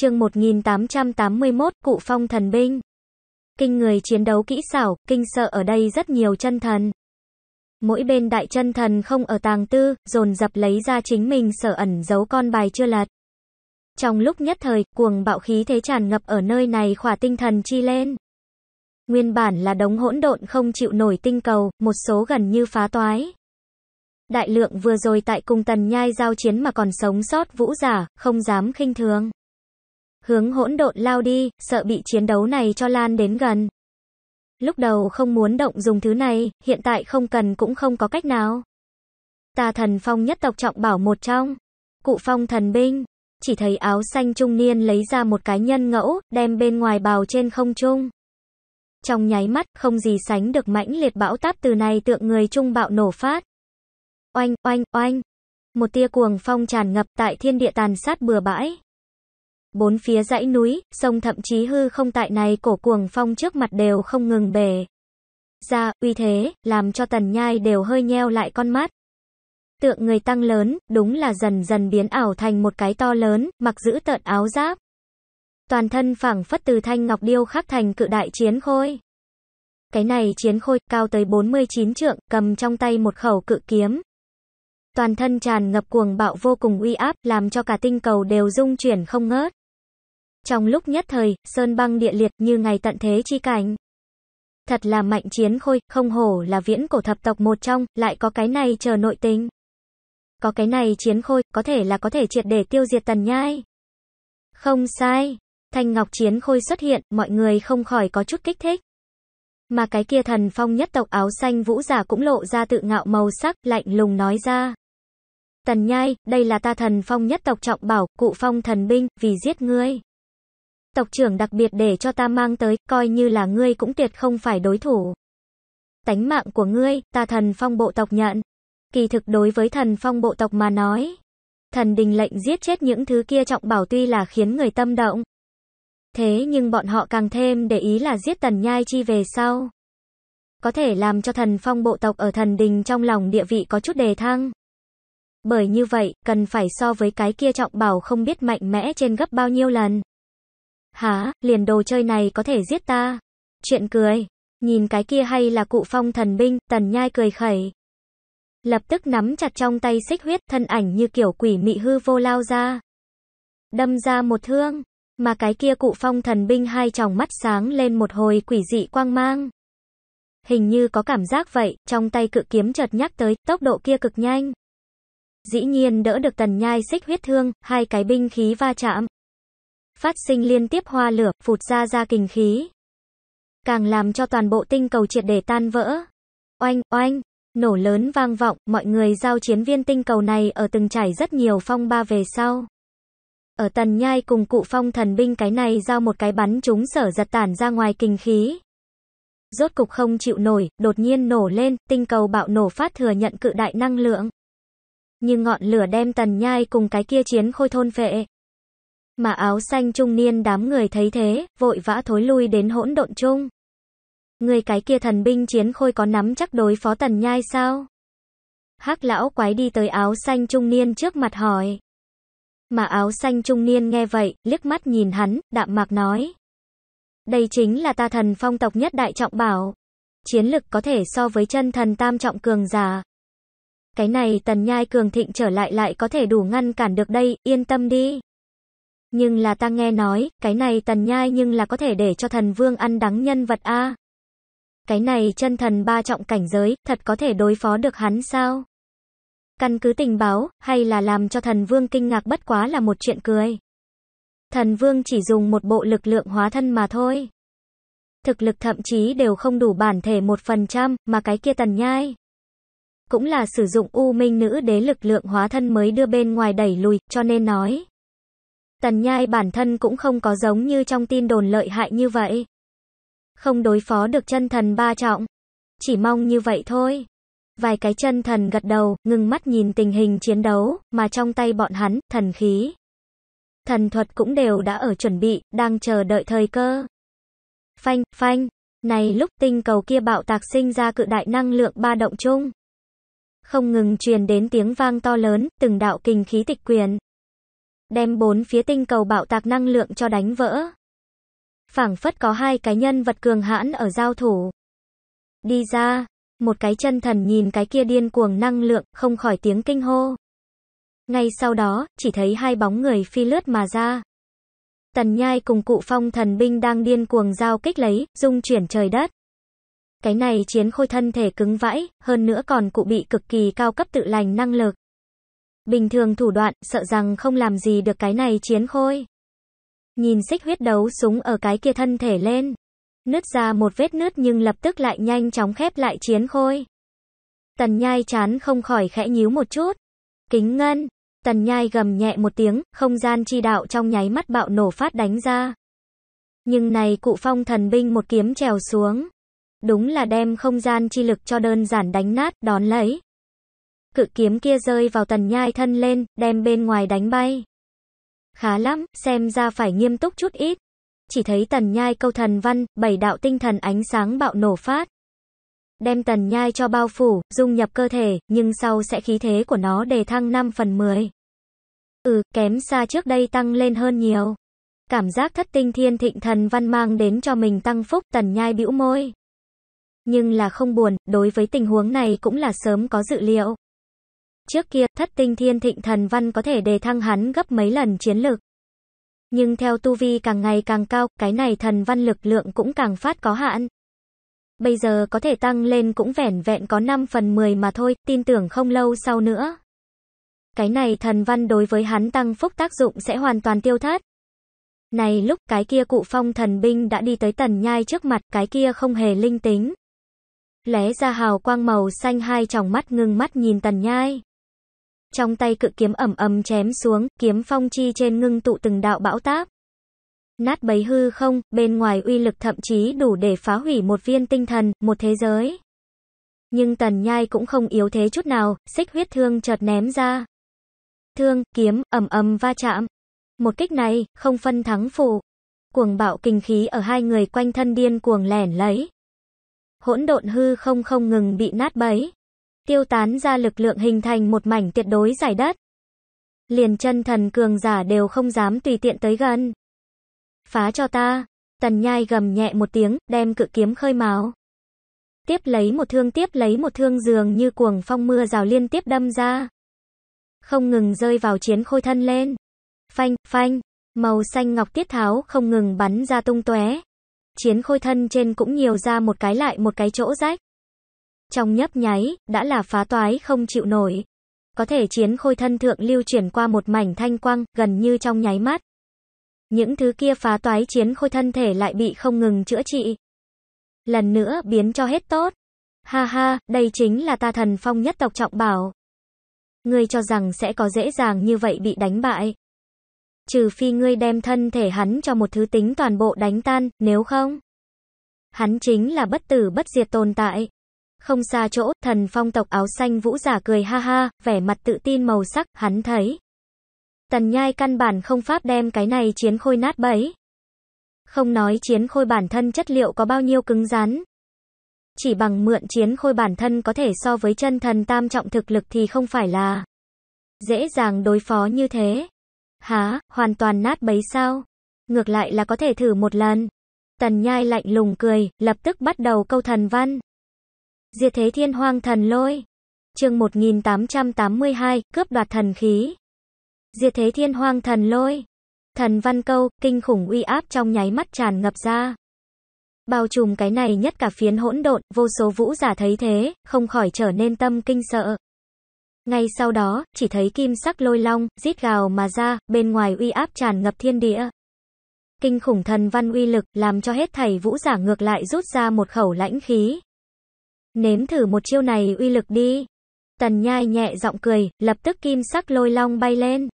chương 1881, Cụ Phong Thần Binh. Kinh người chiến đấu kỹ xảo, kinh sợ ở đây rất nhiều chân thần. Mỗi bên đại chân thần không ở tàng tư, dồn dập lấy ra chính mình sở ẩn giấu con bài chưa lật. Trong lúc nhất thời, cuồng bạo khí thế tràn ngập ở nơi này khỏa tinh thần chi lên. Nguyên bản là đống hỗn độn không chịu nổi tinh cầu, một số gần như phá toái. Đại lượng vừa rồi tại cung tần nhai giao chiến mà còn sống sót vũ giả, không dám khinh thường hướng hỗn độn lao đi, sợ bị chiến đấu này cho lan đến gần. Lúc đầu không muốn động dùng thứ này, hiện tại không cần cũng không có cách nào. Tà thần phong nhất tộc trọng bảo một trong. Cụ phong thần binh, chỉ thấy áo xanh trung niên lấy ra một cái nhân ngẫu, đem bên ngoài bào trên không trung. Trong nháy mắt, không gì sánh được mãnh liệt bão táp từ này tượng người trung bạo nổ phát. Oanh, oanh, oanh. Một tia cuồng phong tràn ngập tại thiên địa tàn sát bừa bãi bốn phía dãy núi, sông thậm chí hư không tại này cổ cuồng phong trước mặt đều không ngừng bể. Ra, uy thế, làm cho tần nhai đều hơi nheo lại con mắt. Tượng người tăng lớn, đúng là dần dần biến ảo thành một cái to lớn, mặc giữ tợn áo giáp. Toàn thân phẳng phất từ thanh ngọc điêu khắc thành cự đại chiến khôi. Cái này chiến khôi, cao tới 49 trượng, cầm trong tay một khẩu cự kiếm, toàn thân tràn ngập cuồng bạo vô cùng uy áp, làm cho cả tinh cầu đều rung chuyển không ngớt. Trong lúc nhất thời, sơn băng địa liệt như ngày tận thế chi cảnh. Thật là mạnh chiến khôi, không hổ là viễn cổ thập tộc một trong, lại có cái này chờ nội tình Có cái này chiến khôi, có thể là có thể triệt để tiêu diệt tần nhai. Không sai. Thanh Ngọc Chiến Khôi xuất hiện, mọi người không khỏi có chút kích thích. Mà cái kia thần phong nhất tộc áo xanh vũ giả cũng lộ ra tự ngạo màu sắc, lạnh lùng nói ra. Tần nhai, đây là ta thần phong nhất tộc trọng bảo, cụ phong thần binh, vì giết ngươi tộc trưởng đặc biệt để cho ta mang tới, coi như là ngươi cũng tuyệt không phải đối thủ. Tánh mạng của ngươi, ta thần phong bộ tộc nhận. Kỳ thực đối với thần phong bộ tộc mà nói, thần đình lệnh giết chết những thứ kia trọng bảo tuy là khiến người tâm động. Thế nhưng bọn họ càng thêm để ý là giết tần nhai chi về sau. Có thể làm cho thần phong bộ tộc ở thần đình trong lòng địa vị có chút đề thăng. Bởi như vậy, cần phải so với cái kia trọng bảo không biết mạnh mẽ trên gấp bao nhiêu lần. Hả, liền đồ chơi này có thể giết ta. Chuyện cười. Nhìn cái kia hay là cụ phong thần binh, tần nhai cười khẩy. Lập tức nắm chặt trong tay xích huyết, thân ảnh như kiểu quỷ mị hư vô lao ra. Đâm ra một thương, mà cái kia cụ phong thần binh hai tròng mắt sáng lên một hồi quỷ dị quang mang. Hình như có cảm giác vậy, trong tay cự kiếm chợt nhắc tới, tốc độ kia cực nhanh. Dĩ nhiên đỡ được tần nhai xích huyết thương, hai cái binh khí va chạm, phát sinh liên tiếp hoa lửa, phụt ra ra kình khí. Càng làm cho toàn bộ tinh cầu triệt để tan vỡ. Oanh, oanh, nổ lớn vang vọng, mọi người giao chiến viên tinh cầu này ở từng trải rất nhiều phong ba về sau. Ở tần nhai cùng cụ phong thần binh cái này giao một cái bắn chúng sở giật tản ra ngoài kinh khí. Rốt cục không chịu nổi, đột nhiên nổ lên, tinh cầu bạo nổ phát thừa nhận cự đại năng lượng. Như ngọn lửa đem tần nhai cùng cái kia chiến khôi thôn phệ, mà áo xanh trung niên đám người thấy thế, vội vã thối lui đến hỗn độn chung. Người cái kia thần binh chiến khôi có nắm chắc đối phó tần nhai sao? hắc lão quái đi tới áo xanh trung niên trước mặt hỏi. Mà áo xanh trung niên nghe vậy, liếc mắt nhìn hắn, đạm mạc nói. Đây chính là ta thần phong tộc nhất đại trọng bảo. Chiến lực có thể so với chân thần tam trọng cường giả. Cái này tần nhai cường thịnh trở lại lại có thể đủ ngăn cản được đây, yên tâm đi. Nhưng là ta nghe nói, cái này tần nhai nhưng là có thể để cho thần vương ăn đắng nhân vật a. Cái này chân thần ba trọng cảnh giới, thật có thể đối phó được hắn sao? Căn cứ tình báo, hay là làm cho thần vương kinh ngạc bất quá là một chuyện cười. Thần vương chỉ dùng một bộ lực lượng hóa thân mà thôi. Thực lực thậm chí đều không đủ bản thể một phần trăm, mà cái kia tần nhai. Cũng là sử dụng u minh nữ đế lực lượng hóa thân mới đưa bên ngoài đẩy lùi, cho nên nói. Tần Nhai bản thân cũng không có giống như trong tin đồn lợi hại như vậy. Không đối phó được chân thần ba trọng. Chỉ mong như vậy thôi. Vài cái chân thần gật đầu, ngừng mắt nhìn tình hình chiến đấu, mà trong tay bọn hắn, thần khí. Thần thuật cũng đều đã ở chuẩn bị, đang chờ đợi thời cơ. Phanh, phanh. Này lúc tinh cầu kia bạo tạc sinh ra cự đại năng lượng ba động chung. Không ngừng truyền đến tiếng vang to lớn, từng đạo kinh khí tịch quyền đem bốn phía tinh cầu bạo tạc năng lượng cho đánh vỡ. Phảng phất có hai cái nhân vật cường hãn ở giao thủ. Đi ra, một cái chân thần nhìn cái kia điên cuồng năng lượng, không khỏi tiếng kinh hô. Ngay sau đó, chỉ thấy hai bóng người phi lướt mà ra. Tần Nhai cùng cụ phong thần binh đang điên cuồng giao kích lấy, dung chuyển trời đất. Cái này chiến khôi thân thể cứng vãi, hơn nữa còn cụ bị cực kỳ cao cấp tự lành năng lực. Bình thường thủ đoạn, sợ rằng không làm gì được cái này chiến khôi. Nhìn xích huyết đấu súng ở cái kia thân thể lên. Nứt ra một vết nứt nhưng lập tức lại nhanh chóng khép lại chiến khôi. Tần nhai chán không khỏi khẽ nhíu một chút. Kính ngân. Tần nhai gầm nhẹ một tiếng, không gian chi đạo trong nháy mắt bạo nổ phát đánh ra. Nhưng này cụ phong thần binh một kiếm trèo xuống. Đúng là đem không gian chi lực cho đơn giản đánh nát, đón lấy cự kiếm kia rơi vào tần nhai thân lên, đem bên ngoài đánh bay. Khá lắm, xem ra phải nghiêm túc chút ít. Chỉ thấy tần nhai câu thần văn, bảy đạo tinh thần ánh sáng bạo nổ phát. Đem tần nhai cho bao phủ, dung nhập cơ thể, nhưng sau sẽ khí thế của nó đề thăng 5 phần 10. Ừ, kém xa trước đây tăng lên hơn nhiều. Cảm giác thất tinh thiên thịnh thần văn mang đến cho mình tăng phúc tần nhai bĩu môi. Nhưng là không buồn, đối với tình huống này cũng là sớm có dự liệu. Trước kia, thất tinh thiên thịnh thần văn có thể đề thăng hắn gấp mấy lần chiến lực. Nhưng theo tu vi càng ngày càng cao, cái này thần văn lực lượng cũng càng phát có hạn. Bây giờ có thể tăng lên cũng vẻn vẹn có 5 phần 10 mà thôi, tin tưởng không lâu sau nữa. Cái này thần văn đối với hắn tăng phúc tác dụng sẽ hoàn toàn tiêu thất. Này lúc cái kia cụ phong thần binh đã đi tới tần nhai trước mặt, cái kia không hề linh tính. Lé ra hào quang màu xanh hai tròng mắt ngưng mắt nhìn tần nhai. Trong tay cự kiếm ẩm ẩm chém xuống, kiếm phong chi trên ngưng tụ từng đạo bão táp. Nát bấy hư không, bên ngoài uy lực thậm chí đủ để phá hủy một viên tinh thần, một thế giới. Nhưng tần nhai cũng không yếu thế chút nào, xích huyết thương chợt ném ra. Thương, kiếm, ẩm ẩm va chạm. Một kích này, không phân thắng phụ. Cuồng bạo kinh khí ở hai người quanh thân điên cuồng lẻn lấy. Hỗn độn hư không không ngừng bị nát bấy tiêu tán ra lực lượng hình thành một mảnh tuyệt đối giải đất. Liền chân thần cường giả đều không dám tùy tiện tới gần. Phá cho ta, tần nhai gầm nhẹ một tiếng, đem cự kiếm khơi máu. Tiếp lấy một thương tiếp lấy một thương dường như cuồng phong mưa rào liên tiếp đâm ra. Không ngừng rơi vào chiến khôi thân lên. Phanh, phanh, màu xanh ngọc tiết tháo không ngừng bắn ra tung tóe. Chiến khôi thân trên cũng nhiều ra một cái lại một cái chỗ rách. Trong nhấp nháy, đã là phá toái không chịu nổi. Có thể chiến khôi thân thượng lưu chuyển qua một mảnh thanh quang, gần như trong nháy mắt. Những thứ kia phá toái chiến khôi thân thể lại bị không ngừng chữa trị. Lần nữa biến cho hết tốt. Ha ha, đây chính là ta thần phong nhất tộc trọng bảo. Ngươi cho rằng sẽ có dễ dàng như vậy bị đánh bại. Trừ phi ngươi đem thân thể hắn cho một thứ tính toàn bộ đánh tan, nếu không. Hắn chính là bất tử bất diệt tồn tại. Không xa chỗ, thần phong tộc áo xanh vũ giả cười ha ha, vẻ mặt tự tin màu sắc, hắn thấy. Tần nhai căn bản không pháp đem cái này chiến khôi nát bấy. Không nói chiến khôi bản thân chất liệu có bao nhiêu cứng rắn. Chỉ bằng mượn chiến khôi bản thân có thể so với chân thần tam trọng thực lực thì không phải là dễ dàng đối phó như thế. Há, hoàn toàn nát bấy sao? Ngược lại là có thể thử một lần. Tần nhai lạnh lùng cười, lập tức bắt đầu câu thần văn. Diệt thế thiên hoang thần lôi. chương 1882, cướp đoạt thần khí. Diệt thế thiên hoang thần lôi. Thần văn câu, kinh khủng uy áp trong nháy mắt tràn ngập ra. Bao trùm cái này nhất cả phiến hỗn độn, vô số vũ giả thấy thế, không khỏi trở nên tâm kinh sợ. Ngay sau đó, chỉ thấy kim sắc lôi long, rít gào mà ra, bên ngoài uy áp tràn ngập thiên địa. Kinh khủng thần văn uy lực, làm cho hết thầy vũ giả ngược lại rút ra một khẩu lãnh khí, Nếm thử một chiêu này uy lực đi. Tần nhai nhẹ giọng cười, lập tức kim sắc lôi long bay lên.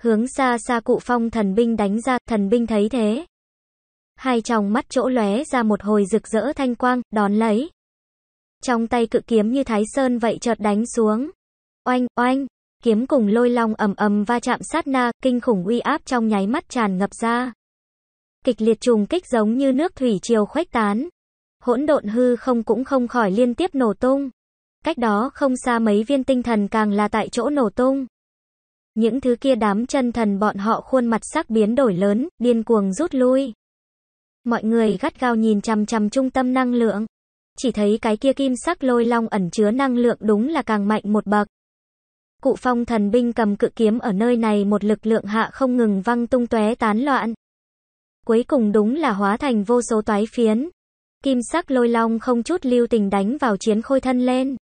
Hướng xa xa cụ phong thần binh đánh ra, thần binh thấy thế. Hai tròng mắt chỗ lóe ra một hồi rực rỡ thanh quang, đón lấy. Trong tay cự kiếm như thái sơn vậy chợt đánh xuống. Oanh, oanh, kiếm cùng lôi long ầm ầm va chạm sát na, kinh khủng uy áp trong nháy mắt tràn ngập ra. Kịch liệt trùng kích giống như nước thủy triều khuếch tán, hỗn độn hư không cũng không khỏi liên tiếp nổ tung. Cách đó không xa mấy viên tinh thần càng là tại chỗ nổ tung. Những thứ kia đám chân thần bọn họ khuôn mặt sắc biến đổi lớn, điên cuồng rút lui. Mọi người gắt gao nhìn chằm chằm trung tâm năng lượng. Chỉ thấy cái kia kim sắc lôi long ẩn chứa năng lượng đúng là càng mạnh một bậc. Cụ phong thần binh cầm cự kiếm ở nơi này một lực lượng hạ không ngừng văng tung tóe tán loạn. Cuối cùng đúng là hóa thành vô số toái phiến. Kim sắc lôi long không chút lưu tình đánh vào chiến khôi thân lên.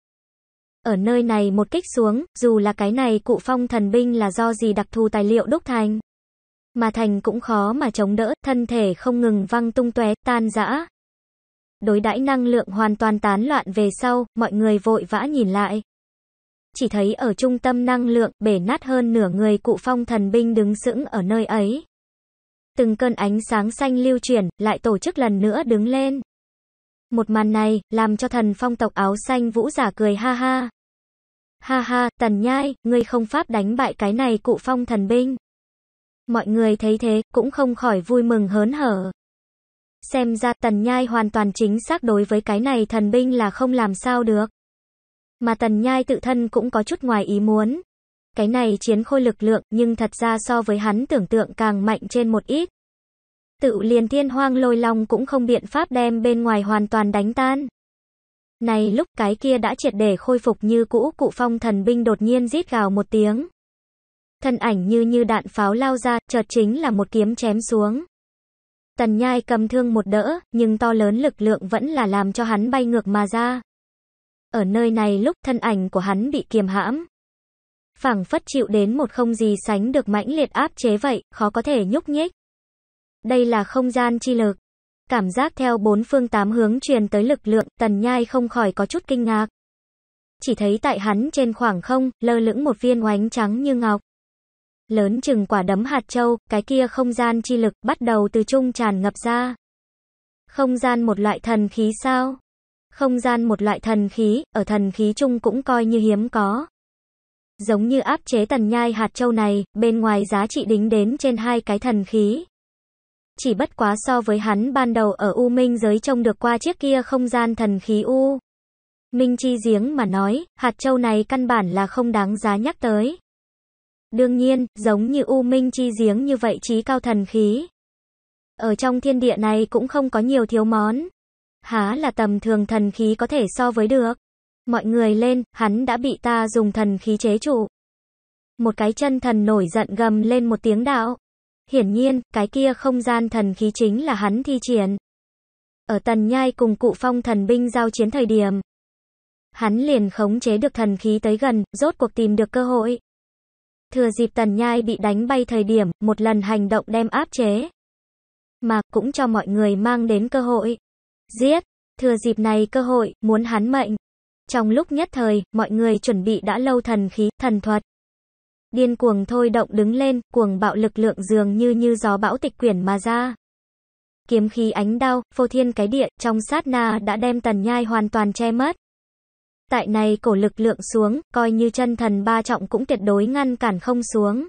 Ở nơi này một kích xuống, dù là cái này cụ phong thần binh là do gì đặc thù tài liệu đúc thành. Mà thành cũng khó mà chống đỡ, thân thể không ngừng văng tung tóe tan rã. Đối đãi năng lượng hoàn toàn tán loạn về sau, mọi người vội vã nhìn lại. Chỉ thấy ở trung tâm năng lượng, bể nát hơn nửa người cụ phong thần binh đứng sững ở nơi ấy. Từng cơn ánh sáng xanh lưu chuyển, lại tổ chức lần nữa đứng lên. Một màn này, làm cho thần phong tộc áo xanh vũ giả cười ha ha. Ha ha, tần nhai, ngươi không pháp đánh bại cái này cụ phong thần binh. Mọi người thấy thế, cũng không khỏi vui mừng hớn hở. Xem ra tần nhai hoàn toàn chính xác đối với cái này thần binh là không làm sao được. Mà tần nhai tự thân cũng có chút ngoài ý muốn. Cái này chiến khôi lực lượng nhưng thật ra so với hắn tưởng tượng càng mạnh trên một ít tự liền thiên hoang lôi long cũng không biện pháp đem bên ngoài hoàn toàn đánh tan. Này lúc cái kia đã triệt để khôi phục như cũ cụ phong thần binh đột nhiên rít gào một tiếng. Thân ảnh như như đạn pháo lao ra, chợt chính là một kiếm chém xuống. Tần nhai cầm thương một đỡ, nhưng to lớn lực lượng vẫn là làm cho hắn bay ngược mà ra. Ở nơi này lúc thân ảnh của hắn bị kiềm hãm. phảng phất chịu đến một không gì sánh được mãnh liệt áp chế vậy, khó có thể nhúc nhích. Đây là không gian chi lực. Cảm giác theo bốn phương tám hướng truyền tới lực lượng, tần nhai không khỏi có chút kinh ngạc. Chỉ thấy tại hắn trên khoảng không, lơ lửng một viên oánh trắng như ngọc. Lớn chừng quả đấm hạt châu, cái kia không gian chi lực bắt đầu từ trung tràn ngập ra. Không gian một loại thần khí sao? Không gian một loại thần khí, ở thần khí chung cũng coi như hiếm có. Giống như áp chế tần nhai hạt châu này, bên ngoài giá trị đính đến trên hai cái thần khí chỉ bất quá so với hắn ban đầu ở U Minh giới trông được qua chiếc kia không gian thần khí U. Minh chi giếng mà nói, hạt châu này căn bản là không đáng giá nhắc tới. Đương nhiên, giống như U Minh chi giếng như vậy trí cao thần khí. Ở trong thiên địa này cũng không có nhiều thiếu món. Há là tầm thường thần khí có thể so với được. Mọi người lên, hắn đã bị ta dùng thần khí chế trụ. Một cái chân thần nổi giận gầm lên một tiếng đạo. Hiển nhiên, cái kia không gian thần khí chính là hắn thi triển. Ở tần nhai cùng cụ phong thần binh giao chiến thời điểm. Hắn liền khống chế được thần khí tới gần, rốt cuộc tìm được cơ hội. Thừa dịp tần nhai bị đánh bay thời điểm, một lần hành động đem áp chế. Mà cũng cho mọi người mang đến cơ hội. Giết, thừa dịp này cơ hội, muốn hắn mệnh. Trong lúc nhất thời, mọi người chuẩn bị đã lâu thần khí, thần thuật điên cuồng thôi động đứng lên, cuồng bạo lực lượng dường như như gió bão tịch quyển mà ra. Kiếm khí ánh đao, phô thiên cái địa, trong sát na đã đem tần nhai hoàn toàn che mất. Tại này cổ lực lượng xuống, coi như chân thần ba trọng cũng tuyệt đối ngăn cản không xuống.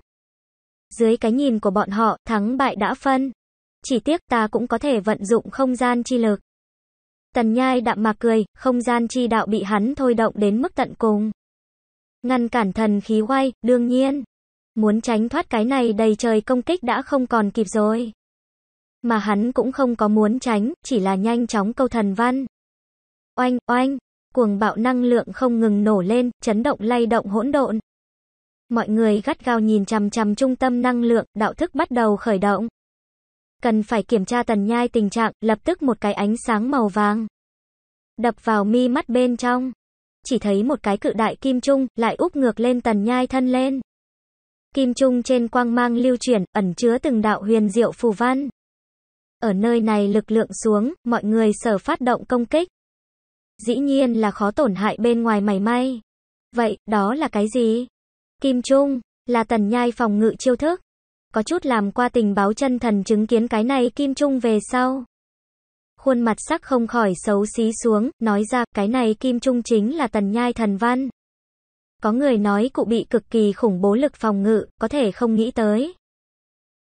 Dưới cái nhìn của bọn họ, thắng bại đã phân. Chỉ tiếc ta cũng có thể vận dụng không gian chi lực. Tần nhai đạm mạc cười, không gian chi đạo bị hắn thôi động đến mức tận cùng ngăn cản thần khí quay, đương nhiên. Muốn tránh thoát cái này đầy trời công kích đã không còn kịp rồi. Mà hắn cũng không có muốn tránh, chỉ là nhanh chóng câu thần văn. Oanh, oanh, cuồng bạo năng lượng không ngừng nổ lên, chấn động lay động hỗn độn. Mọi người gắt gao nhìn chằm chằm trung tâm năng lượng, đạo thức bắt đầu khởi động. Cần phải kiểm tra tần nhai tình trạng, lập tức một cái ánh sáng màu vàng. Đập vào mi mắt bên trong chỉ thấy một cái cự đại kim trung lại úp ngược lên tần nhai thân lên. Kim trung trên quang mang lưu chuyển, ẩn chứa từng đạo huyền diệu phù văn. Ở nơi này lực lượng xuống, mọi người sở phát động công kích. Dĩ nhiên là khó tổn hại bên ngoài mảy may. Vậy, đó là cái gì? Kim trung, là tần nhai phòng ngự chiêu thức. Có chút làm qua tình báo chân thần chứng kiến cái này kim trung về sau khuôn mặt sắc không khỏi xấu xí xuống, nói ra, cái này Kim Trung chính là tần nhai thần văn. Có người nói cụ bị cực kỳ khủng bố lực phòng ngự, có thể không nghĩ tới.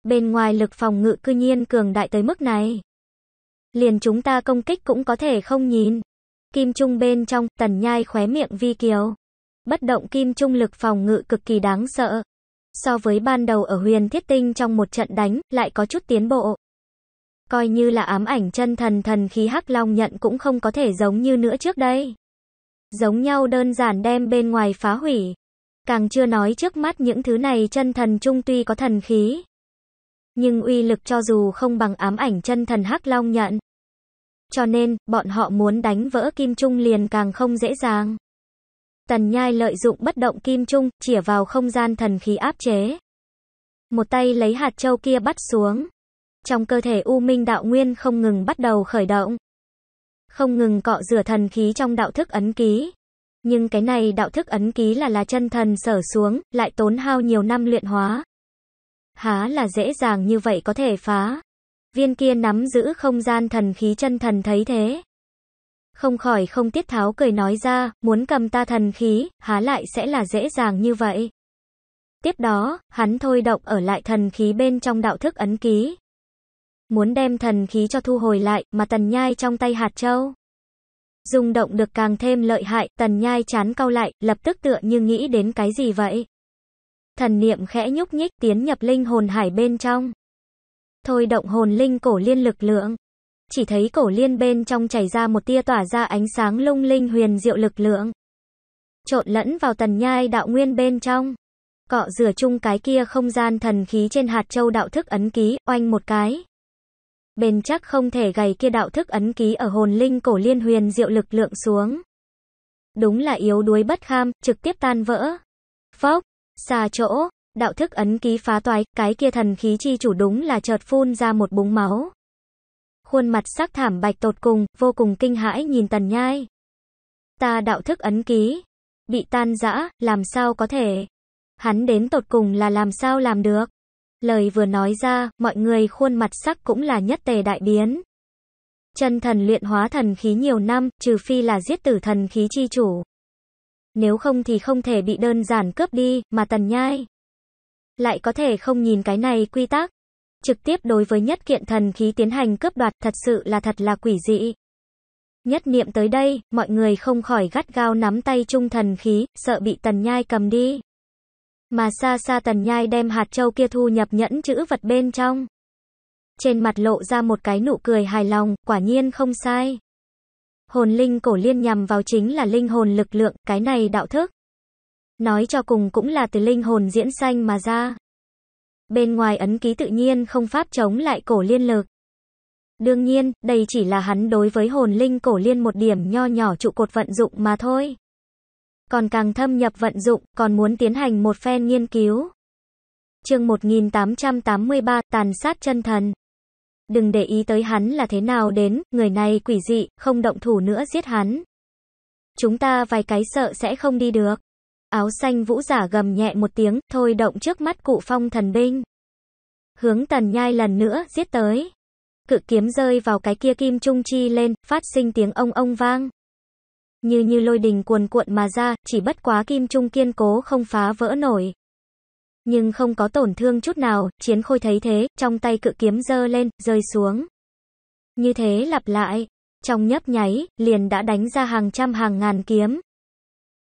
Bên ngoài lực phòng ngự cư nhiên cường đại tới mức này. Liền chúng ta công kích cũng có thể không nhìn. Kim Trung bên trong, tần nhai khóe miệng vi kiều. Bất động Kim Trung lực phòng ngự cực kỳ đáng sợ. So với ban đầu ở huyền thiết tinh trong một trận đánh, lại có chút tiến bộ coi như là ám ảnh chân thần thần khí hắc long nhận cũng không có thể giống như nữa trước đây. Giống nhau đơn giản đem bên ngoài phá hủy. Càng chưa nói trước mắt những thứ này chân thần trung tuy có thần khí. Nhưng uy lực cho dù không bằng ám ảnh chân thần hắc long nhận. Cho nên, bọn họ muốn đánh vỡ kim trung liền càng không dễ dàng. Tần nhai lợi dụng bất động kim trung, chỉa vào không gian thần khí áp chế. Một tay lấy hạt châu kia bắt xuống. Trong cơ thể U Minh Đạo Nguyên không ngừng bắt đầu khởi động. Không ngừng cọ rửa thần khí trong đạo thức ấn ký. Nhưng cái này đạo thức ấn ký là là chân thần sở xuống, lại tốn hao nhiều năm luyện hóa. Há là dễ dàng như vậy có thể phá. Viên kia nắm giữ không gian thần khí chân thần thấy thế. Không khỏi không tiết tháo cười nói ra, muốn cầm ta thần khí, há lại sẽ là dễ dàng như vậy. Tiếp đó, hắn thôi động ở lại thần khí bên trong đạo thức ấn ký muốn đem thần khí cho thu hồi lại, mà tần nhai trong tay hạt châu. dùng động được càng thêm lợi hại, tần nhai chán cau lại, lập tức tựa như nghĩ đến cái gì vậy. Thần niệm khẽ nhúc nhích tiến nhập linh hồn hải bên trong. Thôi động hồn linh cổ liên lực lượng. Chỉ thấy cổ liên bên trong chảy ra một tia tỏa ra ánh sáng lung linh huyền diệu lực lượng. Trộn lẫn vào tần nhai đạo nguyên bên trong. Cọ rửa chung cái kia không gian thần khí trên hạt châu đạo thức ấn ký, oanh một cái bền chắc không thể gầy kia đạo thức ấn ký ở hồn linh cổ liên huyền diệu lực lượng xuống. Đúng là yếu đuối bất kham, trực tiếp tan vỡ. Phốc, xa chỗ, đạo thức ấn ký phá toái, cái kia thần khí chi chủ đúng là chợt phun ra một búng máu. Khuôn mặt sắc thảm bạch tột cùng, vô cùng kinh hãi nhìn tần nhai. Ta đạo thức ấn ký, bị tan rã, làm sao có thể? Hắn đến tột cùng là làm sao làm được? Lời vừa nói ra, mọi người khuôn mặt sắc cũng là nhất tề đại biến. Chân thần luyện hóa thần khí nhiều năm, trừ phi là giết tử thần khí chi chủ. Nếu không thì không thể bị đơn giản cướp đi, mà tần nhai. Lại có thể không nhìn cái này quy tắc. Trực tiếp đối với nhất kiện thần khí tiến hành cướp đoạt thật sự là thật là quỷ dị. Nhất niệm tới đây, mọi người không khỏi gắt gao nắm tay trung thần khí, sợ bị tần nhai cầm đi mà xa xa tần nhai đem hạt châu kia thu nhập nhẫn chữ vật bên trong. Trên mặt lộ ra một cái nụ cười hài lòng, quả nhiên không sai. Hồn linh cổ liên nhằm vào chính là linh hồn lực lượng, cái này đạo thức. Nói cho cùng cũng là từ linh hồn diễn sanh mà ra. Bên ngoài ấn ký tự nhiên không pháp chống lại cổ liên lực. Đương nhiên, đây chỉ là hắn đối với hồn linh cổ liên một điểm nho nhỏ trụ cột vận dụng mà thôi còn càng thâm nhập vận dụng, còn muốn tiến hành một phen nghiên cứu. Chương 1883, tàn sát chân thần. Đừng để ý tới hắn là thế nào đến, người này quỷ dị, không động thủ nữa giết hắn. Chúng ta vài cái sợ sẽ không đi được. Áo xanh vũ giả gầm nhẹ một tiếng, thôi động trước mắt cụ phong thần binh. Hướng tần nhai lần nữa, giết tới. Cự kiếm rơi vào cái kia kim trung chi lên, phát sinh tiếng ông ông vang như như lôi đình cuồn cuộn mà ra, chỉ bất quá kim trung kiên cố không phá vỡ nổi. Nhưng không có tổn thương chút nào, chiến khôi thấy thế, trong tay cự kiếm dơ lên, rơi xuống. Như thế lặp lại, trong nhấp nháy, liền đã đánh ra hàng trăm hàng ngàn kiếm.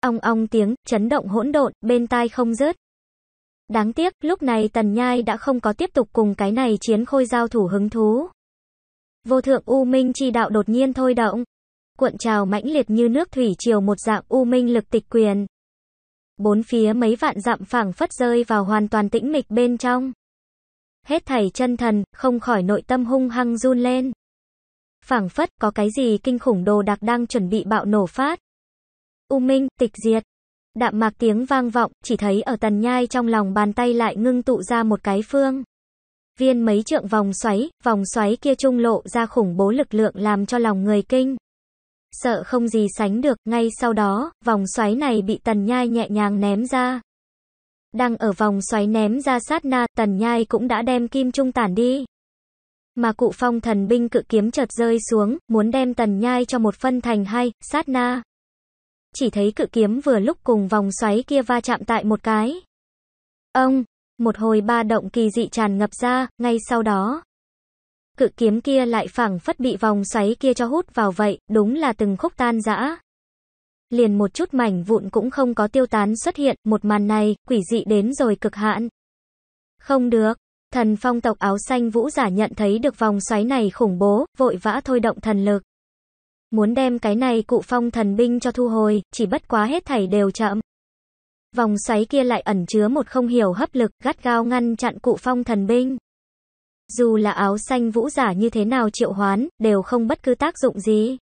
Ong ong tiếng, chấn động hỗn độn, bên tai không rớt. Đáng tiếc, lúc này tần nhai đã không có tiếp tục cùng cái này chiến khôi giao thủ hứng thú. Vô thượng U Minh chi đạo đột nhiên thôi động cuộn trào mãnh liệt như nước thủy triều một dạng u minh lực tịch quyền. Bốn phía mấy vạn dặm phẳng phất rơi vào hoàn toàn tĩnh mịch bên trong. Hết thảy chân thần, không khỏi nội tâm hung hăng run lên. phẳng phất có cái gì kinh khủng đồ đặc đang chuẩn bị bạo nổ phát. U minh, tịch diệt. Đạm mạc tiếng vang vọng, chỉ thấy ở tần nhai trong lòng bàn tay lại ngưng tụ ra một cái phương. Viên mấy trượng vòng xoáy, vòng xoáy kia trung lộ ra khủng bố lực lượng làm cho lòng người kinh sợ không gì sánh được, ngay sau đó, vòng xoáy này bị tần nhai nhẹ nhàng ném ra. Đang ở vòng xoáy ném ra sát na, tần nhai cũng đã đem kim trung tản đi. Mà cụ phong thần binh cự kiếm chợt rơi xuống, muốn đem tần nhai cho một phân thành hai, sát na. Chỉ thấy cự kiếm vừa lúc cùng vòng xoáy kia va chạm tại một cái. Ông, một hồi ba động kỳ dị tràn ngập ra, ngay sau đó, cự kiếm kia lại phảng phất bị vòng xoáy kia cho hút vào vậy, đúng là từng khúc tan rã. Liền một chút mảnh vụn cũng không có tiêu tán xuất hiện, một màn này, quỷ dị đến rồi cực hạn. Không được, thần phong tộc áo xanh vũ giả nhận thấy được vòng xoáy này khủng bố, vội vã thôi động thần lực. Muốn đem cái này cụ phong thần binh cho thu hồi, chỉ bất quá hết thảy đều chậm. Vòng xoáy kia lại ẩn chứa một không hiểu hấp lực, gắt gao ngăn chặn cụ phong thần binh. Dù là áo xanh vũ giả như thế nào triệu hoán, đều không bất cứ tác dụng gì.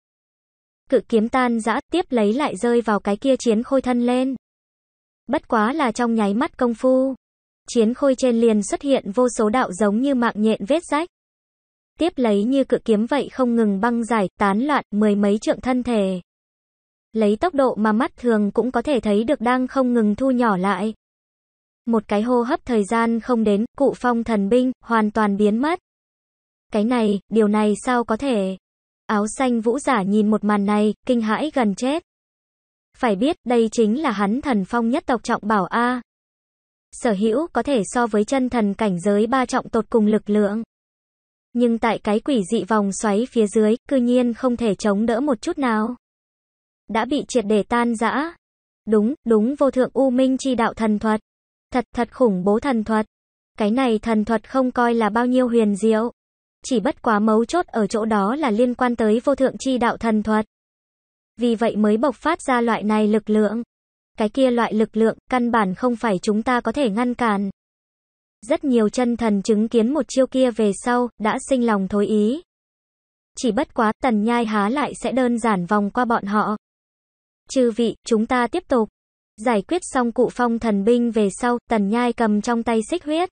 Cự kiếm tan dã tiếp lấy lại rơi vào cái kia chiến khôi thân lên. Bất quá là trong nháy mắt công phu. Chiến khôi trên liền xuất hiện vô số đạo giống như mạng nhện vết rách. Tiếp lấy như cự kiếm vậy không ngừng băng giải, tán loạn, mười mấy trượng thân thể. Lấy tốc độ mà mắt thường cũng có thể thấy được đang không ngừng thu nhỏ lại. Một cái hô hấp thời gian không đến, cụ phong thần binh, hoàn toàn biến mất. Cái này, điều này sao có thể? Áo xanh vũ giả nhìn một màn này, kinh hãi gần chết. Phải biết, đây chính là hắn thần phong nhất tộc trọng bảo A. Sở hữu có thể so với chân thần cảnh giới ba trọng tột cùng lực lượng. Nhưng tại cái quỷ dị vòng xoáy phía dưới, cư nhiên không thể chống đỡ một chút nào. Đã bị triệt để tan rã. Đúng, đúng vô thượng u minh chi đạo thần thuật. Thật thật khủng bố thần thuật. Cái này thần thuật không coi là bao nhiêu huyền diệu. Chỉ bất quá mấu chốt ở chỗ đó là liên quan tới vô thượng chi đạo thần thuật. Vì vậy mới bộc phát ra loại này lực lượng. Cái kia loại lực lượng, căn bản không phải chúng ta có thể ngăn cản. Rất nhiều chân thần chứng kiến một chiêu kia về sau, đã sinh lòng thối ý. Chỉ bất quá, tần nhai há lại sẽ đơn giản vòng qua bọn họ. Chư vị, chúng ta tiếp tục. Giải quyết xong cụ phong thần binh về sau, tần nhai cầm trong tay xích huyết.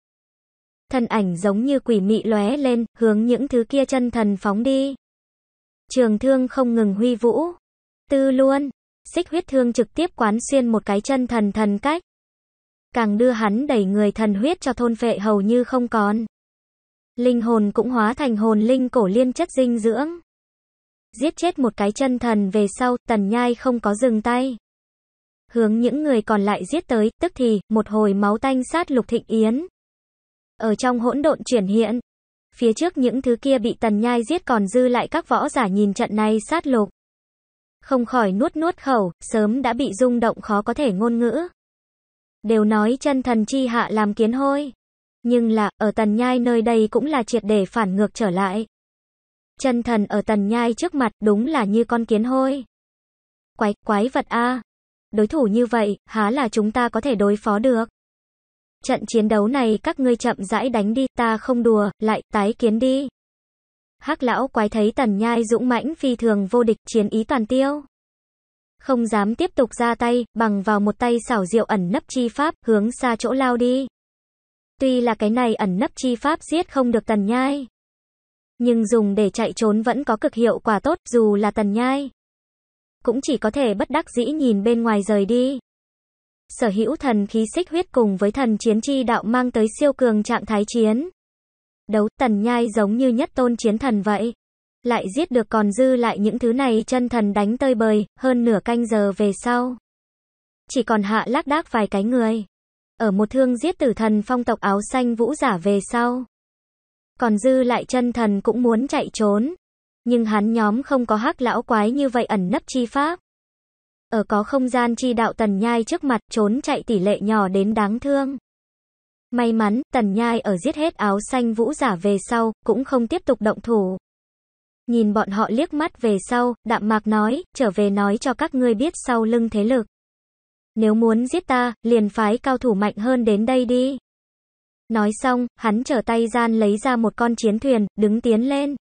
thần ảnh giống như quỷ mị lóe lên, hướng những thứ kia chân thần phóng đi. Trường thương không ngừng huy vũ. Tư luôn, xích huyết thương trực tiếp quán xuyên một cái chân thần thần cách. Càng đưa hắn đẩy người thần huyết cho thôn phệ hầu như không còn. Linh hồn cũng hóa thành hồn linh cổ liên chất dinh dưỡng. Giết chết một cái chân thần về sau, tần nhai không có dừng tay hướng những người còn lại giết tới, tức thì, một hồi máu tanh sát lục thịnh yến. Ở trong hỗn độn chuyển hiện, phía trước những thứ kia bị tần nhai giết còn dư lại các võ giả nhìn trận này sát lục. Không khỏi nuốt nuốt khẩu, sớm đã bị rung động khó có thể ngôn ngữ. Đều nói chân thần chi hạ làm kiến hôi. Nhưng là, ở tần nhai nơi đây cũng là triệt để phản ngược trở lại. Chân thần ở tần nhai trước mặt đúng là như con kiến hôi. Quái, quái vật A, Đối thủ như vậy, há là chúng ta có thể đối phó được. Trận chiến đấu này các ngươi chậm rãi đánh đi, ta không đùa, lại, tái kiến đi. Hắc lão quái thấy tần nhai dũng mãnh phi thường vô địch chiến ý toàn tiêu. Không dám tiếp tục ra tay, bằng vào một tay xảo diệu ẩn nấp chi pháp, hướng xa chỗ lao đi. Tuy là cái này ẩn nấp chi pháp giết không được tần nhai. Nhưng dùng để chạy trốn vẫn có cực hiệu quả tốt, dù là tần nhai cũng chỉ có thể bất đắc dĩ nhìn bên ngoài rời đi. Sở hữu thần khí xích huyết cùng với thần chiến chi đạo mang tới siêu cường trạng thái chiến. Đấu tần nhai giống như nhất tôn chiến thần vậy. Lại giết được còn dư lại những thứ này chân thần đánh tơi bời, hơn nửa canh giờ về sau. Chỉ còn hạ lác đác vài cái người. Ở một thương giết tử thần phong tộc áo xanh vũ giả về sau. Còn dư lại chân thần cũng muốn chạy trốn nhưng hắn nhóm không có hắc lão quái như vậy ẩn nấp chi pháp. Ở có không gian chi đạo tần nhai trước mặt trốn chạy tỷ lệ nhỏ đến đáng thương. May mắn, tần nhai ở giết hết áo xanh vũ giả về sau, cũng không tiếp tục động thủ. Nhìn bọn họ liếc mắt về sau, đạm mạc nói, trở về nói cho các ngươi biết sau lưng thế lực. Nếu muốn giết ta, liền phái cao thủ mạnh hơn đến đây đi. Nói xong, hắn trở tay gian lấy ra một con chiến thuyền, đứng tiến lên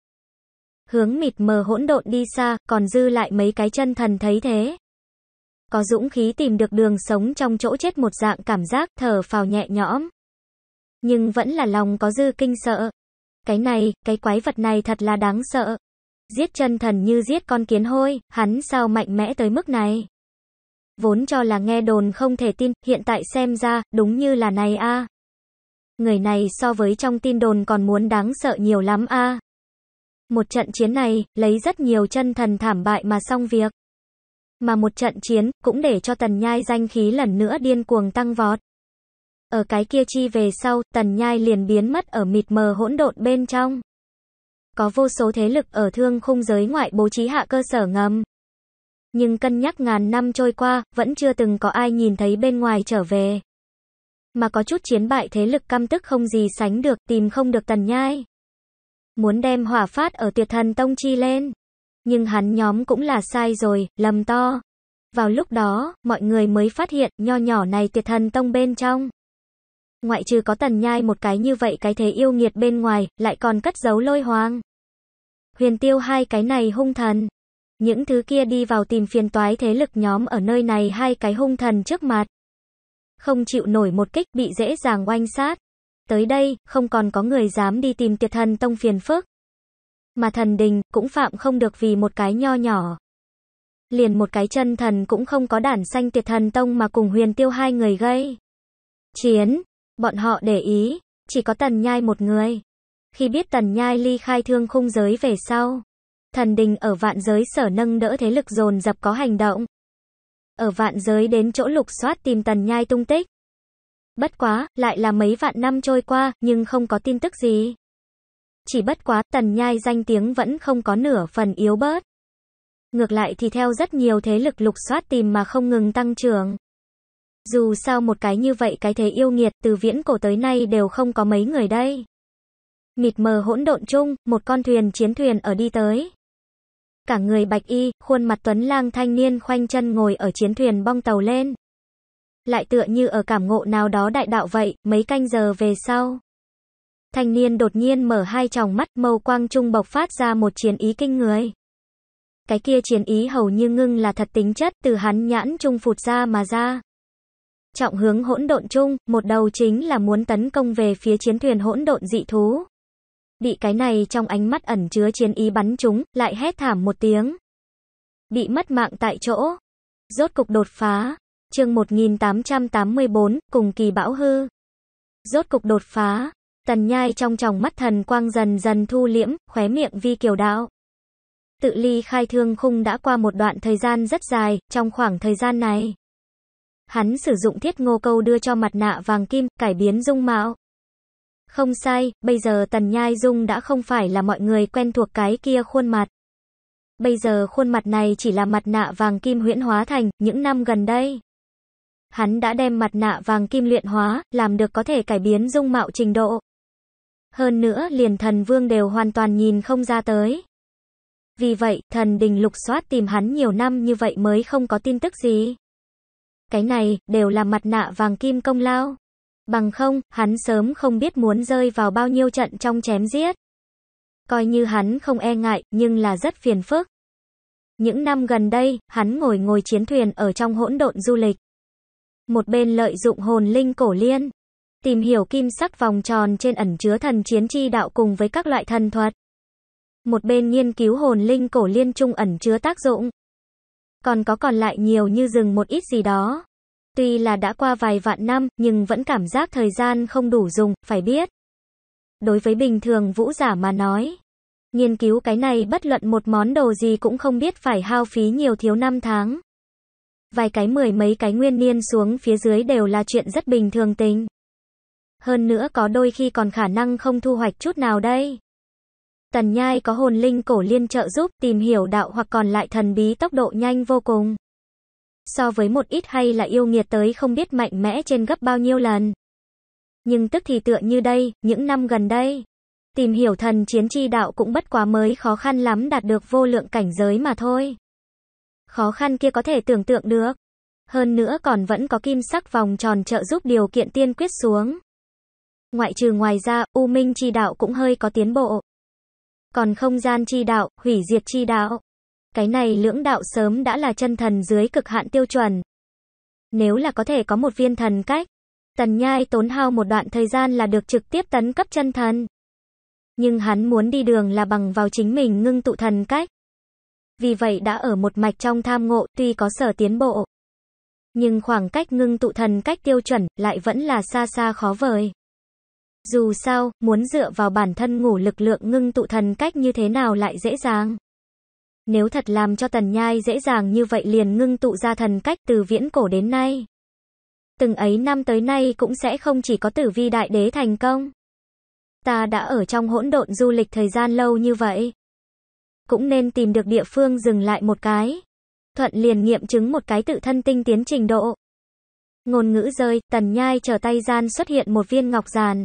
hướng mịt mờ hỗn độn đi xa, còn dư lại mấy cái chân thần thấy thế. Có dũng khí tìm được đường sống trong chỗ chết một dạng cảm giác thở phào nhẹ nhõm. Nhưng vẫn là lòng có dư kinh sợ. Cái này, cái quái vật này thật là đáng sợ. Giết chân thần như giết con kiến hôi, hắn sao mạnh mẽ tới mức này. Vốn cho là nghe đồn không thể tin, hiện tại xem ra, đúng như là này a. Người này so với trong tin đồn còn muốn đáng sợ nhiều lắm a. Một trận chiến này, lấy rất nhiều chân thần thảm bại mà xong việc. Mà một trận chiến, cũng để cho tần nhai danh khí lần nữa điên cuồng tăng vọt. Ở cái kia chi về sau, tần nhai liền biến mất ở mịt mờ hỗn độn bên trong. Có vô số thế lực ở thương khung giới ngoại bố trí hạ cơ sở ngầm. Nhưng cân nhắc ngàn năm trôi qua, vẫn chưa từng có ai nhìn thấy bên ngoài trở về. Mà có chút chiến bại thế lực căm tức không gì sánh được, tìm không được tần nhai muốn đem hỏa phát ở tuyệt thần tông chi lên. Nhưng hắn nhóm cũng là sai rồi, lầm to. Vào lúc đó, mọi người mới phát hiện nho nhỏ này tuyệt thần tông bên trong. Ngoại trừ có tần nhai một cái như vậy cái thế yêu nghiệt bên ngoài, lại còn cất giấu lôi hoang, Huyền tiêu hai cái này hung thần. Những thứ kia đi vào tìm phiền toái thế lực nhóm ở nơi này hai cái hung thần trước mặt. Không chịu nổi một kích bị dễ dàng oanh sát. Tới đây, không còn có người dám đi tìm tiệt thần tông phiền phức. Mà thần đình, cũng phạm không được vì một cái nho nhỏ. Liền một cái chân thần cũng không có đản xanh tiệt thần tông mà cùng huyền tiêu hai người gây. Chiến, bọn họ để ý, chỉ có tần nhai một người. Khi biết tần nhai ly khai thương khung giới về sau, thần đình ở vạn giới sở nâng đỡ thế lực dồn dập có hành động. Ở vạn giới đến chỗ lục soát tìm tần nhai tung tích. Bất quá, lại là mấy vạn năm trôi qua, nhưng không có tin tức gì. Chỉ bất quá, tần nhai danh tiếng vẫn không có nửa phần yếu bớt. Ngược lại thì theo rất nhiều thế lực lục soát tìm mà không ngừng tăng trưởng. Dù sao một cái như vậy cái thế yêu nghiệt từ viễn cổ tới nay đều không có mấy người đây. Mịt mờ hỗn độn chung, một con thuyền chiến thuyền ở đi tới. Cả người bạch y, khuôn mặt tuấn lang thanh niên khoanh chân ngồi ở chiến thuyền bong tàu lên lại tựa như ở cảm ngộ nào đó đại đạo vậy, mấy canh giờ về sau. Thanh niên đột nhiên mở hai tròng mắt màu quang trung bộc phát ra một chiến ý kinh người. Cái kia chiến ý hầu như ngưng là thật tính chất từ hắn nhãn trung phụt ra mà ra. Trọng hướng hỗn độn trung một đầu chính là muốn tấn công về phía chiến thuyền hỗn độn dị thú. Bị cái này trong ánh mắt ẩn chứa chiến ý bắn trúng lại hét thảm một tiếng. Bị mất mạng tại chỗ. Rốt cục đột phá chương 1884, cùng kỳ bão hư. Rốt cục đột phá, tần nhai trong tròng mắt thần quang dần dần thu liễm, khóe miệng vi kiều đạo. Tự ly khai thương khung đã qua một đoạn thời gian rất dài, trong khoảng thời gian này. Hắn sử dụng thiết ngô câu đưa cho mặt nạ vàng kim, cải biến dung mạo. Không sai, bây giờ tần nhai dung đã không phải là mọi người quen thuộc cái kia khuôn mặt. Bây giờ khuôn mặt này chỉ là mặt nạ vàng kim huyễn hóa thành, những năm gần đây. Hắn đã đem mặt nạ vàng kim luyện hóa, làm được có thể cải biến dung mạo trình độ. Hơn nữa liền thần vương đều hoàn toàn nhìn không ra tới. Vì vậy, thần đình lục soát tìm hắn nhiều năm như vậy mới không có tin tức gì. Cái này, đều là mặt nạ vàng kim công lao. Bằng không, hắn sớm không biết muốn rơi vào bao nhiêu trận trong chém giết. Coi như hắn không e ngại, nhưng là rất phiền phức. Những năm gần đây, hắn ngồi ngồi chiến thuyền ở trong hỗn độn du lịch một bên lợi dụng hồn linh cổ liên, tìm hiểu kim sắc vòng tròn trên ẩn chứa thần chiến chi đạo cùng với các loại thần thuật. Một bên nghiên cứu hồn linh cổ liên trung ẩn chứa tác dụng. Còn có còn lại nhiều như dừng một ít gì đó. Tuy là đã qua vài vạn năm, nhưng vẫn cảm giác thời gian không đủ dùng, phải biết. Đối với bình thường vũ giả mà nói, nghiên cứu cái này bất luận một món đồ gì cũng không biết phải hao phí nhiều thiếu năm tháng vài cái mười mấy cái nguyên niên xuống phía dưới đều là chuyện rất bình thường tính Hơn nữa có đôi khi còn khả năng không thu hoạch chút nào đây. Tần Nhai có hồn linh cổ liên trợ giúp tìm hiểu đạo hoặc còn lại thần bí tốc độ nhanh vô cùng. So với một ít hay là yêu nghiệt tới không biết mạnh mẽ trên gấp bao nhiêu lần. Nhưng tức thì tựa như đây, những năm gần đây, tìm hiểu thần chiến chi đạo cũng bất quá mới khó khăn lắm đạt được vô lượng cảnh giới mà thôi khó khăn kia có thể tưởng tượng được. Hơn nữa còn vẫn có kim sắc vòng tròn trợ giúp điều kiện tiên quyết xuống. Ngoại trừ ngoài ra, U Minh chi đạo cũng hơi có tiến bộ. Còn không gian chi đạo, hủy diệt chi đạo. Cái này lưỡng đạo sớm đã là chân thần dưới cực hạn tiêu chuẩn. Nếu là có thể có một viên thần cách, Tần Nhai tốn hao một đoạn thời gian là được trực tiếp tấn cấp chân thần. Nhưng hắn muốn đi đường là bằng vào chính mình ngưng tụ thần cách vì vậy đã ở một mạch trong tham ngộ, tuy có sở tiến bộ. Nhưng khoảng cách ngưng tụ thần cách tiêu chuẩn, lại vẫn là xa xa khó vời. Dù sao, muốn dựa vào bản thân ngủ lực lượng ngưng tụ thần cách như thế nào lại dễ dàng. Nếu thật làm cho tần nhai dễ dàng như vậy liền ngưng tụ ra thần cách từ viễn cổ đến nay. Từng ấy năm tới nay cũng sẽ không chỉ có tử vi đại đế thành công. Ta đã ở trong hỗn độn du lịch thời gian lâu như vậy cũng nên tìm được địa phương dừng lại một cái. Thuận liền nghiệm chứng một cái tự thân tinh tiến trình độ. Ngôn ngữ rơi, tần nhai trở tay gian xuất hiện một viên ngọc giản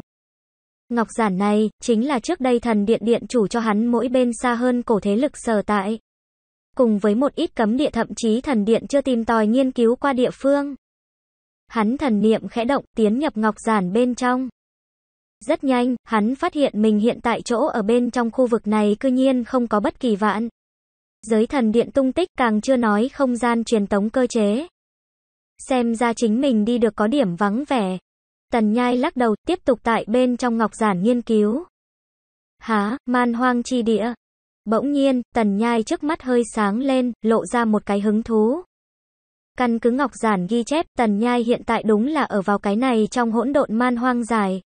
Ngọc giản này, chính là trước đây thần điện điện chủ cho hắn mỗi bên xa hơn cổ thế lực sở tại. Cùng với một ít cấm địa thậm chí thần điện chưa tìm tòi nghiên cứu qua địa phương. Hắn thần niệm khẽ động, tiến nhập ngọc giản bên trong. Rất nhanh, hắn phát hiện mình hiện tại chỗ ở bên trong khu vực này cư nhiên không có bất kỳ vạn. Giới thần điện tung tích càng chưa nói không gian truyền tống cơ chế. Xem ra chính mình đi được có điểm vắng vẻ. Tần nhai lắc đầu, tiếp tục tại bên trong ngọc giản nghiên cứu. Há, man hoang chi địa. Bỗng nhiên, tần nhai trước mắt hơi sáng lên, lộ ra một cái hứng thú. Căn cứ ngọc giản ghi chép, tần nhai hiện tại đúng là ở vào cái này trong hỗn độn man hoang dài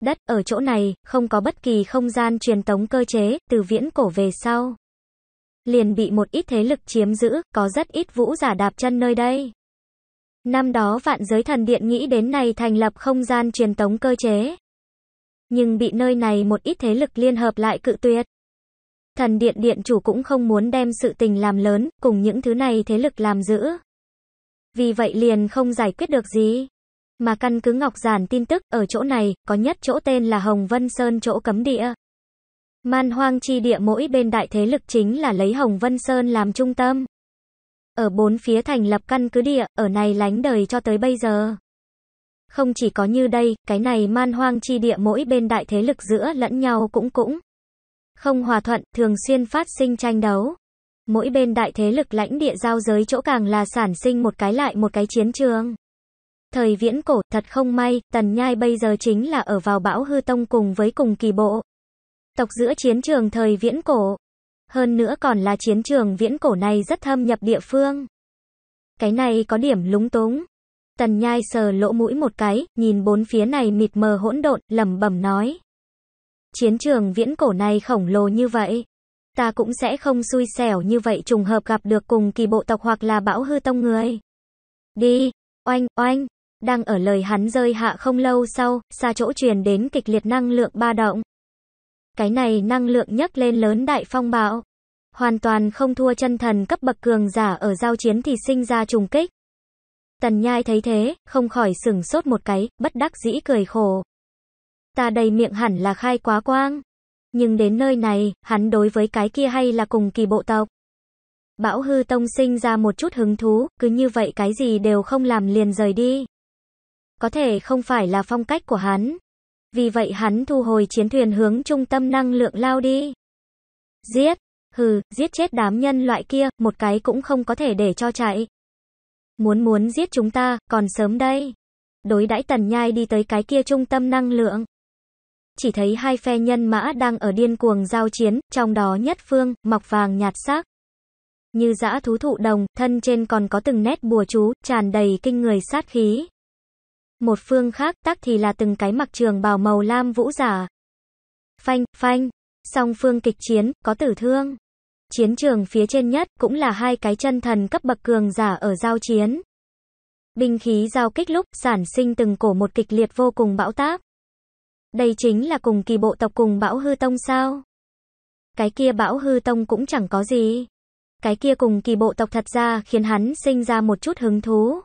đất, ở chỗ này, không có bất kỳ không gian truyền tống cơ chế, từ viễn cổ về sau. Liền bị một ít thế lực chiếm giữ, có rất ít vũ giả đạp chân nơi đây. Năm đó vạn giới thần điện nghĩ đến này thành lập không gian truyền tống cơ chế. Nhưng bị nơi này một ít thế lực liên hợp lại cự tuyệt. Thần điện điện chủ cũng không muốn đem sự tình làm lớn, cùng những thứ này thế lực làm giữ. Vì vậy liền không giải quyết được gì. Mà căn cứ Ngọc Giản tin tức, ở chỗ này, có nhất chỗ tên là Hồng Vân Sơn chỗ cấm địa. Man hoang chi địa mỗi bên đại thế lực chính là lấy Hồng Vân Sơn làm trung tâm. Ở bốn phía thành lập căn cứ địa, ở này lánh đời cho tới bây giờ. Không chỉ có như đây, cái này man hoang chi địa mỗi bên đại thế lực giữa lẫn nhau cũng cũng. Không hòa thuận, thường xuyên phát sinh tranh đấu. Mỗi bên đại thế lực lãnh địa giao giới chỗ càng là sản sinh một cái lại một cái chiến trường. Thời viễn cổ, thật không may, tần nhai bây giờ chính là ở vào bão hư tông cùng với cùng kỳ bộ. Tộc giữa chiến trường thời viễn cổ. Hơn nữa còn là chiến trường viễn cổ này rất thâm nhập địa phương. Cái này có điểm lúng túng. Tần nhai sờ lỗ mũi một cái, nhìn bốn phía này mịt mờ hỗn độn, lẩm bẩm nói. Chiến trường viễn cổ này khổng lồ như vậy. Ta cũng sẽ không xui xẻo như vậy trùng hợp gặp được cùng kỳ bộ tộc hoặc là bão hư tông người. Đi, oanh, oanh. Đang ở lời hắn rơi hạ không lâu sau, xa chỗ truyền đến kịch liệt năng lượng ba động. Cái này năng lượng nhấc lên lớn đại phong bạo. Hoàn toàn không thua chân thần cấp bậc cường giả ở giao chiến thì sinh ra trùng kích. Tần nhai thấy thế, không khỏi sừng sốt một cái, bất đắc dĩ cười khổ. Ta đầy miệng hẳn là khai quá quang. Nhưng đến nơi này, hắn đối với cái kia hay là cùng kỳ bộ tộc. Bão hư tông sinh ra một chút hứng thú, cứ như vậy cái gì đều không làm liền rời đi có thể không phải là phong cách của hắn. Vì vậy hắn thu hồi chiến thuyền hướng trung tâm năng lượng lao đi. Giết, hừ, giết chết đám nhân loại kia, một cái cũng không có thể để cho chạy. Muốn muốn giết chúng ta, còn sớm đây. Đối đãi tần nhai đi tới cái kia trung tâm năng lượng. Chỉ thấy hai phe nhân mã đang ở điên cuồng giao chiến, trong đó nhất phương, mọc vàng nhạt sắc. Như dã thú thụ đồng, thân trên còn có từng nét bùa chú, tràn đầy kinh người sát khí. Một phương khác tác thì là từng cái mặc trường bào màu lam vũ giả. Phanh, phanh, song phương kịch chiến, có tử thương. Chiến trường phía trên nhất cũng là hai cái chân thần cấp bậc cường giả ở giao chiến. Binh khí giao kích lúc sản sinh từng cổ một kịch liệt vô cùng bão táp. Đây chính là cùng kỳ bộ tộc cùng bão hư tông sao? Cái kia bão hư tông cũng chẳng có gì. Cái kia cùng kỳ bộ tộc thật ra khiến hắn sinh ra một chút hứng thú.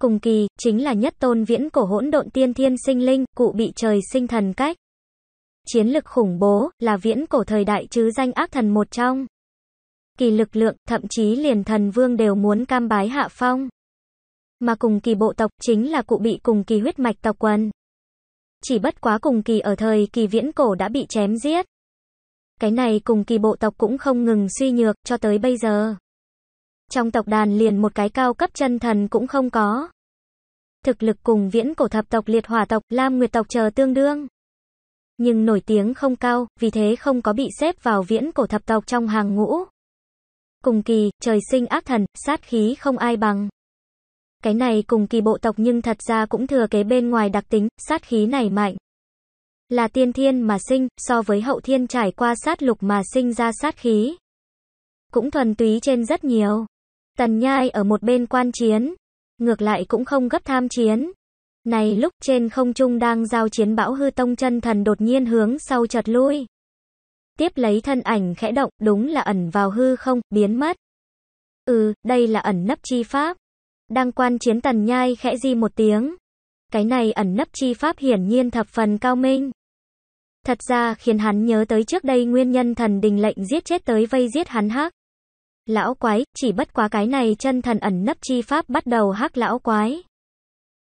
Cùng kỳ, chính là nhất tôn viễn cổ hỗn độn tiên thiên sinh linh, cụ bị trời sinh thần cách. Chiến lực khủng bố, là viễn cổ thời đại chứ danh ác thần một trong. Kỳ lực lượng, thậm chí liền thần vương đều muốn cam bái hạ phong. Mà cùng kỳ bộ tộc chính là cụ bị cùng kỳ huyết mạch tộc quần. Chỉ bất quá cùng kỳ ở thời kỳ viễn cổ đã bị chém giết. Cái này cùng kỳ bộ tộc cũng không ngừng suy nhược cho tới bây giờ trong tộc đàn liền một cái cao cấp chân thần cũng không có. Thực lực cùng viễn cổ thập tộc liệt hỏa tộc, lam nguyệt tộc chờ tương đương. Nhưng nổi tiếng không cao, vì thế không có bị xếp vào viễn cổ thập tộc trong hàng ngũ. Cùng kỳ, trời sinh ác thần, sát khí không ai bằng. Cái này cùng kỳ bộ tộc nhưng thật ra cũng thừa kế bên ngoài đặc tính, sát khí này mạnh. Là tiên thiên mà sinh, so với hậu thiên trải qua sát lục mà sinh ra sát khí. Cũng thuần túy trên rất nhiều. Tần Nhai ở một bên quan chiến, ngược lại cũng không gấp tham chiến. Này lúc trên không trung đang giao chiến bão hư tông chân thần đột nhiên hướng sau chợt lui. Tiếp lấy thân ảnh khẽ động, đúng là ẩn vào hư không, biến mất. Ừ, đây là ẩn nấp chi pháp. Đang quan chiến tần nhai khẽ di một tiếng. Cái này ẩn nấp chi pháp hiển nhiên thập phần cao minh. Thật ra khiến hắn nhớ tới trước đây nguyên nhân thần đình lệnh giết chết tới vây giết hắn hắc. Lão quái, chỉ bất quá cái này chân thần ẩn nấp chi pháp bắt đầu hắc lão quái.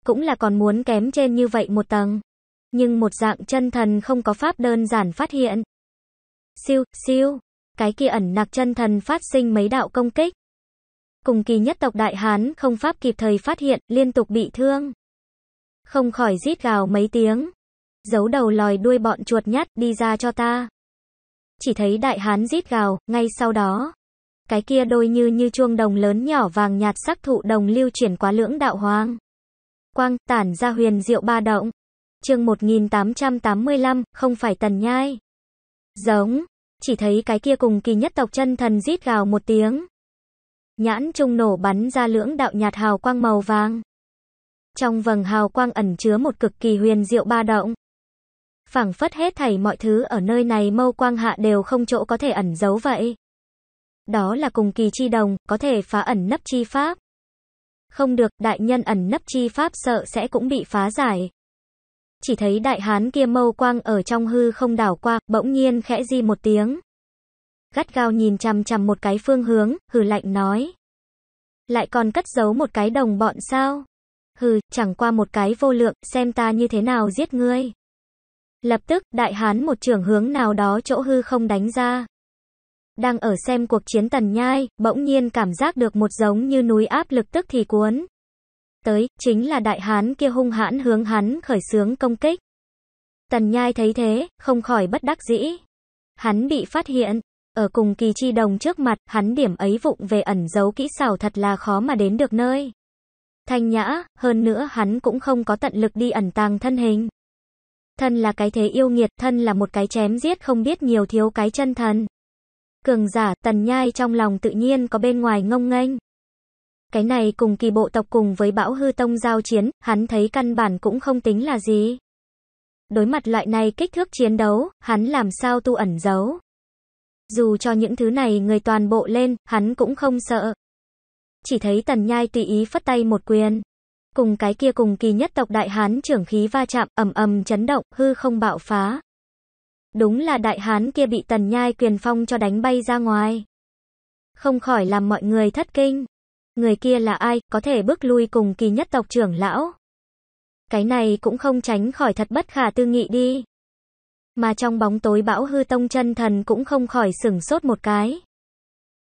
Cũng là còn muốn kém trên như vậy một tầng. Nhưng một dạng chân thần không có pháp đơn giản phát hiện. Siêu, siêu, cái kia ẩn nặc chân thần phát sinh mấy đạo công kích. Cùng kỳ nhất tộc Đại Hán không pháp kịp thời phát hiện, liên tục bị thương. Không khỏi rít gào mấy tiếng. Giấu đầu lòi đuôi bọn chuột nhát đi ra cho ta. Chỉ thấy Đại Hán rít gào, ngay sau đó cái kia đôi như như chuông đồng lớn nhỏ vàng nhạt sắc thụ đồng lưu chuyển quá lưỡng đạo hoang. Quang, tản ra huyền diệu ba động. chương 1885, không phải tần nhai. Giống, chỉ thấy cái kia cùng kỳ nhất tộc chân thần rít gào một tiếng. Nhãn trung nổ bắn ra lưỡng đạo nhạt hào quang màu vàng. Trong vầng hào quang ẩn chứa một cực kỳ huyền diệu ba động. phảng phất hết thảy mọi thứ ở nơi này mâu quang hạ đều không chỗ có thể ẩn giấu vậy đó là cùng kỳ chi đồng, có thể phá ẩn nấp chi pháp. Không được, đại nhân ẩn nấp chi pháp sợ sẽ cũng bị phá giải. Chỉ thấy đại hán kia mâu quang ở trong hư không đảo qua, bỗng nhiên khẽ di một tiếng. Gắt gao nhìn chằm chằm một cái phương hướng, hừ lạnh nói. Lại còn cất giấu một cái đồng bọn sao? Hừ, chẳng qua một cái vô lượng, xem ta như thế nào giết ngươi. Lập tức, đại hán một trường hướng nào đó chỗ hư không đánh ra đang ở xem cuộc chiến tần nhai, bỗng nhiên cảm giác được một giống như núi áp lực tức thì cuốn. Tới, chính là đại hán kia hung hãn hướng hắn khởi sướng công kích. Tần nhai thấy thế, không khỏi bất đắc dĩ. Hắn bị phát hiện, ở cùng kỳ chi đồng trước mặt, hắn điểm ấy vụng về ẩn giấu kỹ xảo thật là khó mà đến được nơi. Thanh nhã, hơn nữa hắn cũng không có tận lực đi ẩn tàng thân hình. Thân là cái thế yêu nghiệt, thân là một cái chém giết không biết nhiều thiếu cái chân thần cường giả, tần nhai trong lòng tự nhiên có bên ngoài ngông nghênh. Cái này cùng kỳ bộ tộc cùng với bão hư tông giao chiến, hắn thấy căn bản cũng không tính là gì. Đối mặt loại này kích thước chiến đấu, hắn làm sao tu ẩn giấu. Dù cho những thứ này người toàn bộ lên, hắn cũng không sợ. Chỉ thấy tần nhai tùy ý phất tay một quyền. Cùng cái kia cùng kỳ nhất tộc đại hán trưởng khí va chạm, ầm ầm chấn động, hư không bạo phá. Đúng là đại hán kia bị tần nhai quyền phong cho đánh bay ra ngoài. Không khỏi làm mọi người thất kinh. Người kia là ai, có thể bước lui cùng kỳ nhất tộc trưởng lão. Cái này cũng không tránh khỏi thật bất khả tư nghị đi. Mà trong bóng tối bão hư tông chân thần cũng không khỏi sửng sốt một cái.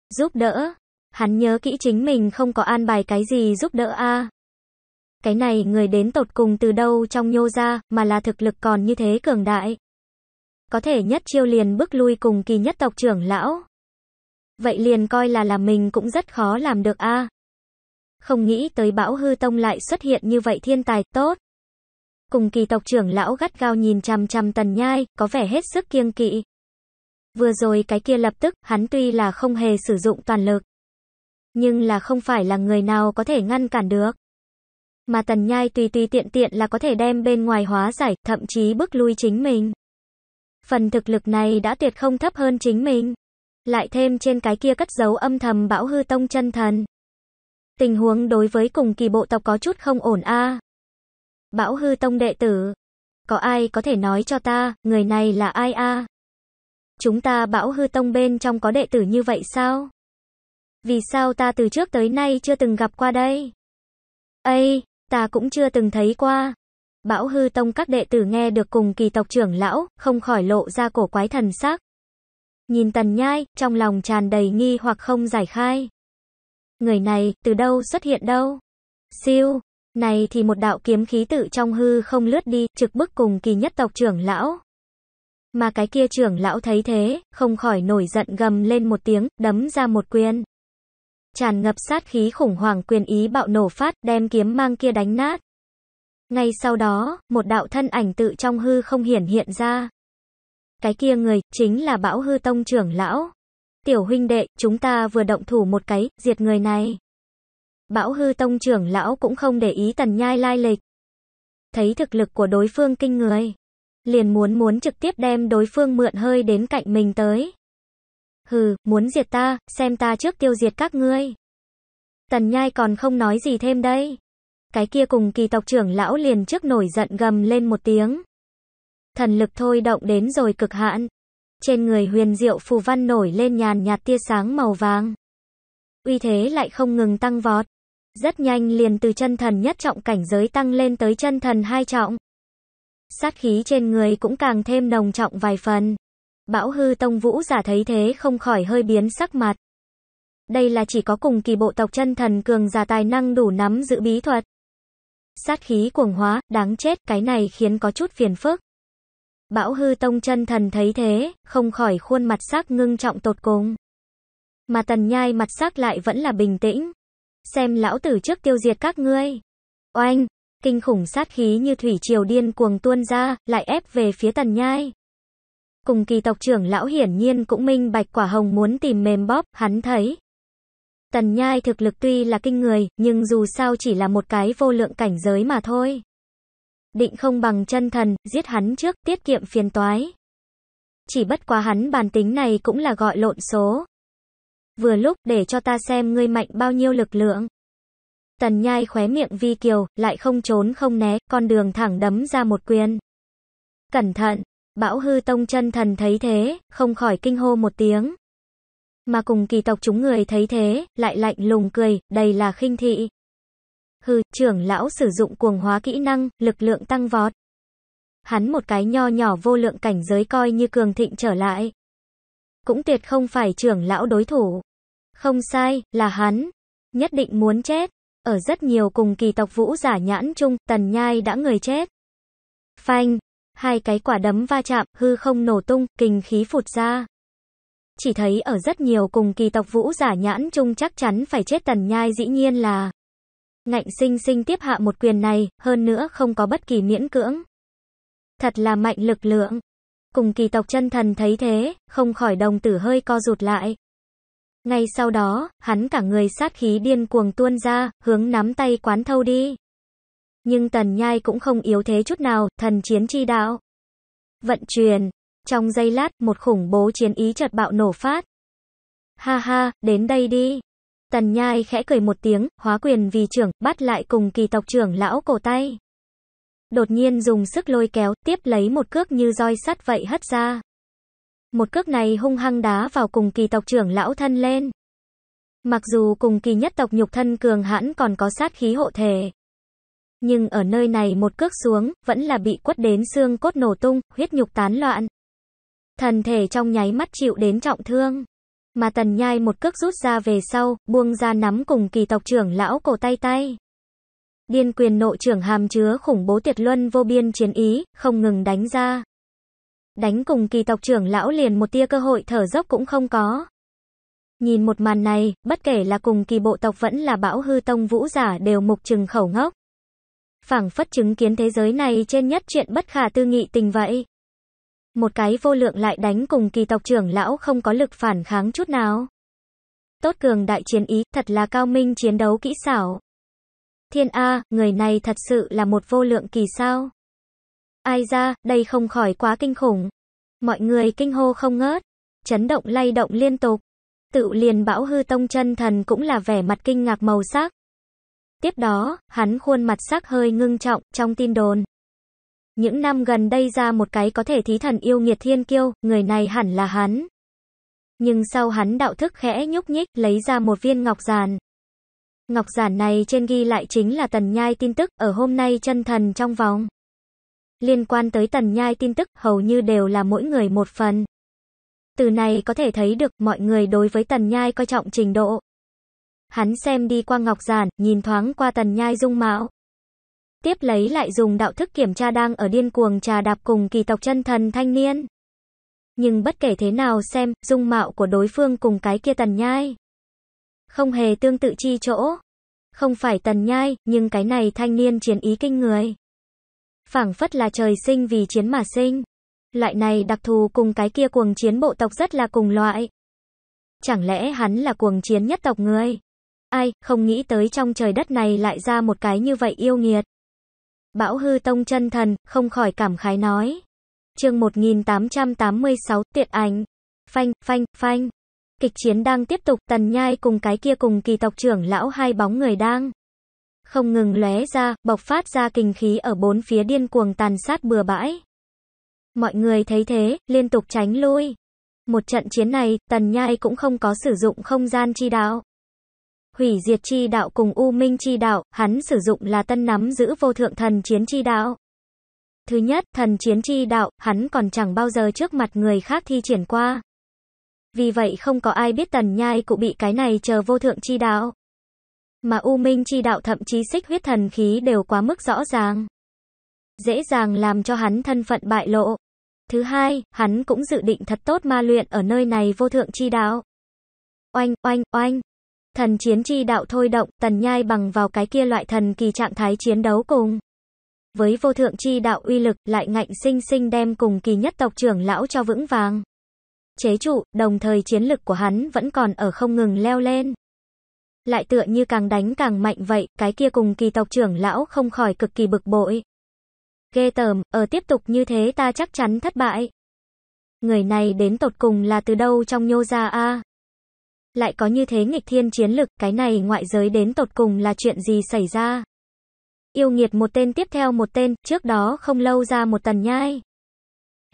Giúp đỡ. Hắn nhớ kỹ chính mình không có an bài cái gì giúp đỡ a Cái này người đến tột cùng từ đâu trong nhô ra, mà là thực lực còn như thế cường đại có thể nhất chiêu liền bước lui cùng kỳ nhất tộc trưởng lão. Vậy liền coi là làm mình cũng rất khó làm được a. Không nghĩ tới bão hư tông lại xuất hiện như vậy thiên tài, tốt. Cùng kỳ tộc trưởng lão gắt gao nhìn chằm chằm tần nhai, có vẻ hết sức kiêng kỵ. Vừa rồi cái kia lập tức, hắn tuy là không hề sử dụng toàn lực. Nhưng là không phải là người nào có thể ngăn cản được. Mà tần nhai tùy tùy tiện tiện là có thể đem bên ngoài hóa giải, thậm chí bước lui chính mình. Phần thực lực này đã tuyệt không thấp hơn chính mình. Lại thêm trên cái kia cất giấu âm thầm bão hư tông chân thần. Tình huống đối với cùng kỳ bộ tộc có chút không ổn a. Bão hư tông đệ tử. Có ai có thể nói cho ta, người này là ai a? Chúng ta bão hư tông bên trong có đệ tử như vậy sao? Vì sao ta từ trước tới nay chưa từng gặp qua đây? Ây, ta cũng chưa từng thấy qua. Bão hư tông các đệ tử nghe được cùng kỳ tộc trưởng lão, không khỏi lộ ra cổ quái thần sắc. Nhìn tần nhai, trong lòng tràn đầy nghi hoặc không giải khai. Người này, từ đâu xuất hiện đâu? Siêu, này thì một đạo kiếm khí tự trong hư không lướt đi, trực bức cùng kỳ nhất tộc trưởng lão. Mà cái kia trưởng lão thấy thế, không khỏi nổi giận gầm lên một tiếng, đấm ra một quyền. Tràn ngập sát khí khủng hoảng quyền ý bạo nổ phát, đem kiếm mang kia đánh nát. Ngay sau đó, một đạo thân ảnh tự trong hư không hiển hiện ra. Cái kia người, chính là bão hư tông trưởng lão. Tiểu huynh đệ, chúng ta vừa động thủ một cái, diệt người này. Bão hư tông trưởng lão cũng không để ý tần nhai lai lịch. Thấy thực lực của đối phương kinh người. Liền muốn muốn trực tiếp đem đối phương mượn hơi đến cạnh mình tới. Hừ, muốn diệt ta, xem ta trước tiêu diệt các ngươi. Tần nhai còn không nói gì thêm đây cái kia cùng kỳ tộc trưởng lão liền trước nổi giận gầm lên một tiếng. Thần lực thôi động đến rồi cực hạn. Trên người huyền diệu phù văn nổi lên nhàn nhạt tia sáng màu vàng. Uy thế lại không ngừng tăng vọt. Rất nhanh liền từ chân thần nhất trọng cảnh giới tăng lên tới chân thần hai trọng. Sát khí trên người cũng càng thêm nồng trọng vài phần. Bão hư tông vũ giả thấy thế không khỏi hơi biến sắc mặt. Đây là chỉ có cùng kỳ bộ tộc chân thần cường giả tài năng đủ nắm giữ bí thuật. Sát khí cuồng hóa, đáng chết, cái này khiến có chút phiền phức. Bão hư tông chân thần thấy thế, không khỏi khuôn mặt sắc ngưng trọng tột cùng. Mà tần nhai mặt sắc lại vẫn là bình tĩnh. Xem lão tử trước tiêu diệt các ngươi. Oanh, kinh khủng sát khí như thủy triều điên cuồng tuôn ra, lại ép về phía tần nhai. Cùng kỳ tộc trưởng lão hiển nhiên cũng minh bạch quả hồng muốn tìm mềm bóp, hắn thấy. Tần Nhai thực lực tuy là kinh người, nhưng dù sao chỉ là một cái vô lượng cảnh giới mà thôi. Định không bằng chân thần, giết hắn trước, tiết kiệm phiền toái. Chỉ bất quá hắn bản tính này cũng là gọi lộn số. Vừa lúc để cho ta xem ngươi mạnh bao nhiêu lực lượng. Tần Nhai khóe miệng vi kiều, lại không trốn không né, con đường thẳng đấm ra một quyền. Cẩn thận, Bão Hư Tông chân thần thấy thế, không khỏi kinh hô một tiếng. Mà cùng kỳ tộc chúng người thấy thế, lại lạnh lùng cười, đây là khinh thị. Hừ, trưởng lão sử dụng cuồng hóa kỹ năng, lực lượng tăng vọt. Hắn một cái nho nhỏ vô lượng cảnh giới coi như cường thịnh trở lại. Cũng tuyệt không phải trưởng lão đối thủ. Không sai, là hắn. Nhất định muốn chết. Ở rất nhiều cùng kỳ tộc vũ giả nhãn chung, tần nhai đã người chết. Phanh, hai cái quả đấm va chạm, hư không nổ tung, kinh khí phụt ra chỉ thấy ở rất nhiều cùng kỳ tộc vũ giả nhãn chung chắc chắn phải chết tần nhai dĩ nhiên là ngạnh sinh sinh tiếp hạ một quyền này, hơn nữa không có bất kỳ miễn cưỡng. Thật là mạnh lực lượng. Cùng kỳ tộc chân thần thấy thế, không khỏi đồng tử hơi co rụt lại. Ngay sau đó, hắn cả người sát khí điên cuồng tuôn ra, hướng nắm tay quán thâu đi. Nhưng tần nhai cũng không yếu thế chút nào, thần chiến chi đạo. Vận chuyển, trong giây lát, một khủng bố chiến ý chợt bạo nổ phát. Ha ha, đến đây đi. Tần nhai khẽ cười một tiếng, hóa quyền vì trưởng, bắt lại cùng kỳ tộc trưởng lão cổ tay. Đột nhiên dùng sức lôi kéo, tiếp lấy một cước như roi sắt vậy hất ra. Một cước này hung hăng đá vào cùng kỳ tộc trưởng lão thân lên. Mặc dù cùng kỳ nhất tộc nhục thân cường hãn còn có sát khí hộ thể. Nhưng ở nơi này một cước xuống, vẫn là bị quất đến xương cốt nổ tung, huyết nhục tán loạn. Thần thể trong nháy mắt chịu đến trọng thương. Mà tần nhai một cước rút ra về sau, buông ra nắm cùng kỳ tộc trưởng lão cổ tay tay. Điên quyền nộ trưởng hàm chứa khủng bố tiệt luân vô biên chiến ý, không ngừng đánh ra. Đánh cùng kỳ tộc trưởng lão liền một tia cơ hội thở dốc cũng không có. Nhìn một màn này, bất kể là cùng kỳ bộ tộc vẫn là bão hư tông vũ giả đều mục trừng khẩu ngốc. phảng phất chứng kiến thế giới này trên nhất chuyện bất khả tư nghị tình vậy một cái vô lượng lại đánh cùng kỳ tộc trưởng lão không có lực phản kháng chút nào. Tốt cường đại chiến ý, thật là cao minh chiến đấu kỹ xảo. Thiên A, người này thật sự là một vô lượng kỳ sao. Ai ra, đây không khỏi quá kinh khủng. Mọi người kinh hô không ngớt, chấn động lay động liên tục. Tự liền bão hư tông chân thần cũng là vẻ mặt kinh ngạc màu sắc. Tiếp đó, hắn khuôn mặt sắc hơi ngưng trọng trong tin đồn. Những năm gần đây ra một cái có thể thí thần yêu nghiệt thiên kiêu, người này hẳn là hắn. Nhưng sau hắn đạo thức khẽ nhúc nhích, lấy ra một viên ngọc giản. Ngọc giản này trên ghi lại chính là tần nhai tin tức, ở hôm nay chân thần trong vòng. Liên quan tới tần nhai tin tức, hầu như đều là mỗi người một phần. Từ này có thể thấy được mọi người đối với tần nhai coi trọng trình độ. Hắn xem đi qua ngọc giản, nhìn thoáng qua tần nhai dung mạo tiếp lấy lại dùng đạo thức kiểm tra đang ở điên cuồng trà đạp cùng kỳ tộc chân thần thanh niên. Nhưng bất kể thế nào xem, dung mạo của đối phương cùng cái kia tần nhai. Không hề tương tự chi chỗ. Không phải tần nhai, nhưng cái này thanh niên chiến ý kinh người. phảng phất là trời sinh vì chiến mà sinh. Loại này đặc thù cùng cái kia cuồng chiến bộ tộc rất là cùng loại. Chẳng lẽ hắn là cuồng chiến nhất tộc người? Ai, không nghĩ tới trong trời đất này lại ra một cái như vậy yêu nghiệt. Bão hư tông chân thần, không khỏi cảm khái nói. chương 1886, tiện ảnh. Phanh, phanh, phanh. Kịch chiến đang tiếp tục, tần nhai cùng cái kia cùng kỳ tộc trưởng lão hai bóng người đang. Không ngừng lóe ra, bộc phát ra kinh khí ở bốn phía điên cuồng tàn sát bừa bãi. Mọi người thấy thế, liên tục tránh lui. Một trận chiến này, tần nhai cũng không có sử dụng không gian chi đạo hủy diệt chi đạo cùng u minh chi đạo, hắn sử dụng là tân nắm giữ vô thượng thần chiến chi đạo. Thứ nhất, thần chiến chi đạo, hắn còn chẳng bao giờ trước mặt người khác thi triển qua. Vì vậy không có ai biết tần nhai cụ bị cái này chờ vô thượng chi đạo. Mà u minh chi đạo thậm chí xích huyết thần khí đều quá mức rõ ràng. Dễ dàng làm cho hắn thân phận bại lộ. Thứ hai, hắn cũng dự định thật tốt ma luyện ở nơi này vô thượng chi đạo. Oanh, oanh, oanh. Thần chiến chi đạo thôi động, tần nhai bằng vào cái kia loại thần kỳ trạng thái chiến đấu cùng. Với vô thượng chi đạo uy lực, lại ngạnh sinh sinh đem cùng kỳ nhất tộc trưởng lão cho vững vàng. Chế trụ, đồng thời chiến lực của hắn vẫn còn ở không ngừng leo lên. Lại tựa như càng đánh càng mạnh vậy, cái kia cùng kỳ tộc trưởng lão không khỏi cực kỳ bực bội. Ghê tởm, ở ờ tiếp tục như thế ta chắc chắn thất bại. Người này đến tột cùng là từ đâu trong nhô ra a lại có như thế nghịch thiên chiến lực, cái này ngoại giới đến tột cùng là chuyện gì xảy ra? Yêu nghiệt một tên tiếp theo một tên, trước đó không lâu ra một tần nhai.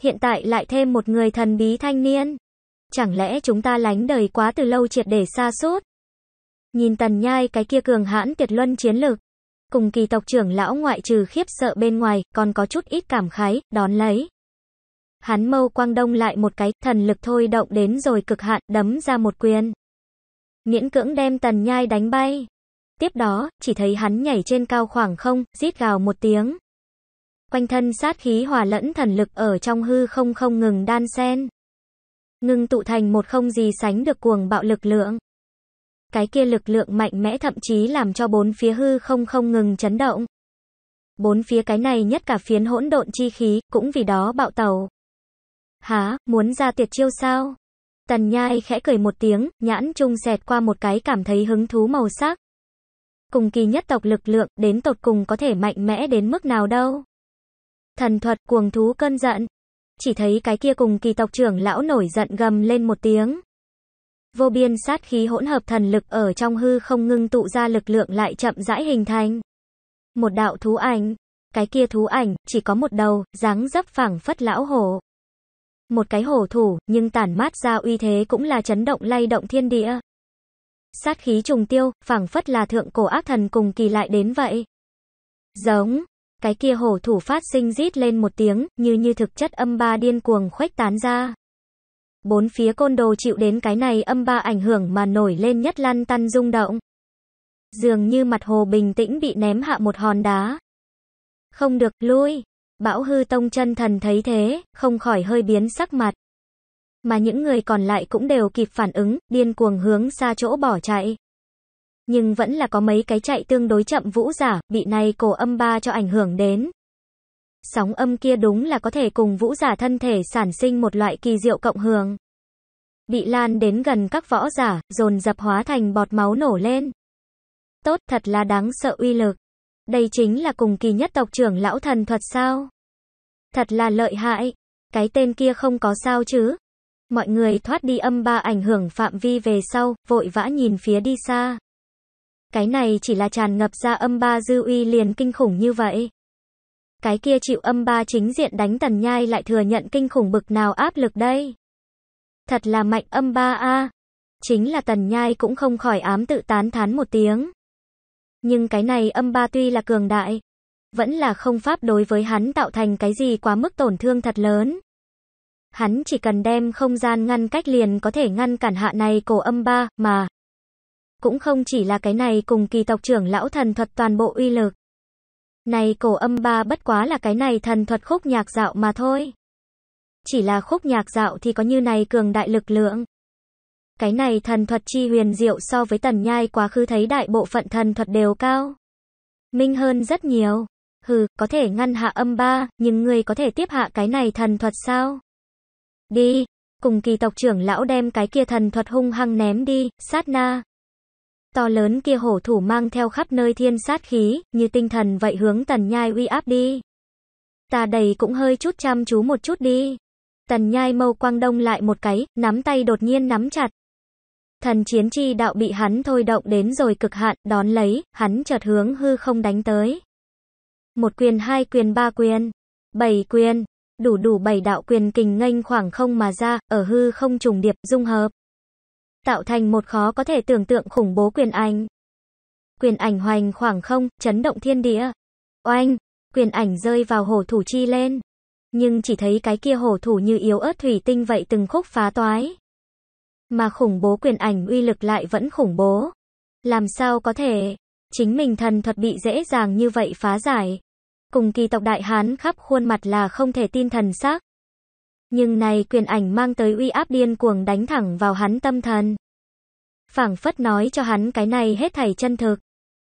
Hiện tại lại thêm một người thần bí thanh niên. Chẳng lẽ chúng ta lánh đời quá từ lâu triệt để xa suốt? Nhìn tần nhai cái kia cường hãn tuyệt luân chiến lực. Cùng kỳ tộc trưởng lão ngoại trừ khiếp sợ bên ngoài, còn có chút ít cảm khái, đón lấy. Hắn mâu quang đông lại một cái, thần lực thôi động đến rồi cực hạn, đấm ra một quyền miễn cưỡng đem tần nhai đánh bay. Tiếp đó, chỉ thấy hắn nhảy trên cao khoảng không, rít gào một tiếng. Quanh thân sát khí hòa lẫn thần lực ở trong hư không không ngừng đan sen, Ngưng tụ thành một không gì sánh được cuồng bạo lực lượng. Cái kia lực lượng mạnh mẽ thậm chí làm cho bốn phía hư không không ngừng chấn động. Bốn phía cái này nhất cả phiến hỗn độn chi khí, cũng vì đó bạo tàu. Há, muốn ra tiệt chiêu sao? Tần nhai khẽ cười một tiếng, nhãn trung xẹt qua một cái cảm thấy hứng thú màu sắc. Cùng kỳ nhất tộc lực lượng, đến tột cùng có thể mạnh mẽ đến mức nào đâu. Thần thuật cuồng thú cơn giận. Chỉ thấy cái kia cùng kỳ tộc trưởng lão nổi giận gầm lên một tiếng. Vô biên sát khí hỗn hợp thần lực ở trong hư không ngưng tụ ra lực lượng lại chậm rãi hình thành. Một đạo thú ảnh. Cái kia thú ảnh, chỉ có một đầu, dáng dấp phẳng phất lão hổ. Một cái hổ thủ, nhưng tản mát ra uy thế cũng là chấn động lay động thiên địa. Sát khí trùng tiêu, phảng phất là thượng cổ ác thần cùng kỳ lại đến vậy. Giống, cái kia hổ thủ phát sinh rít lên một tiếng, như như thực chất âm ba điên cuồng khuếch tán ra. Bốn phía côn đồ chịu đến cái này âm ba ảnh hưởng mà nổi lên nhất lăn tăn rung động. Dường như mặt hồ bình tĩnh bị ném hạ một hòn đá. Không được, lui. Bão hư tông chân thần thấy thế, không khỏi hơi biến sắc mặt. Mà những người còn lại cũng đều kịp phản ứng, điên cuồng hướng xa chỗ bỏ chạy. Nhưng vẫn là có mấy cái chạy tương đối chậm vũ giả, bị này cổ âm ba cho ảnh hưởng đến. Sóng âm kia đúng là có thể cùng vũ giả thân thể sản sinh một loại kỳ diệu cộng hưởng. Bị lan đến gần các võ giả, dồn dập hóa thành bọt máu nổ lên. Tốt thật là đáng sợ uy lực. Đây chính là cùng kỳ nhất tộc trưởng lão thần thuật sao? Thật là lợi hại, cái tên kia không có sao chứ? Mọi người thoát đi âm ba ảnh hưởng phạm vi về sau, vội vã nhìn phía đi xa. Cái này chỉ là tràn ngập ra âm ba dư uy liền kinh khủng như vậy. Cái kia chịu âm ba chính diện đánh tần nhai lại thừa nhận kinh khủng bực nào áp lực đây. Thật là mạnh âm ba a. Chính là tần nhai cũng không khỏi ám tự tán thán một tiếng. Nhưng cái này âm ba tuy là cường đại, vẫn là không pháp đối với hắn tạo thành cái gì quá mức tổn thương thật lớn. Hắn chỉ cần đem không gian ngăn cách liền có thể ngăn cản hạ này cổ âm ba, mà. Cũng không chỉ là cái này cùng kỳ tộc trưởng lão thần thuật toàn bộ uy lực. Này cổ âm ba bất quá là cái này thần thuật khúc nhạc dạo mà thôi. Chỉ là khúc nhạc dạo thì có như này cường đại lực lượng. Cái này thần thuật chi huyền diệu so với tần nhai quá khứ thấy đại bộ phận thần thuật đều cao. Minh hơn rất nhiều. Hừ, có thể ngăn hạ âm ba, nhưng người có thể tiếp hạ cái này thần thuật sao? Đi. Cùng kỳ tộc trưởng lão đem cái kia thần thuật hung hăng ném đi, sát na. To lớn kia hổ thủ mang theo khắp nơi thiên sát khí, như tinh thần vậy hướng tần nhai uy áp đi. Ta đầy cũng hơi chút chăm chú một chút đi. Tần nhai mâu quang đông lại một cái, nắm tay đột nhiên nắm chặt. Thần chiến chi đạo bị hắn thôi động đến rồi cực hạn, đón lấy, hắn chợt hướng hư không đánh tới. Một quyền hai quyền ba quyền, bảy quyền, đủ đủ bảy đạo quyền kình nghênh khoảng không mà ra, ở hư không trùng điệp, dung hợp. Tạo thành một khó có thể tưởng tượng khủng bố quyền ảnh. Quyền ảnh hoành khoảng không, chấn động thiên địa. Oanh, quyền ảnh rơi vào hổ thủ chi lên. Nhưng chỉ thấy cái kia hổ thủ như yếu ớt thủy tinh vậy từng khúc phá toái. Mà khủng bố quyền ảnh uy lực lại vẫn khủng bố. Làm sao có thể, chính mình thần thuật bị dễ dàng như vậy phá giải. Cùng kỳ tộc đại hán khắp khuôn mặt là không thể tin thần sắc, Nhưng này quyền ảnh mang tới uy áp điên cuồng đánh thẳng vào hắn tâm thần. phảng phất nói cho hắn cái này hết thảy chân thực.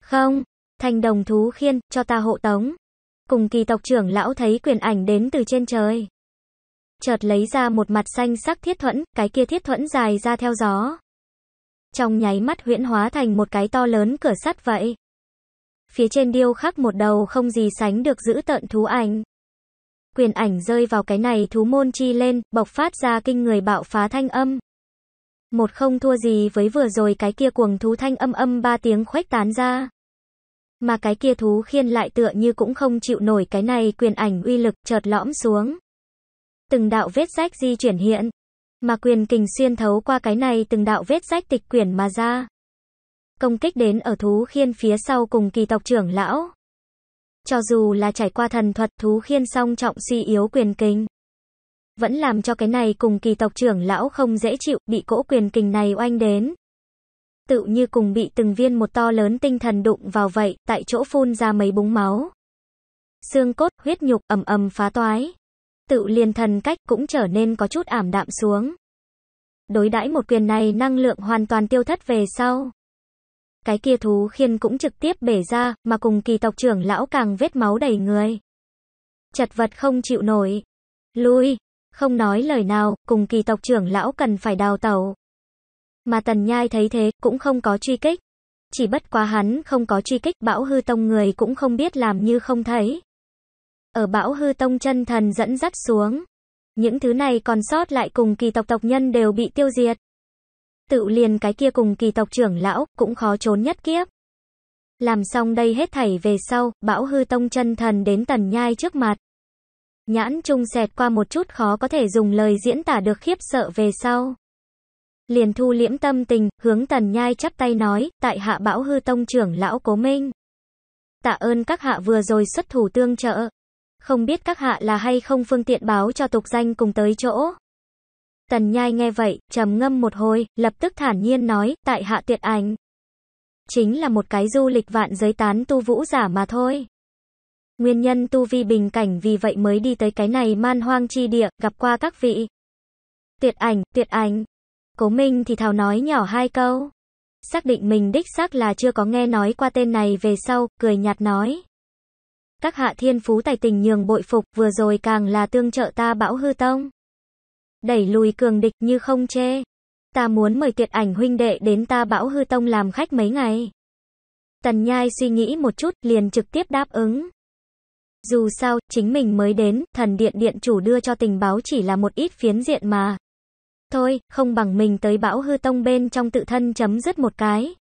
Không, thành đồng thú khiên, cho ta hộ tống. Cùng kỳ tộc trưởng lão thấy quyền ảnh đến từ trên trời chợt lấy ra một mặt xanh sắc thiết thuẫn, cái kia thiết thuẫn dài ra theo gió. Trong nháy mắt huyễn hóa thành một cái to lớn cửa sắt vậy. Phía trên điêu khắc một đầu không gì sánh được giữ tận thú ảnh. Quyền ảnh rơi vào cái này thú môn chi lên, bộc phát ra kinh người bạo phá thanh âm. Một không thua gì với vừa rồi cái kia cuồng thú thanh âm âm ba tiếng khuếch tán ra. Mà cái kia thú khiên lại tựa như cũng không chịu nổi cái này quyền ảnh uy lực chợt lõm xuống từng đạo vết rách di chuyển hiện, mà quyền kình xuyên thấu qua cái này từng đạo vết rách tịch quyển mà ra. Công kích đến ở thú khiên phía sau cùng kỳ tộc trưởng lão. Cho dù là trải qua thần thuật thú khiên song trọng suy yếu quyền kình, vẫn làm cho cái này cùng kỳ tộc trưởng lão không dễ chịu, bị cỗ quyền kình này oanh đến. Tự như cùng bị từng viên một to lớn tinh thần đụng vào vậy, tại chỗ phun ra mấy búng máu. Xương cốt, huyết nhục ầm ầm phá toái tự liên thần cách cũng trở nên có chút ảm đạm xuống. Đối đãi một quyền này năng lượng hoàn toàn tiêu thất về sau. Cái kia thú khiên cũng trực tiếp bể ra, mà cùng kỳ tộc trưởng lão càng vết máu đầy người. Chật vật không chịu nổi. Lui, không nói lời nào, cùng kỳ tộc trưởng lão cần phải đào tẩu. Mà tần nhai thấy thế, cũng không có truy kích. Chỉ bất quá hắn không có truy kích bão hư tông người cũng không biết làm như không thấy. Ở bão hư tông chân thần dẫn dắt xuống. Những thứ này còn sót lại cùng kỳ tộc tộc nhân đều bị tiêu diệt. Tự liền cái kia cùng kỳ tộc trưởng lão, cũng khó trốn nhất kiếp. Làm xong đây hết thảy về sau, bão hư tông chân thần đến tần nhai trước mặt. Nhãn trung xẹt qua một chút khó có thể dùng lời diễn tả được khiếp sợ về sau. Liền thu liễm tâm tình, hướng tần nhai chắp tay nói, tại hạ bão hư tông trưởng lão cố minh. Tạ ơn các hạ vừa rồi xuất thủ tương trợ không biết các hạ là hay không phương tiện báo cho tục danh cùng tới chỗ. Tần nhai nghe vậy, trầm ngâm một hồi, lập tức thản nhiên nói, tại hạ tuyệt ảnh. Chính là một cái du lịch vạn giới tán tu vũ giả mà thôi. Nguyên nhân tu vi bình cảnh vì vậy mới đi tới cái này man hoang chi địa, gặp qua các vị. Tuyệt ảnh, tuyệt ảnh. Cố Minh thì thào nói nhỏ hai câu. Xác định mình đích xác là chưa có nghe nói qua tên này về sau, cười nhạt nói các hạ thiên phú tài tình nhường bội phục, vừa rồi càng là tương trợ ta bão hư tông. Đẩy lùi cường địch như không chê. Ta muốn mời tuyệt ảnh huynh đệ đến ta bão hư tông làm khách mấy ngày. Tần Nhai suy nghĩ một chút, liền trực tiếp đáp ứng. Dù sao, chính mình mới đến, thần điện điện chủ đưa cho tình báo chỉ là một ít phiến diện mà. Thôi, không bằng mình tới bão hư tông bên trong tự thân chấm dứt một cái.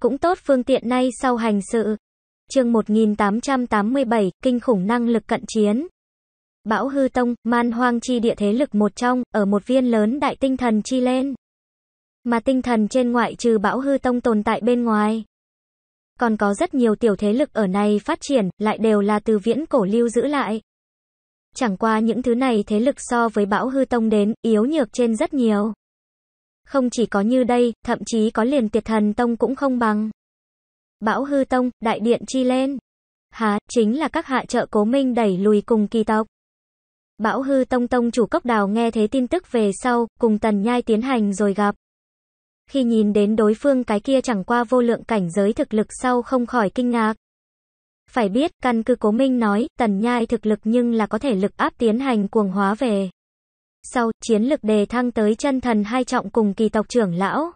Cũng tốt phương tiện nay sau hành sự, chương 1887, kinh khủng năng lực cận chiến. Bão hư tông, man hoang chi địa thế lực một trong, ở một viên lớn đại tinh thần chi lên. Mà tinh thần trên ngoại trừ bão hư tông tồn tại bên ngoài. Còn có rất nhiều tiểu thế lực ở này phát triển, lại đều là từ viễn cổ lưu giữ lại. Chẳng qua những thứ này thế lực so với bão hư tông đến, yếu nhược trên rất nhiều. Không chỉ có như đây, thậm chí có liền tiệt thần tông cũng không bằng. Bão hư tông, đại điện chi lên. Há, chính là các hạ trợ cố minh đẩy lùi cùng kỳ tộc. Bão hư tông tông chủ cốc đào nghe thế tin tức về sau, cùng tần nhai tiến hành rồi gặp. Khi nhìn đến đối phương cái kia chẳng qua vô lượng cảnh giới thực lực sau không khỏi kinh ngạc. Phải biết, căn cứ cố minh nói, tần nhai thực lực nhưng là có thể lực áp tiến hành cuồng hóa về. Sau, chiến lực đề thăng tới chân thần hai trọng cùng kỳ tộc trưởng lão.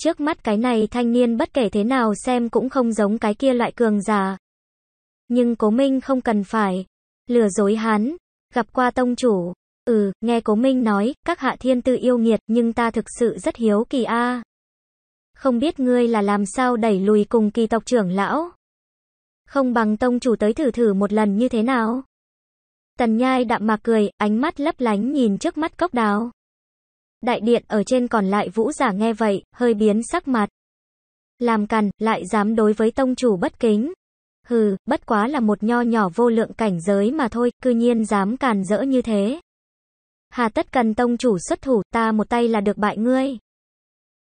Trước mắt cái này thanh niên bất kể thế nào xem cũng không giống cái kia loại cường giả. Nhưng Cố Minh không cần phải lừa dối hắn, gặp qua tông chủ. Ừ, nghe Cố Minh nói, các hạ thiên tư yêu nghiệt, nhưng ta thực sự rất hiếu kỳ a. Không biết ngươi là làm sao đẩy lùi cùng kỳ tộc trưởng lão? Không bằng tông chủ tới thử thử một lần như thế nào? Tần Nhai đạm mạc cười, ánh mắt lấp lánh nhìn trước mắt cốc đáo Đại điện ở trên còn lại vũ giả nghe vậy, hơi biến sắc mặt. Làm cằn, lại dám đối với tông chủ bất kính. Hừ, bất quá là một nho nhỏ vô lượng cảnh giới mà thôi, cư nhiên dám càn rỡ như thế. Hà tất cần tông chủ xuất thủ, ta một tay là được bại ngươi.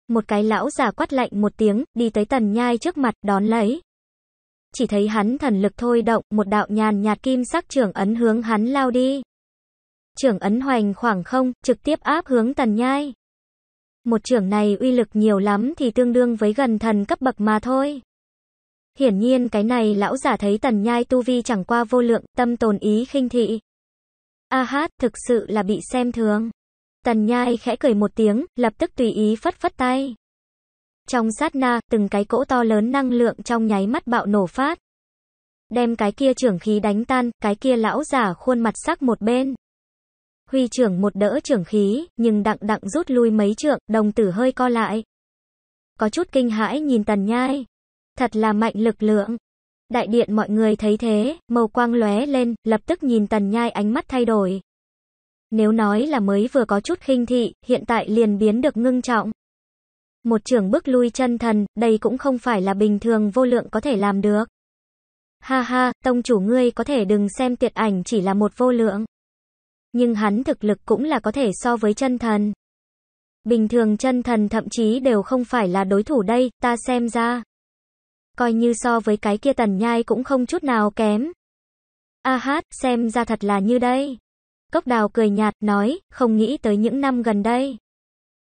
Một cái lão giả quát lạnh một tiếng, đi tới tần nhai trước mặt, đón lấy. Chỉ thấy hắn thần lực thôi động, một đạo nhàn nhạt kim sắc trưởng ấn hướng hắn lao đi trưởng ấn hoành khoảng không, trực tiếp áp hướng tần nhai. Một trưởng này uy lực nhiều lắm thì tương đương với gần thần cấp bậc mà thôi. Hiển nhiên cái này lão giả thấy tần nhai tu vi chẳng qua vô lượng, tâm tồn ý khinh thị. A hát, thực sự là bị xem thường. Tần nhai khẽ cười một tiếng, lập tức tùy ý phất phất tay. Trong sát na, từng cái cỗ to lớn năng lượng trong nháy mắt bạo nổ phát. Đem cái kia trưởng khí đánh tan, cái kia lão giả khuôn mặt sắc một bên. Huy trưởng một đỡ trưởng khí, nhưng đặng đặng rút lui mấy trượng, đồng tử hơi co lại. Có chút kinh hãi nhìn tần nhai. Thật là mạnh lực lượng. Đại điện mọi người thấy thế, màu quang lóe lên, lập tức nhìn tần nhai ánh mắt thay đổi. Nếu nói là mới vừa có chút khinh thị, hiện tại liền biến được ngưng trọng. Một trưởng bước lui chân thần, đây cũng không phải là bình thường vô lượng có thể làm được. Ha ha, tông chủ ngươi có thể đừng xem tiệt ảnh chỉ là một vô lượng nhưng hắn thực lực cũng là có thể so với chân thần. Bình thường chân thần thậm chí đều không phải là đối thủ đây, ta xem ra. Coi như so với cái kia tần nhai cũng không chút nào kém. A hát, xem ra thật là như đây. Cốc đào cười nhạt, nói, không nghĩ tới những năm gần đây.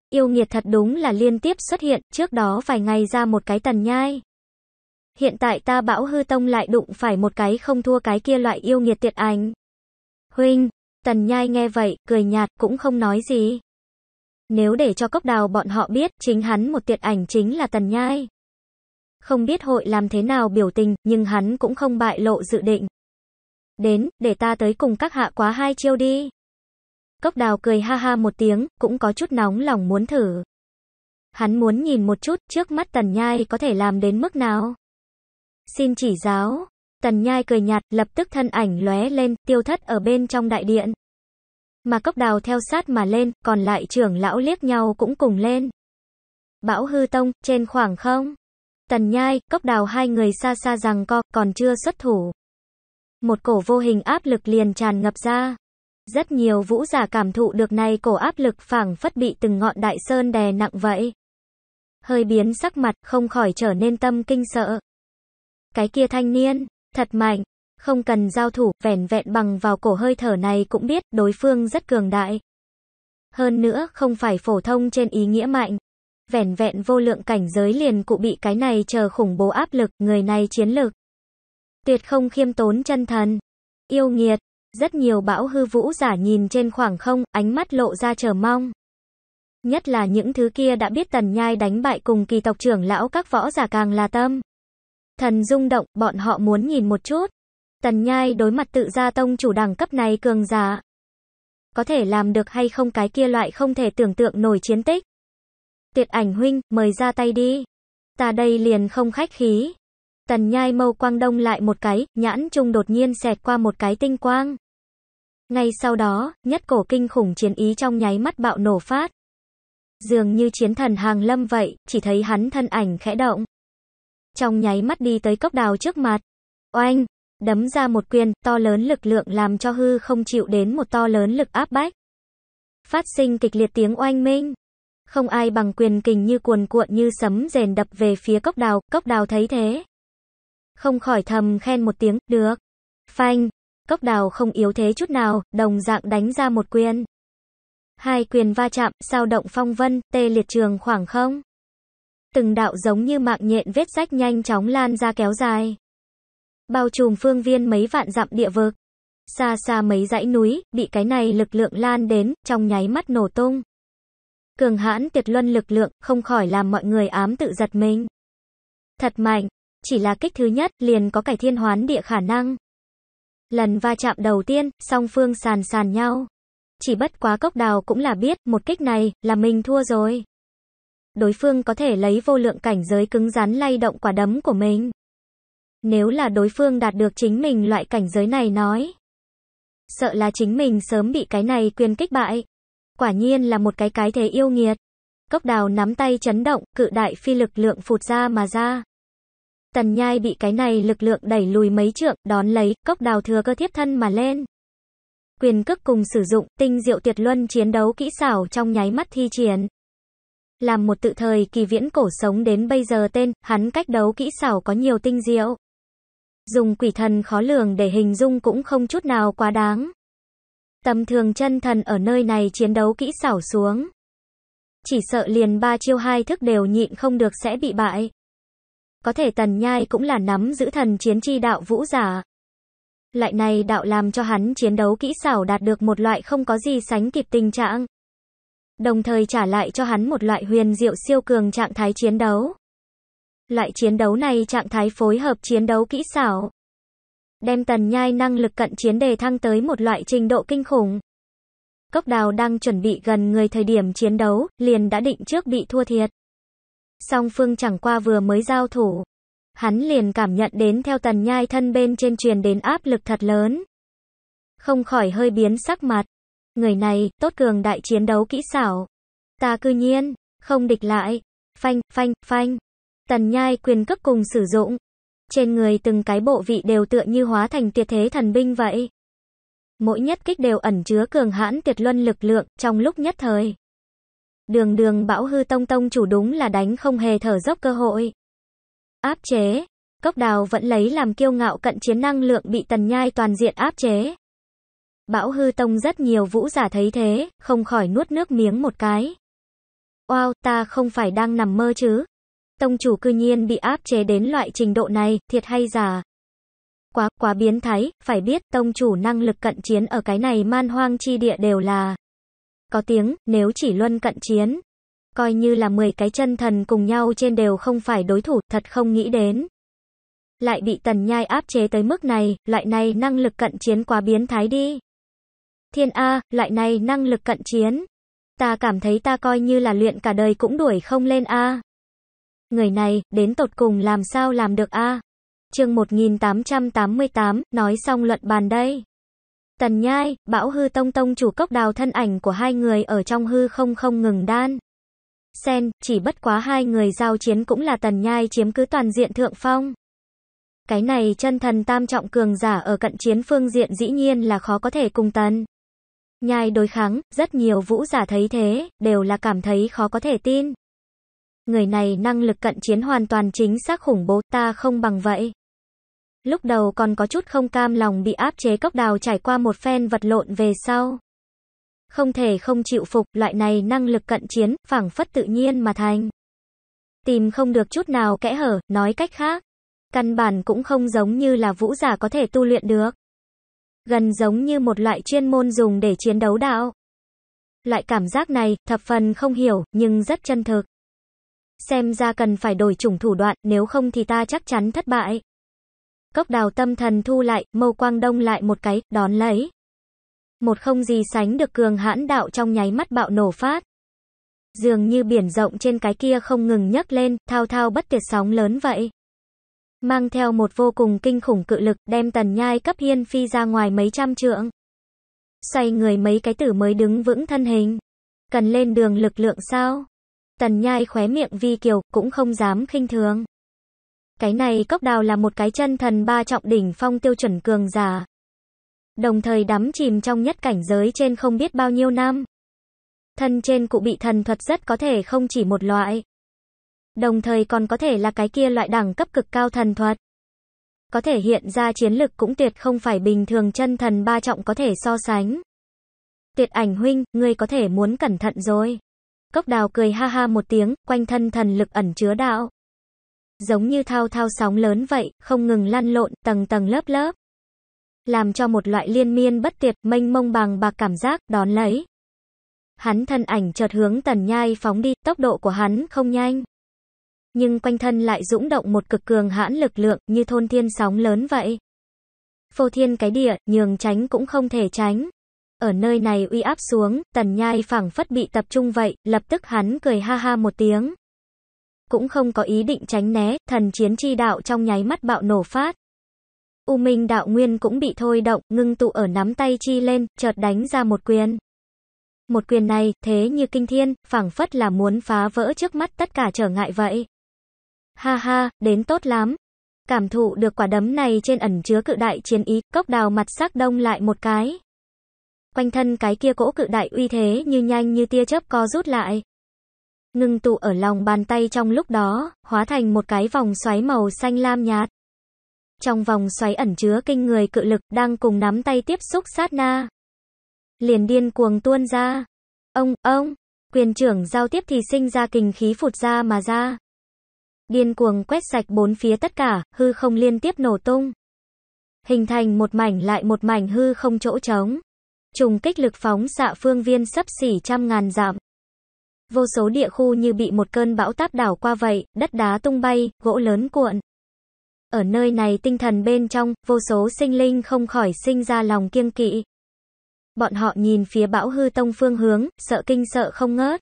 Yêu nghiệt thật đúng là liên tiếp xuất hiện, trước đó vài ngày ra một cái tần nhai. Hiện tại ta bão hư tông lại đụng phải một cái không thua cái kia loại yêu nghiệt tiệt ảnh. Huynh, Tần nhai nghe vậy, cười nhạt, cũng không nói gì. Nếu để cho cốc đào bọn họ biết, chính hắn một tiệt ảnh chính là tần nhai. Không biết hội làm thế nào biểu tình, nhưng hắn cũng không bại lộ dự định. Đến, để ta tới cùng các hạ quá hai chiêu đi. Cốc đào cười ha ha một tiếng, cũng có chút nóng lòng muốn thử. Hắn muốn nhìn một chút, trước mắt tần nhai có thể làm đến mức nào. Xin chỉ giáo. Tần Nhai cười nhạt, lập tức thân ảnh lóe lên, tiêu thất ở bên trong đại điện. Mà cốc đào theo sát mà lên, còn lại trưởng lão liếc nhau cũng cùng lên. Bão hư tông, trên khoảng không. Tần Nhai, cốc đào hai người xa xa rằng co, còn chưa xuất thủ. Một cổ vô hình áp lực liền tràn ngập ra. Rất nhiều vũ giả cảm thụ được này cổ áp lực phảng phất bị từng ngọn đại sơn đè nặng vậy. Hơi biến sắc mặt, không khỏi trở nên tâm kinh sợ. Cái kia thanh niên, thật mạnh. Không cần giao thủ, vẻn vẹn bằng vào cổ hơi thở này cũng biết đối phương rất cường đại. Hơn nữa, không phải phổ thông trên ý nghĩa mạnh. Vẻn vẹn vô lượng cảnh giới liền cụ bị cái này chờ khủng bố áp lực, người này chiến lực. Tuyệt không khiêm tốn chân thần. Yêu nghiệt, rất nhiều bão hư vũ giả nhìn trên khoảng không, ánh mắt lộ ra chờ mong. Nhất là những thứ kia đã biết tần nhai đánh bại cùng kỳ tộc trưởng lão các võ giả càng là tâm. Thần rung động, bọn họ muốn nhìn một chút. Tần Nhai đối mặt tự gia tông chủ đẳng cấp này cường giả. Có thể làm được hay không cái kia loại không thể tưởng tượng nổi chiến tích. tuyệt ảnh huynh, mời ra tay đi. Ta đây liền không khách khí. Tần Nhai mâu quang đông lại một cái, nhãn trung đột nhiên xẹt qua một cái tinh quang. Ngay sau đó, nhất cổ kinh khủng chiến ý trong nháy mắt bạo nổ phát. Dường như chiến thần hàng lâm vậy, chỉ thấy hắn thân ảnh khẽ động trong nháy mắt đi tới cốc đào trước mặt. Oanh, đấm ra một quyền, to lớn lực lượng làm cho hư không chịu đến một to lớn lực áp bách. Phát sinh kịch liệt tiếng oanh minh. Không ai bằng quyền kình như cuồn cuộn như sấm rền đập về phía cốc đào, cốc đào thấy thế. Không khỏi thầm khen một tiếng, được. Phanh, cốc đào không yếu thế chút nào, đồng dạng đánh ra một quyền. Hai quyền va chạm, sao động phong vân, tê liệt trường khoảng không từng đạo giống như mạng nhện vết rách nhanh chóng lan ra kéo dài. Bao trùm phương viên mấy vạn dặm địa vực. Xa xa mấy dãy núi, bị cái này lực lượng lan đến, trong nháy mắt nổ tung. Cường hãn tuyệt luân lực lượng, không khỏi làm mọi người ám tự giật mình. Thật mạnh, chỉ là kích thứ nhất, liền có cải thiên hoán địa khả năng. Lần va chạm đầu tiên, song phương sàn sàn nhau. Chỉ bất quá cốc đào cũng là biết, một kích này, là mình thua rồi đối phương có thể lấy vô lượng cảnh giới cứng rắn lay động quả đấm của mình. Nếu là đối phương đạt được chính mình loại cảnh giới này nói, sợ là chính mình sớm bị cái này quyền kích bại. Quả nhiên là một cái cái thế yêu nghiệt. Cốc đào nắm tay chấn động, cự đại phi lực lượng phụt ra mà ra. Tần nhai bị cái này lực lượng đẩy lùi mấy trượng, đón lấy, cốc đào thừa cơ thiếp thân mà lên. Quyền cước cùng sử dụng, tinh diệu tuyệt luân chiến đấu kỹ xảo trong nháy mắt thi triển. Làm một tự thời kỳ viễn cổ sống đến bây giờ tên, hắn cách đấu kỹ xảo có nhiều tinh diệu. Dùng quỷ thần khó lường để hình dung cũng không chút nào quá đáng. Tầm thường chân thần ở nơi này chiến đấu kỹ xảo xuống. Chỉ sợ liền ba chiêu hai thức đều nhịn không được sẽ bị bại. Có thể tần nhai cũng là nắm giữ thần chiến chi đạo vũ giả. Lại này đạo làm cho hắn chiến đấu kỹ xảo đạt được một loại không có gì sánh kịp tình trạng đồng thời trả lại cho hắn một loại huyền diệu siêu cường trạng thái chiến đấu. Loại chiến đấu này trạng thái phối hợp chiến đấu kỹ xảo, đem tần nhai năng lực cận chiến đề thăng tới một loại trình độ kinh khủng. Cốc đào đang chuẩn bị gần người thời điểm chiến đấu, liền đã định trước bị thua thiệt. Song phương chẳng qua vừa mới giao thủ. Hắn liền cảm nhận đến theo tần nhai thân bên trên truyền đến áp lực thật lớn. Không khỏi hơi biến sắc mặt. Người này, tốt cường đại chiến đấu kỹ xảo. Ta cư nhiên, không địch lại. Phanh, phanh, phanh. Tần nhai quyền cấp cùng sử dụng. Trên người từng cái bộ vị đều tựa như hóa thành tuyệt thế thần binh vậy. Mỗi nhất kích đều ẩn chứa cường hãn tuyệt luân lực lượng trong lúc nhất thời. Đường đường bão hư tông tông chủ đúng là đánh không hề thở dốc cơ hội. Áp chế. Cốc đào vẫn lấy làm kiêu ngạo cận chiến năng lượng bị tần nhai toàn diện áp chế. Bão hư tông rất nhiều vũ giả thấy thế, không khỏi nuốt nước miếng một cái. Wow, ta không phải đang nằm mơ chứ. Tông chủ cư nhiên bị áp chế đến loại trình độ này, thiệt hay giả. Quá, quá biến thái, phải biết tông chủ năng lực cận chiến ở cái này man hoang chi địa đều là. Có tiếng, nếu chỉ luân cận chiến. Coi như là 10 cái chân thần cùng nhau trên đều không phải đối thủ, thật không nghĩ đến. Lại bị tần nhai áp chế tới mức này, loại này năng lực cận chiến quá biến thái đi. Thiên A, loại này năng lực cận chiến. Ta cảm thấy ta coi như là luyện cả đời cũng đuổi không lên A. Người này, đến tột cùng làm sao làm được A. chương 1888, nói xong luận bàn đây. Tần Nhai, Bão Hư Tông Tông chủ cốc đào thân ảnh của hai người ở trong hư không không ngừng đan. Sen, chỉ bất quá hai người giao chiến cũng là Tần Nhai chiếm cứ toàn diện thượng phong. Cái này chân thần tam trọng cường giả ở cận chiến phương diện dĩ nhiên là khó có thể cùng tần. Nhai đối kháng, rất nhiều vũ giả thấy thế, đều là cảm thấy khó có thể tin. Người này năng lực cận chiến hoàn toàn chính xác khủng bố, ta không bằng vậy. Lúc đầu còn có chút không cam lòng bị áp chế cốc đào trải qua một phen vật lộn về sau. Không thể không chịu phục, loại này năng lực cận chiến, phảng phất tự nhiên mà thành. Tìm không được chút nào kẽ hở, nói cách khác. Căn bản cũng không giống như là vũ giả có thể tu luyện được gần giống như một loại chuyên môn dùng để chiến đấu đạo. Loại cảm giác này, thập phần không hiểu, nhưng rất chân thực. Xem ra cần phải đổi chủng thủ đoạn, nếu không thì ta chắc chắn thất bại. Cốc đào tâm thần thu lại, mâu quang đông lại một cái, đón lấy. Một không gì sánh được cường hãn đạo trong nháy mắt bạo nổ phát. Dường như biển rộng trên cái kia không ngừng nhấc lên, thao thao bất tuyệt sóng lớn vậy mang theo một vô cùng kinh khủng cự lực, đem tần nhai cấp hiên phi ra ngoài mấy trăm trượng. Xoay người mấy cái tử mới đứng vững thân hình. Cần lên đường lực lượng sao? Tần nhai khóe miệng vi kiều, cũng không dám khinh thường. Cái này cốc đào là một cái chân thần ba trọng đỉnh phong tiêu chuẩn cường giả. Đồng thời đắm chìm trong nhất cảnh giới trên không biết bao nhiêu năm. Thân trên cụ bị thần thuật rất có thể không chỉ một loại đồng thời còn có thể là cái kia loại đẳng cấp cực cao thần thuật. Có thể hiện ra chiến lực cũng tuyệt không phải bình thường chân thần ba trọng có thể so sánh. Tuyệt ảnh huynh, ngươi có thể muốn cẩn thận rồi. Cốc đào cười ha ha một tiếng, quanh thân thần lực ẩn chứa đạo. Giống như thao thao sóng lớn vậy, không ngừng lăn lộn, tầng tầng lớp lớp. Làm cho một loại liên miên bất tuyệt, mênh mông bằng bạc cảm giác, đón lấy. Hắn thân ảnh chợt hướng tần nhai phóng đi, tốc độ của hắn không nhanh nhưng quanh thân lại dũng động một cực cường hãn lực lượng như thôn thiên sóng lớn vậy. Phô thiên cái địa, nhường tránh cũng không thể tránh. Ở nơi này uy áp xuống, tần nhai phẳng phất bị tập trung vậy, lập tức hắn cười ha ha một tiếng. Cũng không có ý định tránh né, thần chiến chi đạo trong nháy mắt bạo nổ phát. U Minh đạo nguyên cũng bị thôi động, ngưng tụ ở nắm tay chi lên, chợt đánh ra một quyền. Một quyền này, thế như kinh thiên, phẳng phất là muốn phá vỡ trước mắt tất cả trở ngại vậy. Ha ha, đến tốt lắm. Cảm thụ được quả đấm này trên ẩn chứa cự đại chiến ý, cốc đào mặt sắc đông lại một cái. Quanh thân cái kia cỗ cự đại uy thế như nhanh như tia chớp co rút lại. Ngưng tụ ở lòng bàn tay trong lúc đó, hóa thành một cái vòng xoáy màu xanh lam nhạt. Trong vòng xoáy ẩn chứa kinh người cự lực đang cùng nắm tay tiếp xúc sát na. Liền điên cuồng tuôn ra. Ông, ông, quyền trưởng giao tiếp thì sinh ra kình khí phụt ra mà ra, điên cuồng quét sạch bốn phía tất cả, hư không liên tiếp nổ tung. Hình thành một mảnh lại một mảnh hư không chỗ trống. Trùng kích lực phóng xạ phương viên sấp xỉ trăm ngàn dặm. Vô số địa khu như bị một cơn bão táp đảo qua vậy, đất đá tung bay, gỗ lớn cuộn. Ở nơi này tinh thần bên trong, vô số sinh linh không khỏi sinh ra lòng kiêng kỵ. Bọn họ nhìn phía bão hư tông phương hướng, sợ kinh sợ không ngớt.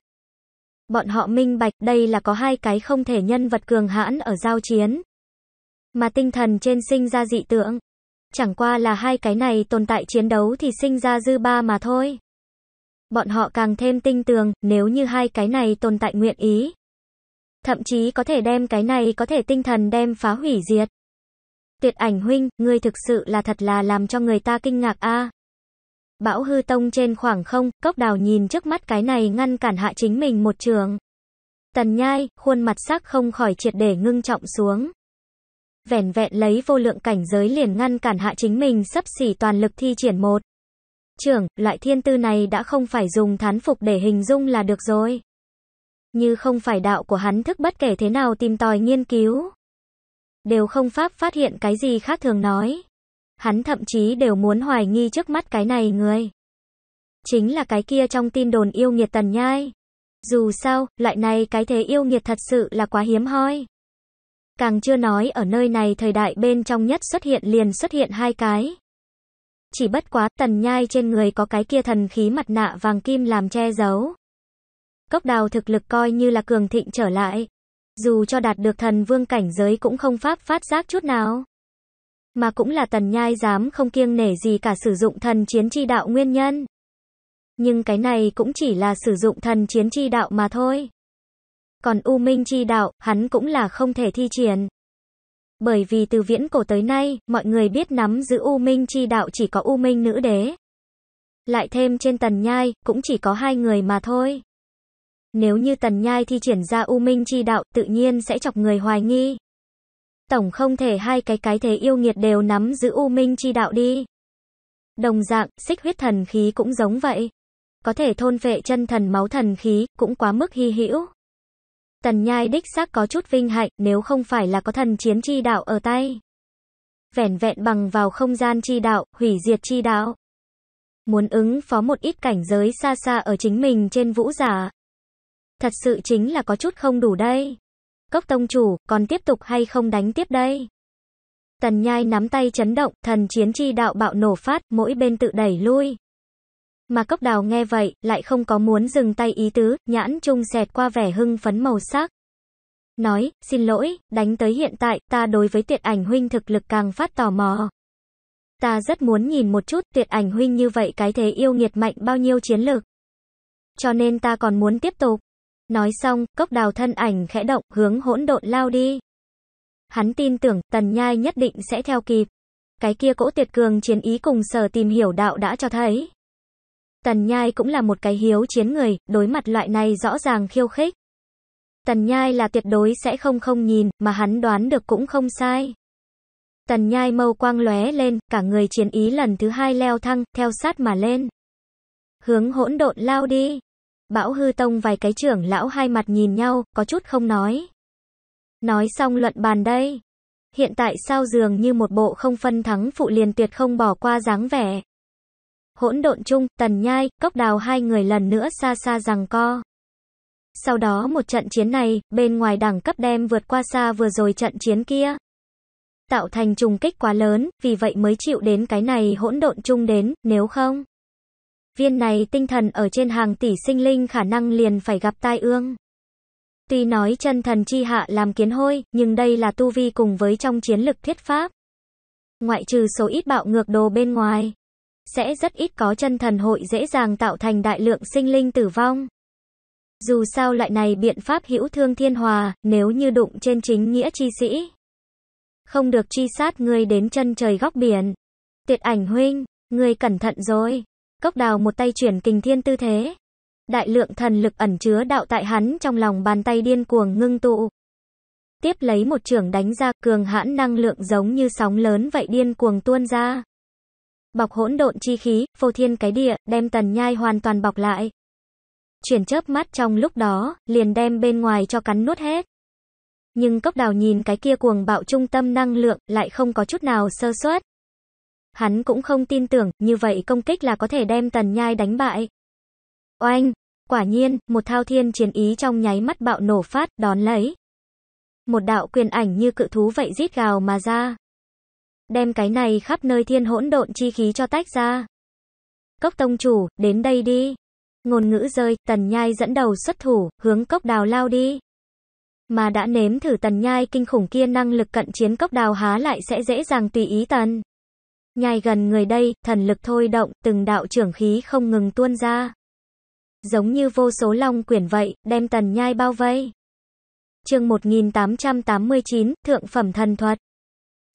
Bọn họ minh bạch đây là có hai cái không thể nhân vật cường hãn ở giao chiến. Mà tinh thần trên sinh ra dị tượng. Chẳng qua là hai cái này tồn tại chiến đấu thì sinh ra dư ba mà thôi. Bọn họ càng thêm tinh tường, nếu như hai cái này tồn tại nguyện ý. Thậm chí có thể đem cái này có thể tinh thần đem phá hủy diệt. Tuyệt ảnh huynh, ngươi thực sự là thật là làm cho người ta kinh ngạc a. Bão hư tông trên khoảng không, cốc đào nhìn trước mắt cái này ngăn cản hạ chính mình một trường. Tần nhai, khuôn mặt sắc không khỏi triệt để ngưng trọng xuống. Vẻn vẹn lấy vô lượng cảnh giới liền ngăn cản hạ chính mình sắp xỉ toàn lực thi triển một. Trưởng, loại thiên tư này đã không phải dùng thán phục để hình dung là được rồi. Như không phải đạo của hắn thức bất kể thế nào tìm tòi nghiên cứu. Đều không pháp phát hiện cái gì khác thường nói. Hắn thậm chí đều muốn hoài nghi trước mắt cái này người. Chính là cái kia trong tin đồn yêu nghiệt tần nhai. Dù sao, loại này cái thế yêu nghiệt thật sự là quá hiếm hoi. Càng chưa nói ở nơi này thời đại bên trong nhất xuất hiện liền xuất hiện hai cái. Chỉ bất quá tần nhai trên người có cái kia thần khí mặt nạ vàng kim làm che giấu. Cốc đào thực lực coi như là cường thịnh trở lại. Dù cho đạt được thần vương cảnh giới cũng không pháp phát giác chút nào mà cũng là tần nhai dám không kiêng nể gì cả sử dụng thần chiến chi đạo nguyên nhân. Nhưng cái này cũng chỉ là sử dụng thần chiến chi đạo mà thôi. Còn U Minh chi đạo, hắn cũng là không thể thi triển. Bởi vì từ viễn cổ tới nay, mọi người biết nắm giữ U Minh chi đạo chỉ có U Minh nữ đế. Lại thêm trên tần nhai, cũng chỉ có hai người mà thôi. Nếu như tần nhai thi triển ra U Minh chi đạo, tự nhiên sẽ chọc người hoài nghi. Tổng không thể hai cái cái thế yêu nghiệt đều nắm giữ u minh chi đạo đi. Đồng dạng, xích huyết thần khí cũng giống vậy. Có thể thôn vệ chân thần máu thần khí, cũng quá mức hy hữu. Tần nhai đích xác có chút vinh hạnh nếu không phải là có thần chiến chi đạo ở tay. Vẻn vẹn bằng vào không gian chi đạo, hủy diệt chi đạo. Muốn ứng phó một ít cảnh giới xa xa ở chính mình trên vũ giả. Thật sự chính là có chút không đủ đây. Cốc tông chủ, còn tiếp tục hay không đánh tiếp đây? Tần nhai nắm tay chấn động, thần chiến chi đạo bạo nổ phát, mỗi bên tự đẩy lui. Mà cốc đào nghe vậy, lại không có muốn dừng tay ý tứ, nhãn trung xẹt qua vẻ hưng phấn màu sắc. Nói, xin lỗi, đánh tới hiện tại, ta đối với tiệt ảnh huynh thực lực càng phát tò mò. Ta rất muốn nhìn một chút tiệt ảnh huynh như vậy cái thế yêu nghiệt mạnh bao nhiêu chiến lực Cho nên ta còn muốn tiếp tục. Nói xong, cốc đào thân ảnh khẽ động, hướng hỗn độn lao đi. Hắn tin tưởng, tần nhai nhất định sẽ theo kịp. Cái kia cỗ tuyệt cường chiến ý cùng sở tìm hiểu đạo đã cho thấy. Tần nhai cũng là một cái hiếu chiến người, đối mặt loại này rõ ràng khiêu khích. Tần nhai là tuyệt đối sẽ không không nhìn, mà hắn đoán được cũng không sai. Tần nhai mâu quang lóe lên, cả người chiến ý lần thứ hai leo thăng, theo sát mà lên. Hướng hỗn độn lao đi. Bão hư tông vài cái trưởng lão hai mặt nhìn nhau, có chút không nói. Nói xong luận bàn đây. Hiện tại sao dường như một bộ không phân thắng phụ liền tuyệt không bỏ qua dáng vẻ. Hỗn độn chung, tần nhai, cốc đào hai người lần nữa xa xa rằng co. Sau đó một trận chiến này, bên ngoài đẳng cấp đem vượt qua xa vừa rồi trận chiến kia. Tạo thành trùng kích quá lớn, vì vậy mới chịu đến cái này hỗn độn chung đến, nếu không viên này tinh thần ở trên hàng tỷ sinh linh khả năng liền phải gặp tai ương. Tuy nói chân thần chi hạ làm kiến hôi, nhưng đây là tu vi cùng với trong chiến lực thiết pháp. Ngoại trừ số ít bạo ngược đồ bên ngoài, sẽ rất ít có chân thần hội dễ dàng tạo thành đại lượng sinh linh tử vong. Dù sao loại này biện pháp hữu thương thiên hòa, nếu như đụng trên chính nghĩa chi sĩ. Không được chi sát người đến chân trời góc biển. Tiệt ảnh huynh, người cẩn thận rồi. Cốc đào một tay chuyển kình thiên tư thế. Đại lượng thần lực ẩn chứa đạo tại hắn trong lòng bàn tay điên cuồng ngưng tụ. Tiếp lấy một trường đánh ra cường hãn năng lượng giống như sóng lớn vậy điên cuồng tuôn ra. Bọc hỗn độn chi khí, phô thiên cái địa, đem tần nhai hoàn toàn bọc lại. Chuyển chớp mắt trong lúc đó, liền đem bên ngoài cho cắn nuốt hết. Nhưng cốc đào nhìn cái kia cuồng bạo trung tâm năng lượng lại không có chút nào sơ suất. Hắn cũng không tin tưởng, như vậy công kích là có thể đem tần nhai đánh bại. Oanh! Quả nhiên, một thao thiên chiến ý trong nháy mắt bạo nổ phát, đón lấy. Một đạo quyền ảnh như cự thú vậy rít gào mà ra. Đem cái này khắp nơi thiên hỗn độn chi khí cho tách ra. Cốc tông chủ, đến đây đi. Ngôn ngữ rơi, tần nhai dẫn đầu xuất thủ, hướng cốc đào lao đi. Mà đã nếm thử tần nhai kinh khủng kia năng lực cận chiến cốc đào há lại sẽ dễ dàng tùy ý tần nhai gần người đây, thần lực thôi động, từng đạo trưởng khí không ngừng tuôn ra. Giống như vô số long quyển vậy, đem tần nhai bao vây. chương 1889, Thượng Phẩm Thần Thuật.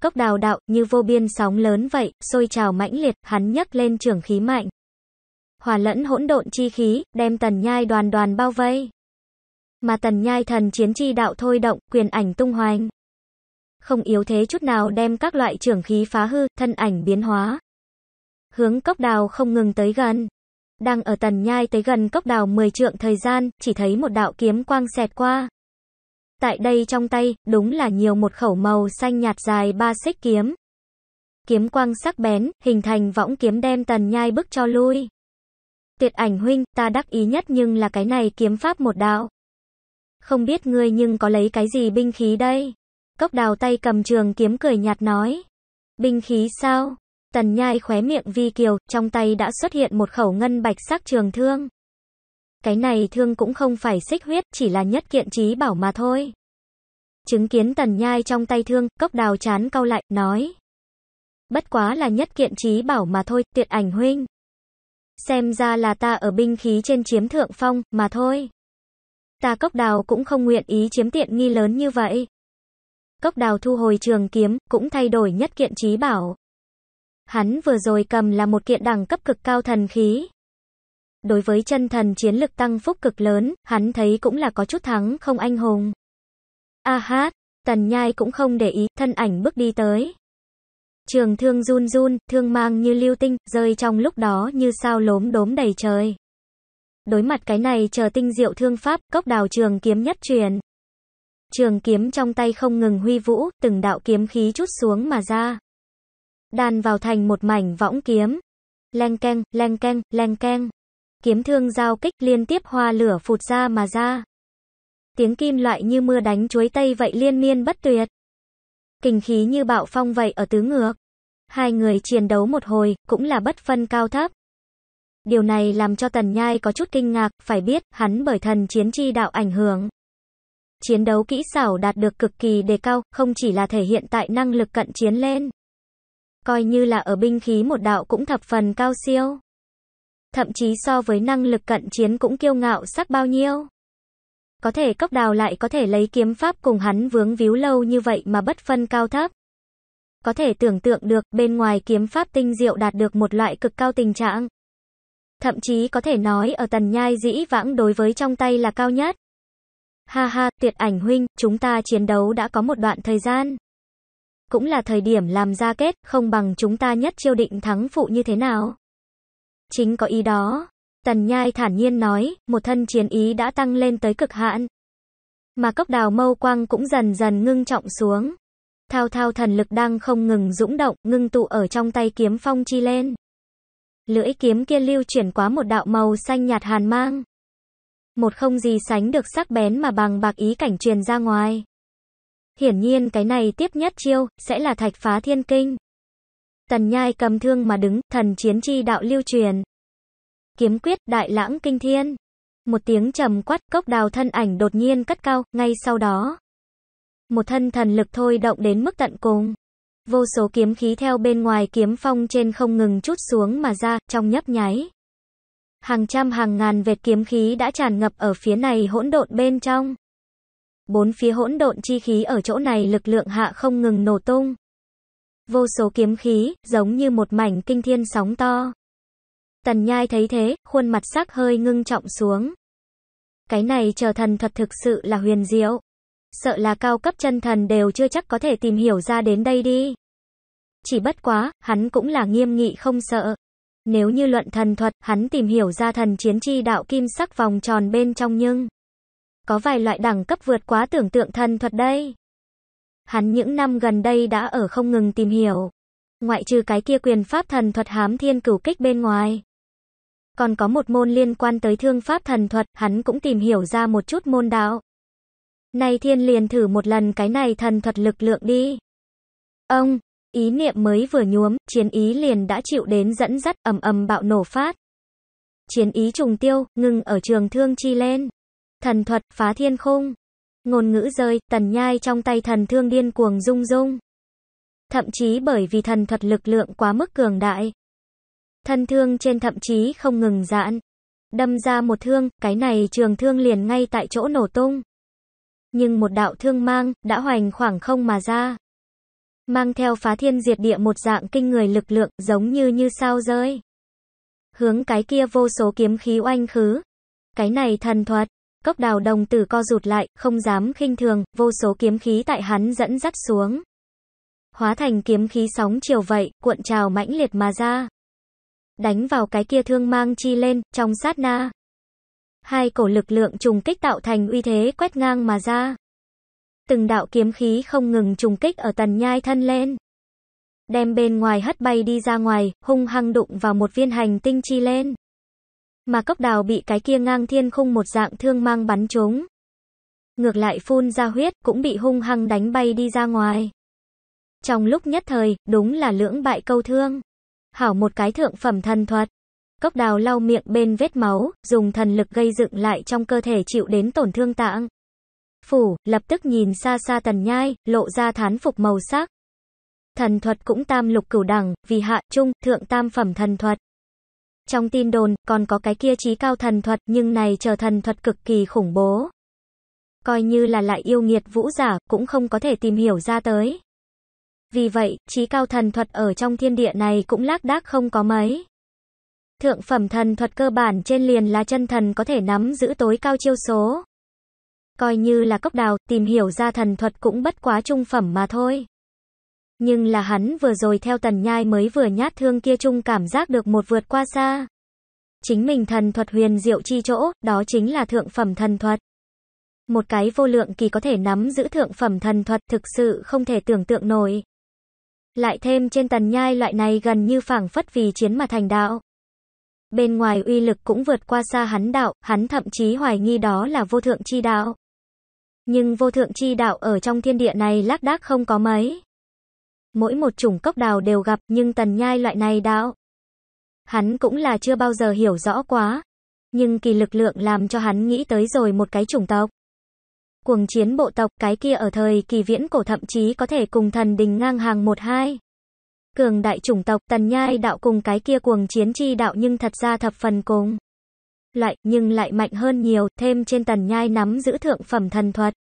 Cốc đào đạo, như vô biên sóng lớn vậy, sôi trào mãnh liệt, hắn nhấc lên trưởng khí mạnh. Hòa lẫn hỗn độn chi khí, đem tần nhai đoàn đoàn bao vây. Mà tần nhai thần chiến chi đạo thôi động, quyền ảnh tung hoành không yếu thế chút nào đem các loại trưởng khí phá hư, thân ảnh biến hóa. Hướng cốc đào không ngừng tới gần. Đang ở tần nhai tới gần cốc đào 10 trượng thời gian, chỉ thấy một đạo kiếm quang xẹt qua. Tại đây trong tay, đúng là nhiều một khẩu màu xanh nhạt dài ba xích kiếm. Kiếm quang sắc bén, hình thành võng kiếm đem tần nhai bức cho lui. Tuyệt ảnh huynh, ta đắc ý nhất nhưng là cái này kiếm pháp một đạo. Không biết ngươi nhưng có lấy cái gì binh khí đây? cốc đào tay cầm trường kiếm cười nhạt nói. Binh khí sao? Tần nhai khóe miệng vi kiều, trong tay đã xuất hiện một khẩu ngân bạch sắc trường thương. Cái này thương cũng không phải xích huyết, chỉ là nhất kiện trí bảo mà thôi. Chứng kiến tần nhai trong tay thương, cốc đào chán cau lại, nói. Bất quá là nhất kiện trí bảo mà thôi, tuyệt ảnh huynh. Xem ra là ta ở binh khí trên chiếm thượng phong, mà thôi. Ta cốc đào cũng không nguyện ý chiếm tiện nghi lớn như vậy. Cốc đào thu hồi trường kiếm, cũng thay đổi nhất kiện trí bảo. Hắn vừa rồi cầm là một kiện đẳng cấp cực cao thần khí. Đối với chân thần chiến lực tăng phúc cực lớn, hắn thấy cũng là có chút thắng không anh hùng. A hát, tần nhai cũng không để ý, thân ảnh bước đi tới. Trường thương run run, thương mang như lưu tinh, rơi trong lúc đó như sao lốm đốm đầy trời. Đối mặt cái này chờ tinh diệu thương pháp, cốc đào trường kiếm nhất truyền trường kiếm trong tay không ngừng huy vũ, từng đạo kiếm khí chút xuống mà ra. Đàn vào thành một mảnh võng kiếm. Leng keng, leng keng, leng keng. Kiếm thương giao kích liên tiếp hoa lửa phụt ra mà ra. Tiếng kim loại như mưa đánh chuối tây vậy liên miên bất tuyệt. Kình khí như bạo phong vậy ở tứ ngược. Hai người chiến đấu một hồi, cũng là bất phân cao thấp. Điều này làm cho Tần Nhai có chút kinh ngạc, phải biết, hắn bởi thần chiến chi đạo ảnh hưởng chiến đấu kỹ xảo đạt được cực kỳ đề cao, không chỉ là thể hiện tại năng lực cận chiến lên. Coi như là ở binh khí một đạo cũng thập phần cao siêu. Thậm chí so với năng lực cận chiến cũng kiêu ngạo sắc bao nhiêu. Có thể cốc đào lại có thể lấy kiếm pháp cùng hắn vướng víu lâu như vậy mà bất phân cao thấp. Có thể tưởng tượng được bên ngoài kiếm pháp tinh diệu đạt được một loại cực cao tình trạng. Thậm chí có thể nói ở tần nhai dĩ vãng đối với trong tay là cao nhất. Ha ha, tuyệt ảnh huynh, chúng ta chiến đấu đã có một đoạn thời gian. Cũng là thời điểm làm ra kết, không bằng chúng ta nhất chiêu định thắng phụ như thế nào. Chính có ý đó. Tần Nhai thản nhiên nói, một thân chiến ý đã tăng lên tới cực hạn. Mà cốc đào mâu quang cũng dần dần ngưng trọng xuống. Thao thao thần lực đang không ngừng dũng động, ngưng tụ ở trong tay kiếm phong chi lên. Lưỡi kiếm kia lưu chuyển quá một đạo màu xanh nhạt hàn mang một không gì sánh được sắc bén mà bằng bạc ý cảnh truyền ra ngoài. Hiển nhiên cái này tiếp nhất chiêu, sẽ là thạch phá thiên kinh. Tần nhai cầm thương mà đứng, thần chiến chi đạo lưu truyền. Kiếm quyết đại lãng kinh thiên. Một tiếng trầm quát cốc đào thân ảnh đột nhiên cất cao, ngay sau đó. Một thân thần lực thôi động đến mức tận cùng. Vô số kiếm khí theo bên ngoài kiếm phong trên không ngừng chút xuống mà ra, trong nhấp nháy hàng trăm hàng ngàn vệt kiếm khí đã tràn ngập ở phía này hỗn độn bên trong. Bốn phía hỗn độn chi khí ở chỗ này lực lượng hạ không ngừng nổ tung. Vô số kiếm khí, giống như một mảnh kinh thiên sóng to. Tần nhai thấy thế, khuôn mặt sắc hơi ngưng trọng xuống. Cái này chờ thần thuật thực sự là huyền diệu. Sợ là cao cấp chân thần đều chưa chắc có thể tìm hiểu ra đến đây đi. Chỉ bất quá, hắn cũng là nghiêm nghị không sợ, nếu như luận thần thuật, hắn tìm hiểu ra thần chiến chi đạo kim sắc vòng tròn bên trong nhưng có vài loại đẳng cấp vượt quá tưởng tượng thần thuật đây. Hắn những năm gần đây đã ở không ngừng tìm hiểu, ngoại trừ cái kia quyền pháp thần thuật hám thiên cửu kích bên ngoài. Còn có một môn liên quan tới thương pháp thần thuật, hắn cũng tìm hiểu ra một chút môn đạo. Này thiên liền thử một lần cái này thần thuật lực lượng đi. Ông, Ý niệm mới vừa nhuốm, chiến ý liền đã chịu đến dẫn dắt ầm ầm bạo nổ phát. Chiến ý trùng tiêu, ngừng ở trường thương chi lên. Thần thuật, phá thiên khung. Ngôn ngữ rơi, tần nhai trong tay thần thương điên cuồng rung rung. Thậm chí bởi vì thần thuật lực lượng quá mức cường đại. thần thương trên thậm chí không ngừng giãn. Đâm ra một thương, cái này trường thương liền ngay tại chỗ nổ tung. Nhưng một đạo thương mang, đã hoành khoảng không mà ra mang theo phá thiên diệt địa một dạng kinh người lực lượng, giống như như sao rơi. Hướng cái kia vô số kiếm khí oanh khứ. Cái này thần thuật, cốc đào đồng tử co rụt lại, không dám khinh thường, vô số kiếm khí tại hắn dẫn dắt xuống. Hóa thành kiếm khí sóng chiều vậy, cuộn trào mãnh liệt mà ra. Đánh vào cái kia thương mang chi lên, trong sát na. Hai cổ lực lượng trùng kích tạo thành uy thế quét ngang mà ra từng đạo kiếm khí không ngừng trùng kích ở tần nhai thân lên. Đem bên ngoài hất bay đi ra ngoài, hung hăng đụng vào một viên hành tinh chi lên. Mà cốc đào bị cái kia ngang thiên khung một dạng thương mang bắn trúng. Ngược lại phun ra huyết cũng bị hung hăng đánh bay đi ra ngoài. Trong lúc nhất thời, đúng là lưỡng bại câu thương. Hảo một cái thượng phẩm thần thuật. Cốc đào lau miệng bên vết máu, dùng thần lực gây dựng lại trong cơ thể chịu đến tổn thương tạng phủ, lập tức nhìn xa xa tần nhai, lộ ra thán phục màu sắc. Thần thuật cũng tam lục cửu đẳng, vì hạ, trung, thượng tam phẩm thần thuật. Trong tin đồn, còn có cái kia trí cao thần thuật, nhưng này chờ thần thuật cực kỳ khủng bố. Coi như là lại yêu nghiệt vũ giả, cũng không có thể tìm hiểu ra tới. Vì vậy, trí cao thần thuật ở trong thiên địa này cũng lác đác không có mấy. Thượng phẩm thần thuật cơ bản trên liền là chân thần có thể nắm giữ tối cao chiêu số. Coi như là cốc đào, tìm hiểu ra thần thuật cũng bất quá trung phẩm mà thôi. Nhưng là hắn vừa rồi theo tần nhai mới vừa nhát thương kia chung cảm giác được một vượt qua xa. Chính mình thần thuật huyền diệu chi chỗ, đó chính là thượng phẩm thần thuật. Một cái vô lượng kỳ có thể nắm giữ thượng phẩm thần thuật thực sự không thể tưởng tượng nổi. Lại thêm trên tần nhai loại này gần như phảng phất vì chiến mà thành đạo. Bên ngoài uy lực cũng vượt qua xa hắn đạo, hắn thậm chí hoài nghi đó là vô thượng chi đạo. Nhưng vô thượng chi đạo ở trong thiên địa này lác đác không có mấy. Mỗi một chủng cốc đào đều gặp, nhưng tần nhai loại này đạo. Hắn cũng là chưa bao giờ hiểu rõ quá. Nhưng kỳ lực lượng làm cho hắn nghĩ tới rồi một cái chủng tộc. Cuồng chiến bộ tộc cái kia ở thời kỳ viễn cổ thậm chí có thể cùng thần đình ngang hàng một hai. Cường đại chủng tộc tần nhai đạo cùng cái kia cuồng chiến chi đạo nhưng thật ra thập phần cùng loại, nhưng lại mạnh hơn nhiều, thêm trên Tần Nhai nắm giữ thượng phẩm thần thuật.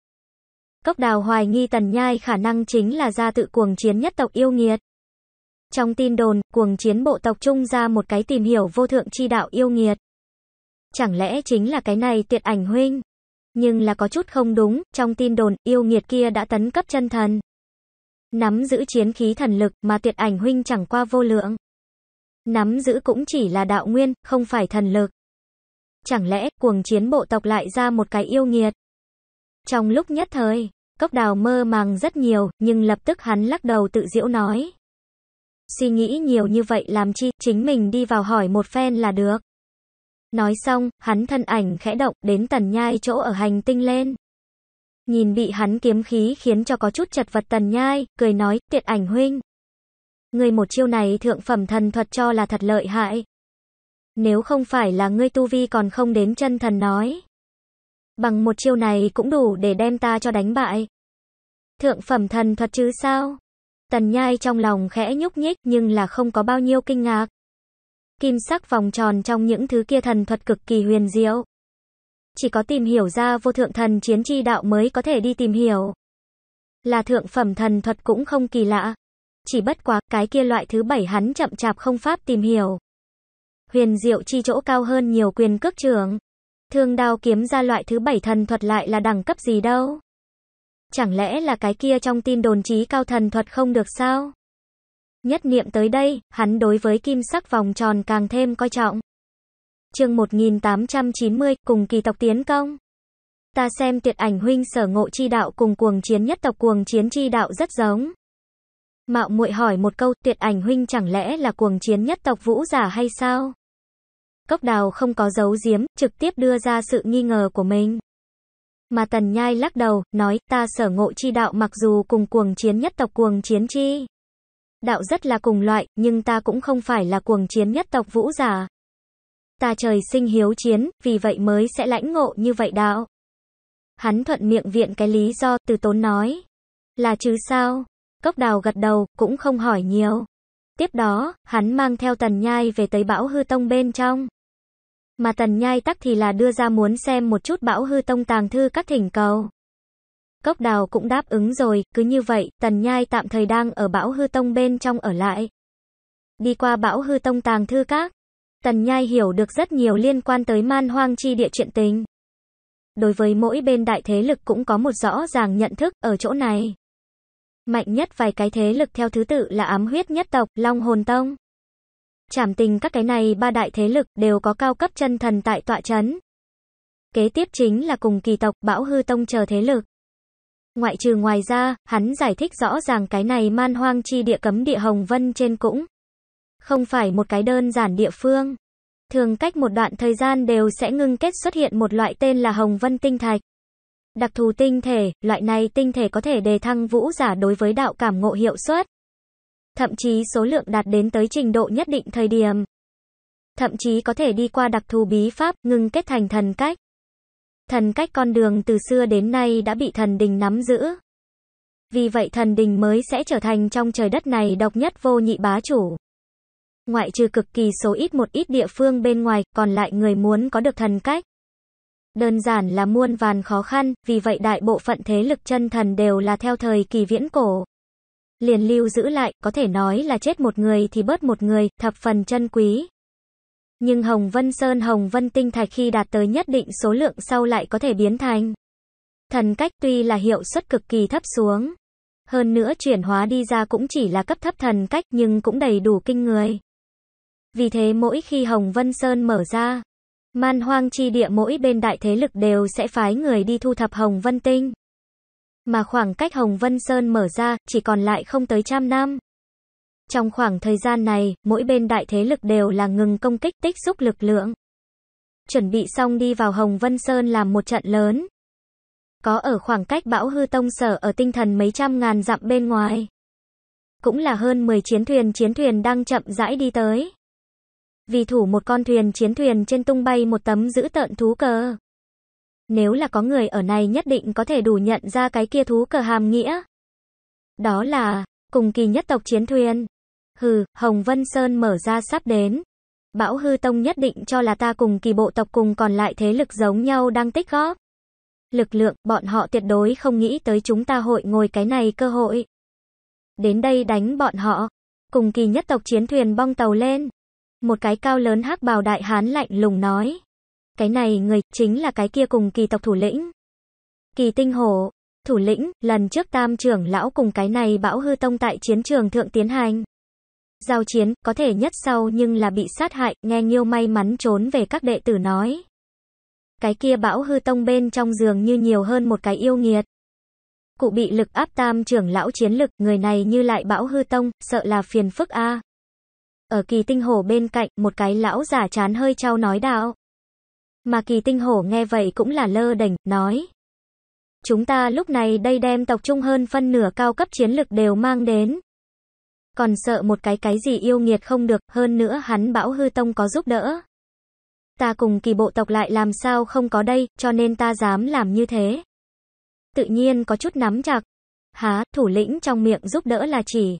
Cốc đào hoài nghi Tần Nhai khả năng chính là gia tự cuồng chiến nhất tộc yêu nghiệt. Trong tin đồn, cuồng chiến bộ tộc trung ra một cái tìm hiểu vô thượng chi đạo yêu nghiệt. Chẳng lẽ chính là cái này tuyệt ảnh huynh? Nhưng là có chút không đúng, trong tin đồn, yêu nghiệt kia đã tấn cấp chân thần. Nắm giữ chiến khí thần lực mà tuyệt ảnh huynh chẳng qua vô lượng. Nắm giữ cũng chỉ là đạo nguyên, không phải thần lực. Chẳng lẽ cuồng chiến bộ tộc lại ra một cái yêu nghiệt? Trong lúc nhất thời, cốc đào mơ màng rất nhiều, nhưng lập tức hắn lắc đầu tự diễu nói. Suy nghĩ nhiều như vậy làm chi, chính mình đi vào hỏi một phen là được. Nói xong, hắn thân ảnh khẽ động đến tần nhai chỗ ở hành tinh lên. Nhìn bị hắn kiếm khí khiến cho có chút chật vật tần nhai, cười nói, tiện ảnh huynh. Người một chiêu này thượng phẩm thần thuật cho là thật lợi hại. Nếu không phải là ngươi tu vi còn không đến chân thần nói. Bằng một chiêu này cũng đủ để đem ta cho đánh bại. Thượng phẩm thần thuật chứ sao? Tần nhai trong lòng khẽ nhúc nhích nhưng là không có bao nhiêu kinh ngạc. Kim sắc vòng tròn trong những thứ kia thần thuật cực kỳ huyền diệu. Chỉ có tìm hiểu ra vô thượng thần chiến chi đạo mới có thể đi tìm hiểu. Là thượng phẩm thần thuật cũng không kỳ lạ. Chỉ bất quá cái kia loại thứ bảy hắn chậm chạp không pháp tìm hiểu huyền diệu chi chỗ cao hơn nhiều quyền cước trưởng. Thương đao kiếm ra loại thứ bảy thần thuật lại là đẳng cấp gì đâu. Chẳng lẽ là cái kia trong tin đồn trí cao thần thuật không được sao? Nhất niệm tới đây, hắn đối với kim sắc vòng tròn càng thêm coi trọng. chương 1890, cùng kỳ tộc tiến công. Ta xem tuyệt ảnh huynh sở ngộ chi đạo cùng cuồng chiến nhất tộc cuồng chiến chi đạo rất giống. Mạo muội hỏi một câu, tuyệt ảnh huynh chẳng lẽ là cuồng chiến nhất tộc vũ giả hay sao? Cốc đào không có giấu giếm, trực tiếp đưa ra sự nghi ngờ của mình. Mà Tần Nhai lắc đầu, nói, ta sở ngộ chi đạo mặc dù cùng cuồng chiến nhất tộc cuồng chiến chi. Đạo rất là cùng loại, nhưng ta cũng không phải là cuồng chiến nhất tộc vũ giả. Ta trời sinh hiếu chiến, vì vậy mới sẽ lãnh ngộ như vậy đạo. Hắn thuận miệng viện cái lý do từ tốn nói. Là chứ sao? Cốc đào gật đầu, cũng không hỏi nhiều. Tiếp đó, hắn mang theo tần nhai về tới bão hư tông bên trong mà tần nhai tắc thì là đưa ra muốn xem một chút bão hư tông tàng thư các thỉnh cầu. Cốc đào cũng đáp ứng rồi, cứ như vậy, tần nhai tạm thời đang ở bão hư tông bên trong ở lại. Đi qua bão hư tông tàng thư các, tần nhai hiểu được rất nhiều liên quan tới man hoang chi địa chuyện tình. Đối với mỗi bên đại thế lực cũng có một rõ ràng nhận thức ở chỗ này. Mạnh nhất vài cái thế lực theo thứ tự là ám huyết nhất tộc, long hồn tông. Trảm tình các cái này ba đại thế lực đều có cao cấp chân thần tại tọa chấn. Kế tiếp chính là cùng kỳ tộc Bão Hư Tông chờ thế lực. Ngoại trừ ngoài ra, hắn giải thích rõ ràng cái này man hoang chi địa cấm địa Hồng Vân trên cũng. Không phải một cái đơn giản địa phương. Thường cách một đoạn thời gian đều sẽ ngưng kết xuất hiện một loại tên là Hồng Vân Tinh Thạch. Đặc thù tinh thể, loại này tinh thể có thể đề thăng vũ giả đối với đạo cảm ngộ hiệu suất thậm chí số lượng đạt đến tới trình độ nhất định thời điểm. Thậm chí có thể đi qua đặc thù bí pháp, ngừng kết thành thần cách. Thần cách con đường từ xưa đến nay đã bị thần đình nắm giữ. Vì vậy thần đình mới sẽ trở thành trong trời đất này độc nhất vô nhị bá chủ. Ngoại trừ cực kỳ số ít một ít địa phương bên ngoài, còn lại người muốn có được thần cách. Đơn giản là muôn vàn khó khăn, vì vậy đại bộ phận thế lực chân thần đều là theo thời kỳ viễn cổ liền lưu giữ lại, có thể nói là chết một người thì bớt một người, thập phần chân quý. Nhưng Hồng Vân Sơn Hồng Vân Tinh Thạch khi đạt tới nhất định số lượng sau lại có thể biến thành. Thần cách tuy là hiệu suất cực kỳ thấp xuống. Hơn nữa chuyển hóa đi ra cũng chỉ là cấp thấp thần cách nhưng cũng đầy đủ kinh người. Vì thế mỗi khi Hồng Vân Sơn mở ra, man hoang chi địa mỗi bên đại thế lực đều sẽ phái người đi thu thập Hồng Vân Tinh mà khoảng cách Hồng Vân Sơn mở ra chỉ còn lại không tới trăm năm. Trong khoảng thời gian này, mỗi bên đại thế lực đều là ngừng công kích tích xúc lực lượng. Chuẩn bị xong đi vào Hồng Vân Sơn làm một trận lớn. Có ở khoảng cách bão hư tông sở ở tinh thần mấy trăm ngàn dặm bên ngoài. Cũng là hơn 10 chiến thuyền chiến thuyền đang chậm rãi đi tới. Vì thủ một con thuyền chiến thuyền trên tung bay một tấm giữ tợn thú cờ. Nếu là có người ở này nhất định có thể đủ nhận ra cái kia thú cờ hàm nghĩa. Đó là, cùng kỳ nhất tộc chiến thuyền. Hừ, Hồng Vân Sơn mở ra sắp đến. Bão hư tông nhất định cho là ta cùng kỳ bộ tộc cùng còn lại thế lực giống nhau đang tích góp. Lực lượng, bọn họ tuyệt đối không nghĩ tới chúng ta hội ngồi cái này cơ hội. Đến đây đánh bọn họ. Cùng kỳ nhất tộc chiến thuyền bong tàu lên. Một cái cao lớn hắc bào đại hán lạnh lùng nói. Cái này người, chính là cái kia cùng kỳ tộc thủ lĩnh. Kỳ tinh hồ thủ lĩnh, lần trước tam trưởng lão cùng cái này bão hư tông tại chiến trường thượng tiến hành. Giao chiến, có thể nhất sau nhưng là bị sát hại, nghe Nghiêu may mắn trốn về các đệ tử nói. Cái kia bão hư tông bên trong giường như nhiều hơn một cái yêu nghiệt. Cụ bị lực áp tam trưởng lão chiến lực, người này như lại bão hư tông, sợ là phiền phức a. Ở kỳ tinh hồ bên cạnh, một cái lão giả chán hơi trao nói đạo. Mà kỳ tinh hổ nghe vậy cũng là lơ đỉnh, nói. Chúng ta lúc này đây đem tộc trung hơn phân nửa cao cấp chiến lực đều mang đến. Còn sợ một cái cái gì yêu nghiệt không được, hơn nữa hắn bão hư tông có giúp đỡ. Ta cùng kỳ bộ tộc lại làm sao không có đây, cho nên ta dám làm như thế. Tự nhiên có chút nắm chặt. Há, thủ lĩnh trong miệng giúp đỡ là chỉ.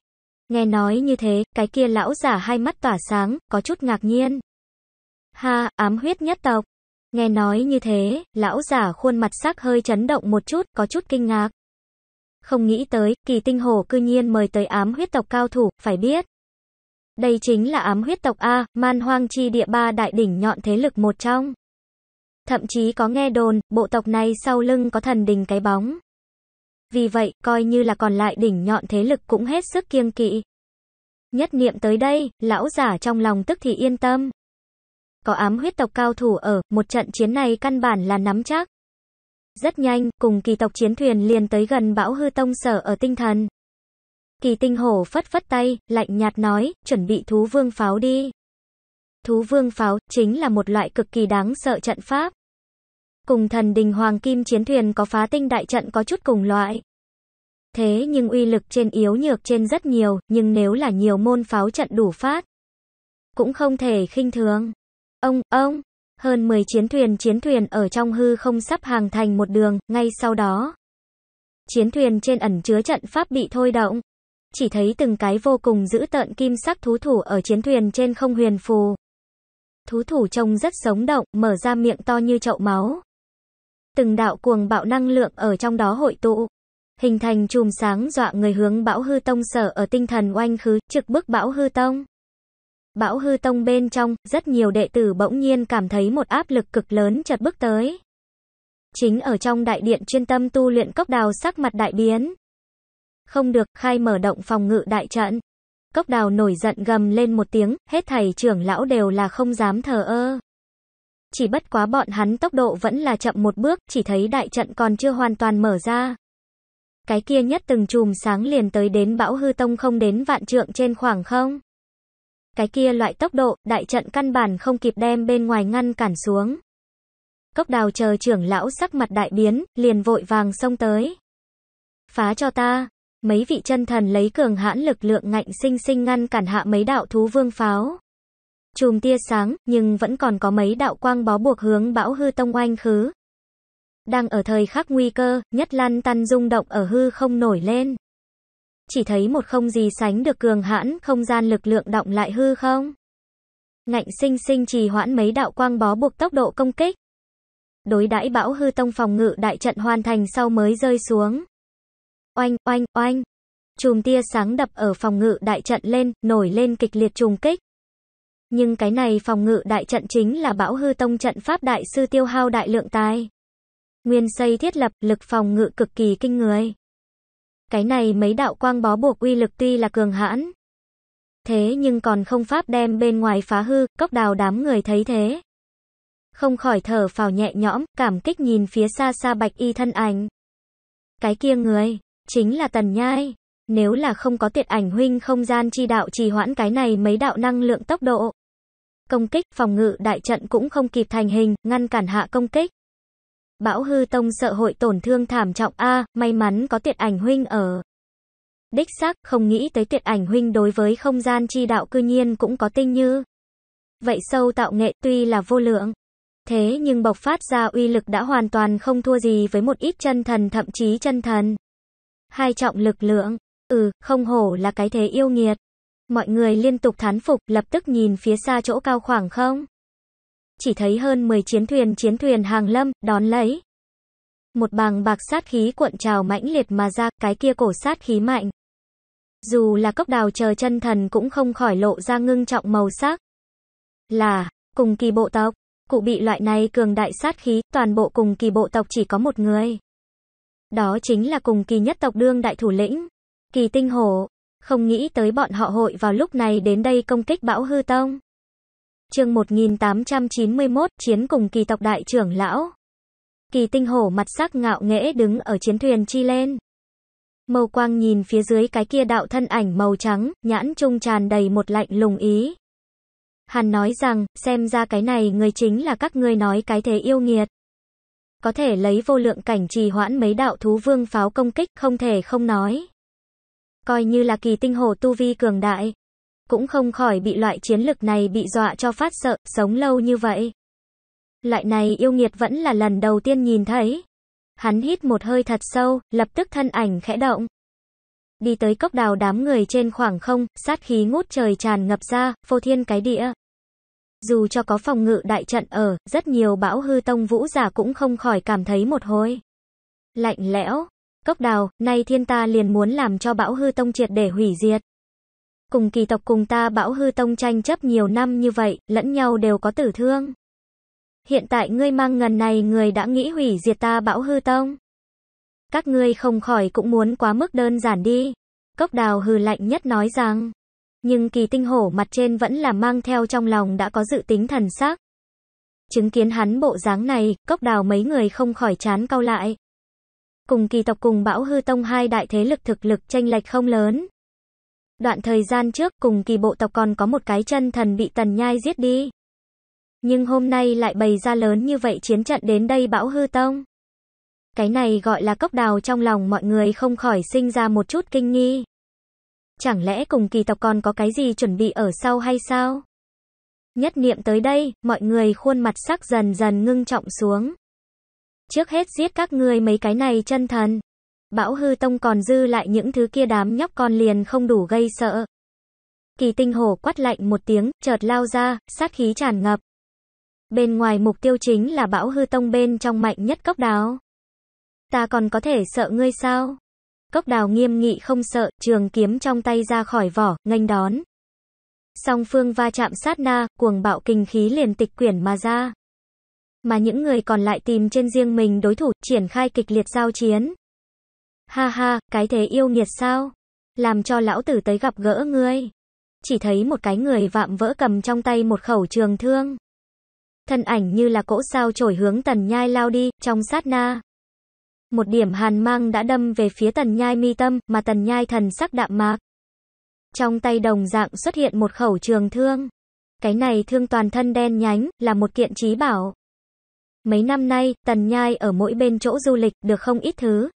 Nghe nói như thế, cái kia lão giả hai mắt tỏa sáng, có chút ngạc nhiên. Ha, ám huyết nhất tộc. Nghe nói như thế, lão giả khuôn mặt sắc hơi chấn động một chút, có chút kinh ngạc. Không nghĩ tới, kỳ tinh hồ cư nhiên mời tới ám huyết tộc cao thủ, phải biết. Đây chính là ám huyết tộc A, man hoang chi địa ba đại đỉnh nhọn thế lực một trong. Thậm chí có nghe đồn, bộ tộc này sau lưng có thần đình cái bóng. Vì vậy, coi như là còn lại đỉnh nhọn thế lực cũng hết sức kiêng kỵ. Nhất niệm tới đây, lão giả trong lòng tức thì yên tâm. Có ám huyết tộc cao thủ ở, một trận chiến này căn bản là nắm chắc. Rất nhanh, cùng kỳ tộc chiến thuyền liền tới gần bão hư tông sở ở tinh thần. Kỳ tinh hổ phất phất tay, lạnh nhạt nói, chuẩn bị thú vương pháo đi. Thú vương pháo, chính là một loại cực kỳ đáng sợ trận pháp. Cùng thần đình hoàng kim chiến thuyền có phá tinh đại trận có chút cùng loại. Thế nhưng uy lực trên yếu nhược trên rất nhiều, nhưng nếu là nhiều môn pháo trận đủ phát, cũng không thể khinh thường. Ông, ông, hơn 10 chiến thuyền chiến thuyền ở trong hư không sắp hàng thành một đường, ngay sau đó. Chiến thuyền trên ẩn chứa trận pháp bị thôi động. Chỉ thấy từng cái vô cùng dữ tợn kim sắc thú thủ ở chiến thuyền trên không huyền phù. Thú thủ trông rất sống động, mở ra miệng to như chậu máu. Từng đạo cuồng bạo năng lượng ở trong đó hội tụ. Hình thành chùm sáng dọa người hướng bão hư tông sở ở tinh thần oanh khứ, trực bức bão hư tông. Bão hư tông bên trong, rất nhiều đệ tử bỗng nhiên cảm thấy một áp lực cực lớn chợt bước tới. Chính ở trong đại điện chuyên tâm tu luyện cốc đào sắc mặt đại biến. Không được, khai mở động phòng ngự đại trận. Cốc đào nổi giận gầm lên một tiếng, hết thầy trưởng lão đều là không dám thờ ơ. Chỉ bất quá bọn hắn tốc độ vẫn là chậm một bước, chỉ thấy đại trận còn chưa hoàn toàn mở ra. Cái kia nhất từng chùm sáng liền tới đến bão hư tông không đến vạn trượng trên khoảng không. Cái kia loại tốc độ, đại trận căn bản không kịp đem bên ngoài ngăn cản xuống. Cốc đào chờ trưởng lão sắc mặt đại biến, liền vội vàng xông tới. Phá cho ta. Mấy vị chân thần lấy cường hãn lực lượng ngạnh sinh sinh ngăn cản hạ mấy đạo thú vương pháo. Chùm tia sáng, nhưng vẫn còn có mấy đạo quang bó buộc hướng bão hư tông oanh khứ. Đang ở thời khắc nguy cơ, nhất lan tan rung động ở hư không nổi lên chỉ thấy một không gì sánh được cường hãn không gian lực lượng động lại hư không. Ngạnh sinh sinh trì hoãn mấy đạo quang bó buộc tốc độ công kích. Đối đãi bão hư tông phòng ngự đại trận hoàn thành sau mới rơi xuống. Oanh, oanh, oanh. Chùm tia sáng đập ở phòng ngự đại trận lên, nổi lên kịch liệt trùng kích. Nhưng cái này phòng ngự đại trận chính là bão hư tông trận pháp đại sư tiêu hao đại lượng tài. Nguyên xây thiết lập lực phòng ngự cực kỳ kinh người. Cái này mấy đạo quang bó buộc uy lực tuy là cường hãn. Thế nhưng còn không pháp đem bên ngoài phá hư, cốc đào đám người thấy thế. Không khỏi thở phào nhẹ nhõm, cảm kích nhìn phía xa xa bạch y thân ảnh. Cái kia người, chính là tần nhai. Nếu là không có tiệt ảnh huynh không gian chi đạo trì hoãn cái này mấy đạo năng lượng tốc độ. Công kích, phòng ngự đại trận cũng không kịp thành hình, ngăn cản hạ công kích. Bão hư tông sợ hội tổn thương thảm trọng a, à, may mắn có tiệt ảnh huynh ở. Đích xác, không nghĩ tới tiệt ảnh huynh đối với không gian chi đạo cư nhiên cũng có tinh như. Vậy sâu tạo nghệ tuy là vô lượng. Thế nhưng bộc phát ra uy lực đã hoàn toàn không thua gì với một ít chân thần thậm chí chân thần. Hai trọng lực lượng, ừ, không hổ là cái thế yêu nghiệt. Mọi người liên tục thán phục lập tức nhìn phía xa chỗ cao khoảng không chỉ thấy hơn 10 chiến thuyền chiến thuyền hàng lâm, đón lấy. Một bàng bạc sát khí cuộn trào mãnh liệt mà ra, cái kia cổ sát khí mạnh. Dù là cốc đào chờ chân thần cũng không khỏi lộ ra ngưng trọng màu sắc. Là, cùng kỳ bộ tộc, cụ bị loại này cường đại sát khí, toàn bộ cùng kỳ bộ tộc chỉ có một người. Đó chính là cùng kỳ nhất tộc đương đại thủ lĩnh, kỳ tinh hổ. Không nghĩ tới bọn họ hội vào lúc này đến đây công kích bão hư tông chương 1891, chiến cùng kỳ tộc đại trưởng lão. Kỳ tinh hổ mặt sắc ngạo nghễ đứng ở chiến thuyền chi lên. màu quang nhìn phía dưới cái kia đạo thân ảnh màu trắng, nhãn trung tràn đầy một lạnh lùng ý. Hắn nói rằng, xem ra cái này người chính là các ngươi nói cái thế yêu nghiệt. Có thể lấy vô lượng cảnh trì hoãn mấy đạo thú vương pháo công kích, không thể không nói. Coi như là kỳ tinh hồ tu vi cường đại, cũng không khỏi bị loại chiến lực này bị dọa cho phát sợ, sống lâu như vậy. Loại này yêu nghiệt vẫn là lần đầu tiên nhìn thấy. Hắn hít một hơi thật sâu, lập tức thân ảnh khẽ động. Đi tới cốc đào đám người trên khoảng không, sát khí ngút trời tràn ngập ra, phô thiên cái đĩa Dù cho có phòng ngự đại trận ở, rất nhiều bão hư tông vũ giả cũng không khỏi cảm thấy một hồi. Lạnh lẽo, cốc đào, nay thiên ta liền muốn làm cho bão hư tông triệt để hủy diệt cùng kỳ tộc cùng ta bão hư tông tranh chấp nhiều năm như vậy, lẫn nhau đều có tử thương. Hiện tại ngươi mang ngần này người đã nghĩ hủy diệt ta bão hư tông. Các ngươi không khỏi cũng muốn quá mức đơn giản đi. Cốc đào hừ lạnh nhất nói rằng. Nhưng kỳ tinh hổ mặt trên vẫn là mang theo trong lòng đã có dự tính thần sắc. Chứng kiến hắn bộ dáng này, cốc đào mấy người không khỏi chán cau lại. Cùng kỳ tộc cùng bão hư tông hai đại thế lực thực lực tranh lệch không lớn, Đoạn thời gian trước cùng kỳ bộ tộc còn có một cái chân thần bị tần nhai giết đi. Nhưng hôm nay lại bày ra lớn như vậy chiến trận đến đây bão hư tông. Cái này gọi là cốc đào trong lòng mọi người không khỏi sinh ra một chút kinh nghi. Chẳng lẽ cùng kỳ tộc còn có cái gì chuẩn bị ở sau hay sao? Nhất niệm tới đây, mọi người khuôn mặt sắc dần dần ngưng trọng xuống. Trước hết giết các ngươi mấy cái này chân thần. Bão hư tông còn dư lại những thứ kia đám nhóc con liền không đủ gây sợ. Kỳ tinh hồ quát lạnh một tiếng, chợt lao ra, sát khí tràn ngập. Bên ngoài mục tiêu chính là bão hư tông bên trong mạnh nhất cốc đào. Ta còn có thể sợ ngươi sao? Cốc đào nghiêm nghị không sợ, trường kiếm trong tay ra khỏi vỏ, nghênh đón. Song phương va chạm sát na, cuồng bạo kinh khí liền tịch quyển mà ra. Mà những người còn lại tìm trên riêng mình đối thủ, triển khai kịch liệt giao chiến. Ha ha, cái thế yêu nghiệt sao? Làm cho lão tử tới gặp gỡ ngươi. Chỉ thấy một cái người vạm vỡ cầm trong tay một khẩu trường thương. Thân ảnh như là cỗ sao trổi hướng tần nhai lao đi, trong sát na. Một điểm hàn mang đã đâm về phía tần nhai mi tâm, mà tần nhai thần sắc đạm mạc. Trong tay đồng dạng xuất hiện một khẩu trường thương. Cái này thương toàn thân đen nhánh, là một kiện trí bảo. Mấy năm nay, tần nhai ở mỗi bên chỗ du lịch, được không ít thứ.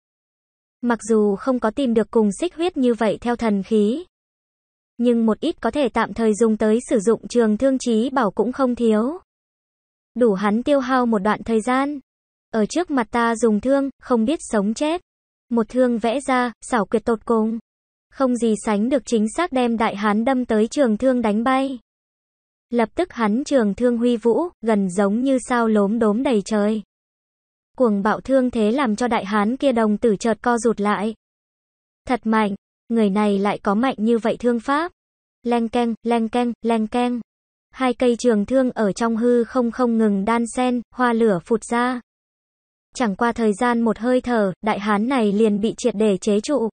Mặc dù không có tìm được cùng xích huyết như vậy theo thần khí, nhưng một ít có thể tạm thời dùng tới sử dụng trường thương trí bảo cũng không thiếu. Đủ hắn tiêu hao một đoạn thời gian. Ở trước mặt ta dùng thương, không biết sống chết. Một thương vẽ ra, xảo quyệt tột cùng. Không gì sánh được chính xác đem đại hán đâm tới trường thương đánh bay. Lập tức hắn trường thương huy vũ, gần giống như sao lốm đốm đầy trời. Cuồng bạo thương thế làm cho đại hán kia đồng tử chợt co rụt lại. Thật mạnh, người này lại có mạnh như vậy thương pháp. Leng keng, leng keng, leng keng. Hai cây trường thương ở trong hư không không ngừng đan sen, hoa lửa phụt ra. Chẳng qua thời gian một hơi thở, đại hán này liền bị triệt để chế trụ.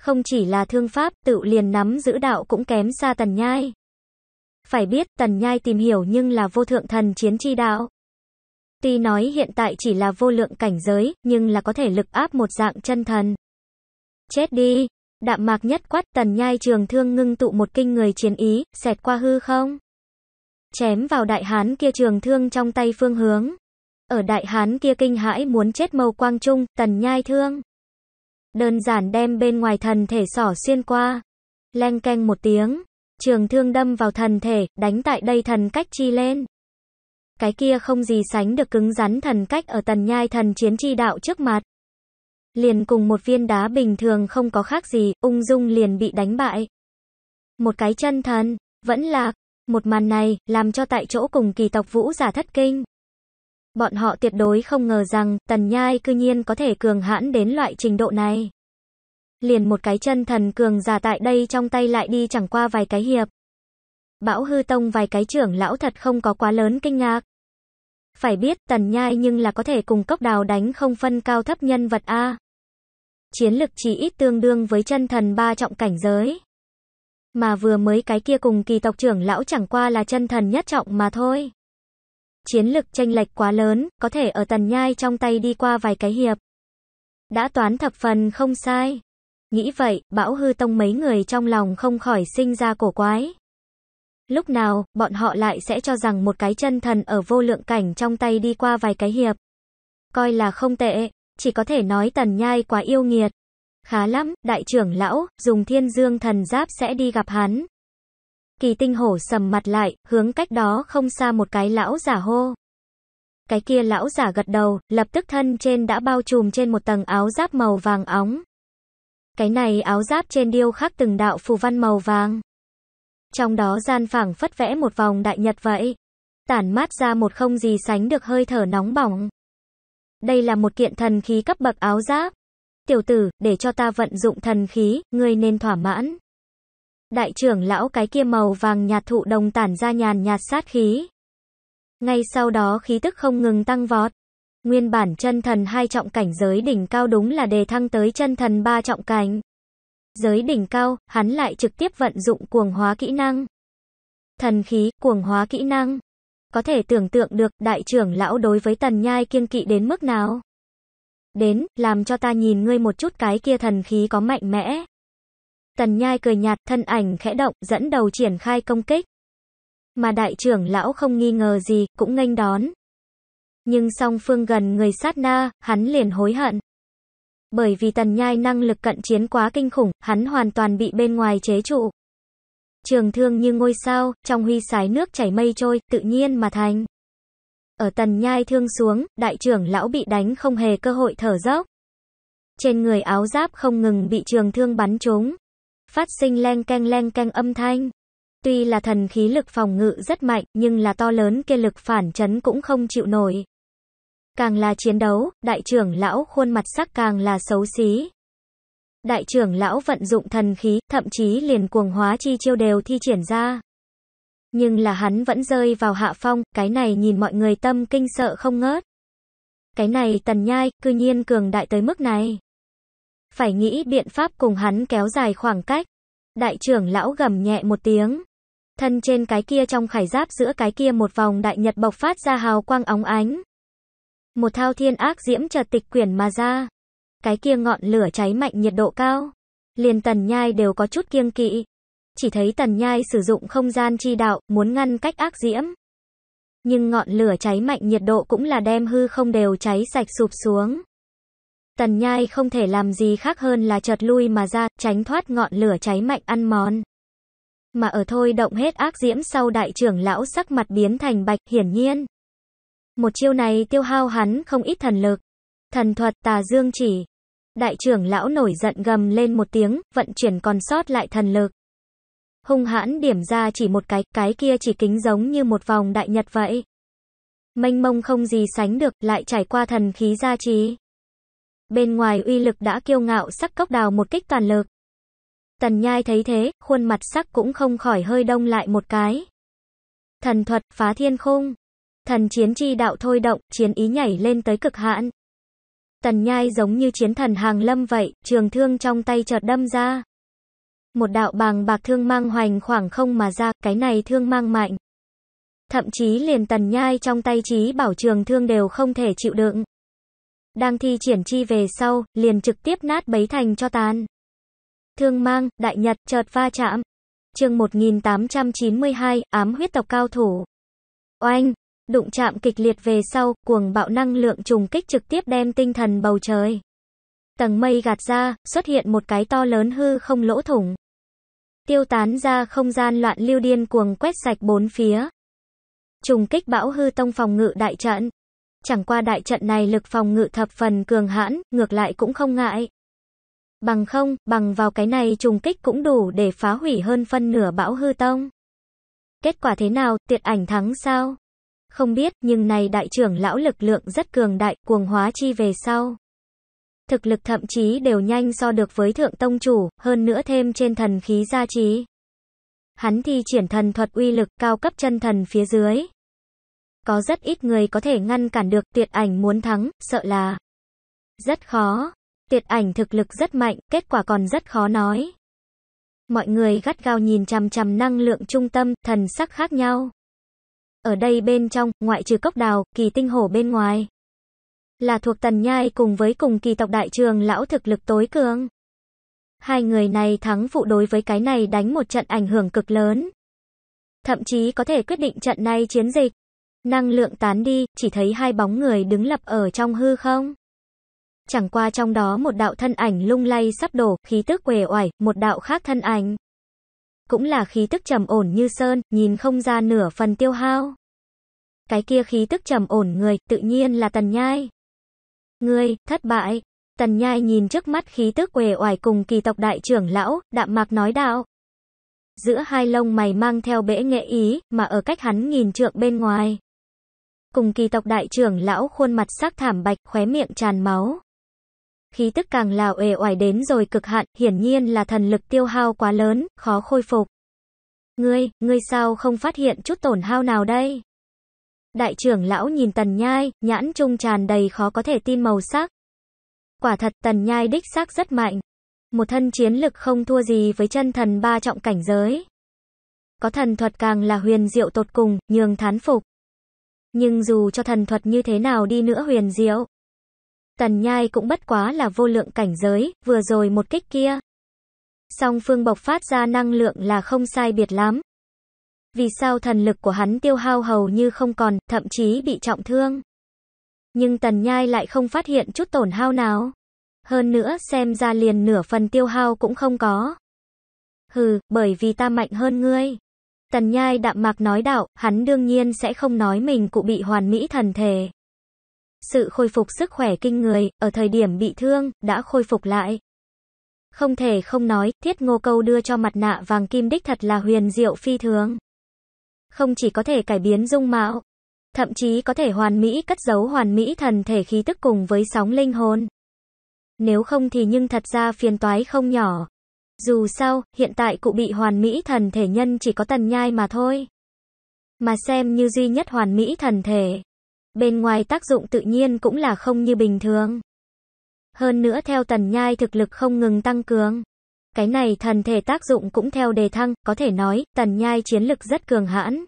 Không chỉ là thương pháp, tự liền nắm giữ đạo cũng kém xa tần nhai. Phải biết, tần nhai tìm hiểu nhưng là vô thượng thần chiến chi đạo. Tuy nói hiện tại chỉ là vô lượng cảnh giới, nhưng là có thể lực áp một dạng chân thần. Chết đi! Đạm mạc nhất quát tần nhai trường thương ngưng tụ một kinh người chiến ý, xẹt qua hư không. Chém vào đại hán kia trường thương trong tay phương hướng. Ở đại hán kia kinh hãi muốn chết màu quang trung, tần nhai thương. Đơn giản đem bên ngoài thần thể sỏ xuyên qua. Leng keng một tiếng, trường thương đâm vào thần thể, đánh tại đây thần cách chi lên cái kia không gì sánh được cứng rắn thần cách ở tần nhai thần chiến chi đạo trước mặt. Liền cùng một viên đá bình thường không có khác gì, ung dung liền bị đánh bại. Một cái chân thần, vẫn lạc, một màn này, làm cho tại chỗ cùng kỳ tộc vũ giả thất kinh. Bọn họ tuyệt đối không ngờ rằng, tần nhai cư nhiên có thể cường hãn đến loại trình độ này. Liền một cái chân thần cường giả tại đây trong tay lại đi chẳng qua vài cái hiệp. Bão hư tông vài cái trưởng lão thật không có quá lớn kinh ngạc. Phải biết, tần nhai nhưng là có thể cùng cốc đào đánh không phân cao thấp nhân vật A. Chiến lực chỉ ít tương đương với chân thần ba trọng cảnh giới. Mà vừa mới cái kia cùng kỳ tộc trưởng lão chẳng qua là chân thần nhất trọng mà thôi. Chiến lực tranh lệch quá lớn, có thể ở tần nhai trong tay đi qua vài cái hiệp. Đã toán thập phần không sai. Nghĩ vậy, bão hư tông mấy người trong lòng không khỏi sinh ra cổ quái. Lúc nào, bọn họ lại sẽ cho rằng một cái chân thần ở vô lượng cảnh trong tay đi qua vài cái hiệp. Coi là không tệ, chỉ có thể nói tần nhai quá yêu nghiệt. Khá lắm, đại trưởng lão, dùng thiên dương thần giáp sẽ đi gặp hắn. Kỳ tinh hổ sầm mặt lại, hướng cách đó không xa một cái lão giả hô. Cái kia lão giả gật đầu, lập tức thân trên đã bao trùm trên một tầng áo giáp màu vàng óng. Cái này áo giáp trên điêu khắc từng đạo phù văn màu vàng. Trong đó gian phẳng phất vẽ một vòng đại nhật vậy. Tản mát ra một không gì sánh được hơi thở nóng bỏng. Đây là một kiện thần khí cấp bậc áo giáp. Tiểu tử, để cho ta vận dụng thần khí, ngươi nên thỏa mãn. Đại trưởng lão cái kia màu vàng nhạt thụ đồng tản ra nhàn nhạt sát khí. Ngay sau đó khí tức không ngừng tăng vọt. Nguyên bản chân thần hai trọng cảnh giới đỉnh cao đúng là đề thăng tới chân thần ba trọng cảnh giới đỉnh cao, hắn lại trực tiếp vận dụng cuồng hóa kỹ năng. Thần khí, cuồng hóa kỹ năng. Có thể tưởng tượng được đại trưởng lão đối với tần nhai kiên kỵ đến mức nào. Đến, làm cho ta nhìn ngươi một chút cái kia thần khí có mạnh mẽ. Tần nhai cười nhạt thân ảnh khẽ động, dẫn đầu triển khai công kích. Mà đại trưởng lão không nghi ngờ gì, cũng nghênh đón. Nhưng song phương gần người sát na, hắn liền hối hận. Bởi vì tần nhai năng lực cận chiến quá kinh khủng, hắn hoàn toàn bị bên ngoài chế trụ. Trường thương như ngôi sao, trong huy sái nước chảy mây trôi, tự nhiên mà thành. Ở tần nhai thương xuống, đại trưởng lão bị đánh không hề cơ hội thở dốc. Trên người áo giáp không ngừng bị trường thương bắn trúng. Phát sinh len keng len keng âm thanh. Tuy là thần khí lực phòng ngự rất mạnh, nhưng là to lớn kia lực phản chấn cũng không chịu nổi càng là chiến đấu, đại trưởng lão khuôn mặt sắc càng là xấu xí. Đại trưởng lão vận dụng thần khí, thậm chí liền cuồng hóa chi chiêu đều thi triển ra. Nhưng là hắn vẫn rơi vào hạ phong, cái này nhìn mọi người tâm kinh sợ không ngớt. Cái này tần nhai, cư nhiên cường đại tới mức này. Phải nghĩ biện pháp cùng hắn kéo dài khoảng cách. Đại trưởng lão gầm nhẹ một tiếng. Thân trên cái kia trong khải giáp giữa cái kia một vòng đại nhật bộc phát ra hào quang óng ánh. Một thao thiên ác diễm chợt tịch quyển mà ra. Cái kia ngọn lửa cháy mạnh nhiệt độ cao. Liền tần nhai đều có chút kiêng kỵ. Chỉ thấy tần nhai sử dụng không gian chi đạo, muốn ngăn cách ác diễm. Nhưng ngọn lửa cháy mạnh nhiệt độ cũng là đem hư không đều cháy sạch sụp xuống. Tần nhai không thể làm gì khác hơn là chợt lui mà ra, tránh thoát ngọn lửa cháy mạnh ăn mòn. Mà ở thôi động hết ác diễm sau đại trưởng lão sắc mặt biến thành bạch hiển nhiên. Một chiêu này tiêu hao hắn không ít thần lực. Thần thuật tà dương chỉ. Đại trưởng lão nổi giận gầm lên một tiếng, vận chuyển còn sót lại thần lực. Hung hãn điểm ra chỉ một cái, cái kia chỉ kính giống như một vòng đại nhật vậy. Mênh mông không gì sánh được, lại trải qua thần khí gia trí. Bên ngoài uy lực đã kiêu ngạo sắc cốc đào một kích toàn lực. Tần nhai thấy thế, khuôn mặt sắc cũng không khỏi hơi đông lại một cái. Thần thuật phá thiên khung. Thần chiến chi đạo thôi động, chiến ý nhảy lên tới cực hạn. Tần nhai giống như chiến thần hàng lâm vậy, trường thương trong tay chợt đâm ra. Một đạo bàng bạc thương mang hoành khoảng không mà ra, cái này thương mang mạnh. Thậm chí liền tần nhai trong tay trí bảo trường thương đều không thể chịu đựng. Đang thi triển chi về sau, liền trực tiếp nát bấy thành cho tàn. Thương mang, đại nhật, chợt va chạm. chương 1892, ám huyết tộc cao thủ. Oanh, đụng chạm kịch liệt về sau, cuồng bạo năng lượng trùng kích trực tiếp đem tinh thần bầu trời. Tầng mây gạt ra, xuất hiện một cái to lớn hư không lỗ thủng. Tiêu tán ra không gian loạn lưu điên cuồng quét sạch bốn phía. Trùng kích bão hư tông phòng ngự đại trận. Chẳng qua đại trận này lực phòng ngự thập phần cường hãn, ngược lại cũng không ngại. Bằng không, bằng vào cái này trùng kích cũng đủ để phá hủy hơn phân nửa bão hư tông. Kết quả thế nào, tiệt ảnh thắng sao? Không biết, nhưng này đại trưởng lão lực lượng rất cường đại, cuồng hóa chi về sau. Thực lực thậm chí đều nhanh so được với thượng tông chủ, hơn nữa thêm trên thần khí gia trí. Hắn thi triển thần thuật uy lực cao cấp chân thần phía dưới. Có rất ít người có thể ngăn cản được tuyệt ảnh muốn thắng, sợ là rất khó. Tuyệt ảnh thực lực rất mạnh, kết quả còn rất khó nói. Mọi người gắt gao nhìn chằm chằm năng lượng trung tâm, thần sắc khác nhau. Ở đây bên trong, ngoại trừ cốc đào, kỳ tinh hổ bên ngoài. Là thuộc tần nhai cùng với cùng kỳ tộc đại trường lão thực lực tối cường. Hai người này thắng phụ đối với cái này đánh một trận ảnh hưởng cực lớn. Thậm chí có thể quyết định trận này chiến dịch. Năng lượng tán đi, chỉ thấy hai bóng người đứng lập ở trong hư không. Chẳng qua trong đó một đạo thân ảnh lung lay sắp đổ, khí tức quề oải, một đạo khác thân ảnh cũng là khí tức trầm ổn như sơn, nhìn không ra nửa phần tiêu hao. Cái kia khí tức trầm ổn người, tự nhiên là Tần Nhai. người thất bại. Tần Nhai nhìn trước mắt khí tức uể oải cùng kỳ tộc đại trưởng lão, đạm mạc nói đạo. Giữa hai lông mày mang theo bể nghệ ý, mà ở cách hắn nghìn trượng bên ngoài. Cùng kỳ tộc đại trưởng lão khuôn mặt sắc thảm bạch, khóe miệng tràn máu khí tức càng lào ề oải đến rồi cực hạn, hiển nhiên là thần lực tiêu hao quá lớn, khó khôi phục. Ngươi, ngươi sao không phát hiện chút tổn hao nào đây? Đại trưởng lão nhìn tần nhai, nhãn trung tràn đầy khó có thể tin màu sắc. Quả thật tần nhai đích xác rất mạnh. Một thân chiến lực không thua gì với chân thần ba trọng cảnh giới. Có thần thuật càng là huyền diệu tột cùng, nhường thán phục. Nhưng dù cho thần thuật như thế nào đi nữa huyền diệu, Tần Nhai cũng bất quá là vô lượng cảnh giới, vừa rồi một kích kia. Song phương bộc phát ra năng lượng là không sai biệt lắm. Vì sao thần lực của hắn tiêu hao hầu như không còn, thậm chí bị trọng thương. Nhưng Tần Nhai lại không phát hiện chút tổn hao nào. Hơn nữa xem ra liền nửa phần tiêu hao cũng không có. Hừ, bởi vì ta mạnh hơn ngươi. Tần Nhai đạm mạc nói đạo, hắn đương nhiên sẽ không nói mình cụ bị hoàn mỹ thần thể. Sự khôi phục sức khỏe kinh người, ở thời điểm bị thương, đã khôi phục lại. Không thể không nói, thiết ngô câu đưa cho mặt nạ vàng kim đích thật là huyền diệu phi thường. Không chỉ có thể cải biến dung mạo, thậm chí có thể hoàn mỹ cất giấu hoàn mỹ thần thể khí tức cùng với sóng linh hồn. Nếu không thì nhưng thật ra phiền toái không nhỏ. Dù sao, hiện tại cụ bị hoàn mỹ thần thể nhân chỉ có tần nhai mà thôi. Mà xem như duy nhất hoàn mỹ thần thể. Bên ngoài tác dụng tự nhiên cũng là không như bình thường. Hơn nữa theo tần nhai thực lực không ngừng tăng cường. Cái này thần thể tác dụng cũng theo đề thăng, có thể nói, tần nhai chiến lực rất cường hãn.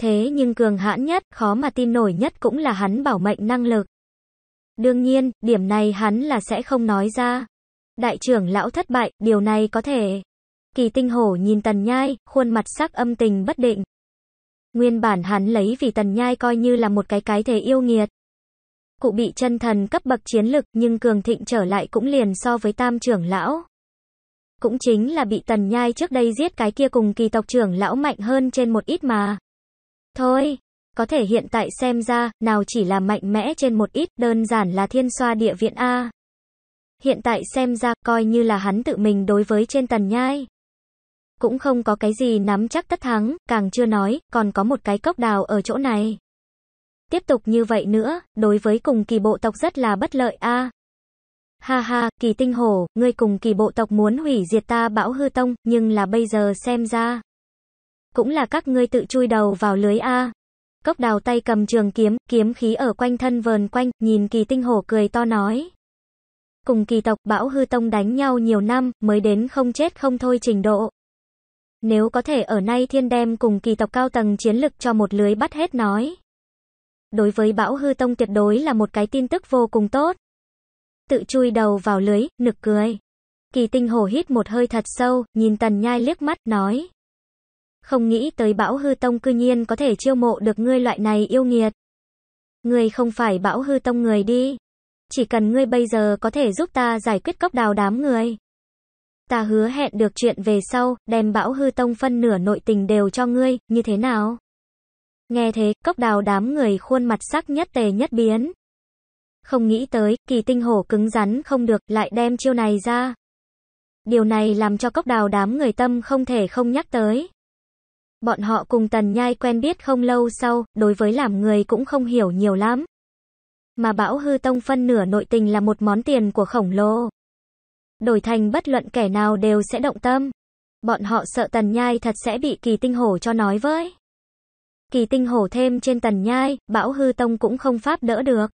Thế nhưng cường hãn nhất, khó mà tin nổi nhất cũng là hắn bảo mệnh năng lực. Đương nhiên, điểm này hắn là sẽ không nói ra. Đại trưởng lão thất bại, điều này có thể. Kỳ tinh hổ nhìn tần nhai, khuôn mặt sắc âm tình bất định. Nguyên bản hắn lấy vì tần nhai coi như là một cái cái thể yêu nghiệt. Cụ bị chân thần cấp bậc chiến lực nhưng cường thịnh trở lại cũng liền so với tam trưởng lão. Cũng chính là bị tần nhai trước đây giết cái kia cùng kỳ tộc trưởng lão mạnh hơn trên một ít mà. Thôi, có thể hiện tại xem ra, nào chỉ là mạnh mẽ trên một ít, đơn giản là thiên xoa địa viện A. Hiện tại xem ra, coi như là hắn tự mình đối với trên tần nhai cũng không có cái gì nắm chắc tất thắng, càng chưa nói, còn có một cái cốc đào ở chỗ này. Tiếp tục như vậy nữa, đối với cùng kỳ bộ tộc rất là bất lợi a. Ha ha, kỳ tinh hổ, ngươi cùng kỳ bộ tộc muốn hủy diệt ta bão hư tông, nhưng là bây giờ xem ra. Cũng là các ngươi tự chui đầu vào lưới a. Cốc đào tay cầm trường kiếm, kiếm khí ở quanh thân vờn quanh, nhìn kỳ tinh hổ cười to nói. Cùng kỳ tộc bão hư tông đánh nhau nhiều năm, mới đến không chết không thôi trình độ. Nếu có thể ở nay thiên đem cùng kỳ tộc cao tầng chiến lực cho một lưới bắt hết nói. Đối với bão hư tông tuyệt đối là một cái tin tức vô cùng tốt. Tự chui đầu vào lưới, nực cười. Kỳ tinh hổ hít một hơi thật sâu, nhìn tần nhai liếc mắt, nói. Không nghĩ tới bão hư tông cư nhiên có thể chiêu mộ được ngươi loại này yêu nghiệt. Ngươi không phải bão hư tông người đi. Chỉ cần ngươi bây giờ có thể giúp ta giải quyết cốc đào đám người ta hứa hẹn được chuyện về sau, đem bão hư tông phân nửa nội tình đều cho ngươi, như thế nào? Nghe thế, cốc đào đám người khuôn mặt sắc nhất tề nhất biến. Không nghĩ tới, kỳ tinh hổ cứng rắn không được, lại đem chiêu này ra. Điều này làm cho cốc đào đám người tâm không thể không nhắc tới. Bọn họ cùng tần nhai quen biết không lâu sau, đối với làm người cũng không hiểu nhiều lắm. Mà bão hư tông phân nửa nội tình là một món tiền của khổng lồ đổi thành bất luận kẻ nào đều sẽ động tâm. Bọn họ sợ tần nhai thật sẽ bị kỳ tinh hổ cho nói với. Kỳ tinh hổ thêm trên tần nhai, bão hư tông cũng không pháp đỡ được.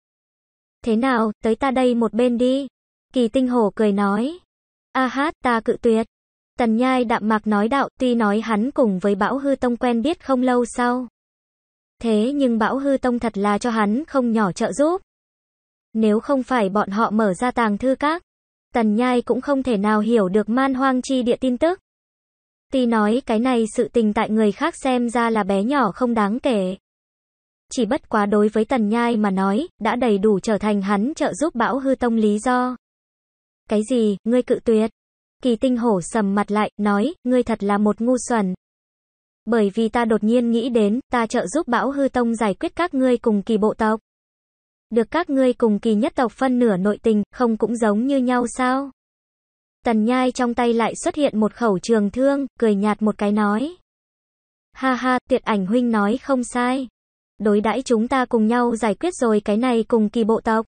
Thế nào, tới ta đây một bên đi. Kỳ tinh hổ cười nói. A hát, ta cự tuyệt. Tần nhai đạm mạc nói đạo, tuy nói hắn cùng với bão hư tông quen biết không lâu sau. Thế nhưng bão hư tông thật là cho hắn không nhỏ trợ giúp. Nếu không phải bọn họ mở ra tàng thư các, Tần Nhai cũng không thể nào hiểu được man hoang chi địa tin tức. Tuy nói cái này sự tình tại người khác xem ra là bé nhỏ không đáng kể. Chỉ bất quá đối với Tần Nhai mà nói, đã đầy đủ trở thành hắn trợ giúp bão hư tông lý do. Cái gì, ngươi cự tuyệt? Kỳ tinh hổ sầm mặt lại, nói, ngươi thật là một ngu xuẩn. Bởi vì ta đột nhiên nghĩ đến, ta trợ giúp bão hư tông giải quyết các ngươi cùng kỳ bộ tộc được các ngươi cùng kỳ nhất tộc phân nửa nội tình, không cũng giống như nhau sao? Tần nhai trong tay lại xuất hiện một khẩu trường thương, cười nhạt một cái nói. Ha ha, tuyệt ảnh huynh nói không sai. Đối đãi chúng ta cùng nhau giải quyết rồi cái này cùng kỳ bộ tộc.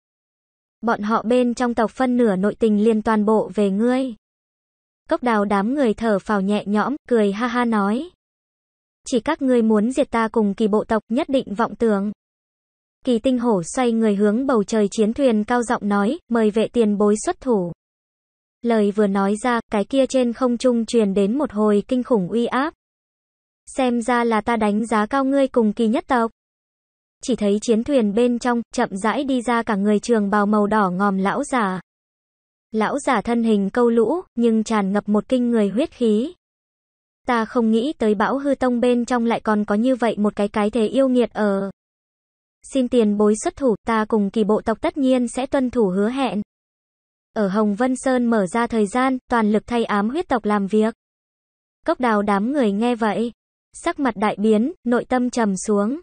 Bọn họ bên trong tộc phân nửa nội tình liên toàn bộ về ngươi. Cốc đào đám người thở phào nhẹ nhõm, cười ha ha nói. Chỉ các ngươi muốn diệt ta cùng kỳ bộ tộc nhất định vọng tưởng. Kỳ tinh hổ xoay người hướng bầu trời chiến thuyền cao giọng nói, mời vệ tiền bối xuất thủ. Lời vừa nói ra, cái kia trên không trung truyền đến một hồi kinh khủng uy áp. Xem ra là ta đánh giá cao ngươi cùng kỳ nhất tộc. Chỉ thấy chiến thuyền bên trong, chậm rãi đi ra cả người trường bào màu đỏ ngòm lão già. Lão giả thân hình câu lũ, nhưng tràn ngập một kinh người huyết khí. Ta không nghĩ tới bão hư tông bên trong lại còn có như vậy một cái cái thế yêu nghiệt ở xin tiền bối xuất thủ, ta cùng kỳ bộ tộc tất nhiên sẽ tuân thủ hứa hẹn. Ở Hồng Vân Sơn mở ra thời gian, toàn lực thay ám huyết tộc làm việc. Cốc đào đám người nghe vậy. Sắc mặt đại biến, nội tâm trầm xuống.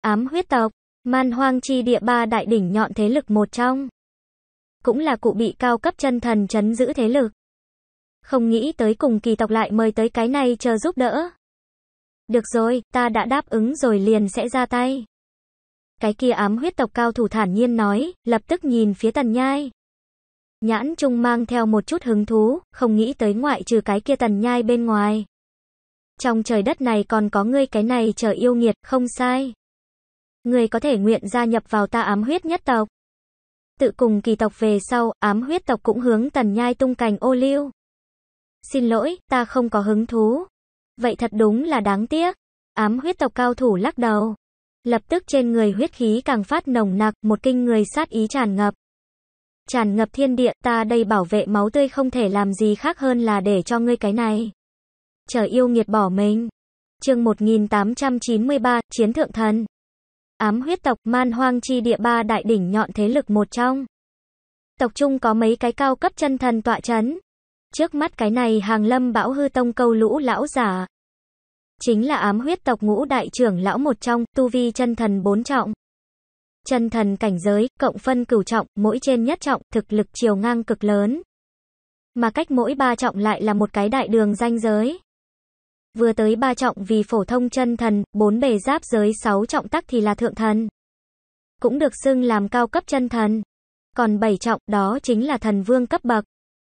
Ám huyết tộc, man hoang chi địa ba đại đỉnh nhọn thế lực một trong. Cũng là cụ bị cao cấp chân thần chấn giữ thế lực. Không nghĩ tới cùng kỳ tộc lại mời tới cái này chờ giúp đỡ. Được rồi, ta đã đáp ứng rồi liền sẽ ra tay. Cái kia ám huyết tộc cao thủ thản nhiên nói, lập tức nhìn phía tần nhai. Nhãn Trung mang theo một chút hứng thú, không nghĩ tới ngoại trừ cái kia tần nhai bên ngoài. Trong trời đất này còn có ngươi cái này chờ yêu nghiệt, không sai. Ngươi có thể nguyện gia nhập vào ta ám huyết nhất tộc. Tự cùng kỳ tộc về sau, ám huyết tộc cũng hướng tần nhai tung cành ô liu. Xin lỗi, ta không có hứng thú. Vậy thật đúng là đáng tiếc. Ám huyết tộc cao thủ lắc đầu lập tức trên người huyết khí càng phát nồng nặc, một kinh người sát ý tràn ngập. Tràn ngập thiên địa, ta đây bảo vệ máu tươi không thể làm gì khác hơn là để cho ngươi cái này. Chờ yêu nghiệt bỏ mình. Chương 1893, Chiến thượng thần. Ám huyết tộc, man hoang chi địa ba đại đỉnh nhọn thế lực một trong. Tộc trung có mấy cái cao cấp chân thần tọa chấn. Trước mắt cái này hàng lâm bão hư tông câu lũ lão giả, Chính là ám huyết tộc ngũ đại trưởng lão một trong, tu vi chân thần bốn trọng. Chân thần cảnh giới, cộng phân cửu trọng, mỗi trên nhất trọng, thực lực chiều ngang cực lớn. Mà cách mỗi ba trọng lại là một cái đại đường danh giới. Vừa tới ba trọng vì phổ thông chân thần, bốn bề giáp giới sáu trọng tắc thì là thượng thần. Cũng được xưng làm cao cấp chân thần. Còn bảy trọng đó chính là thần vương cấp bậc.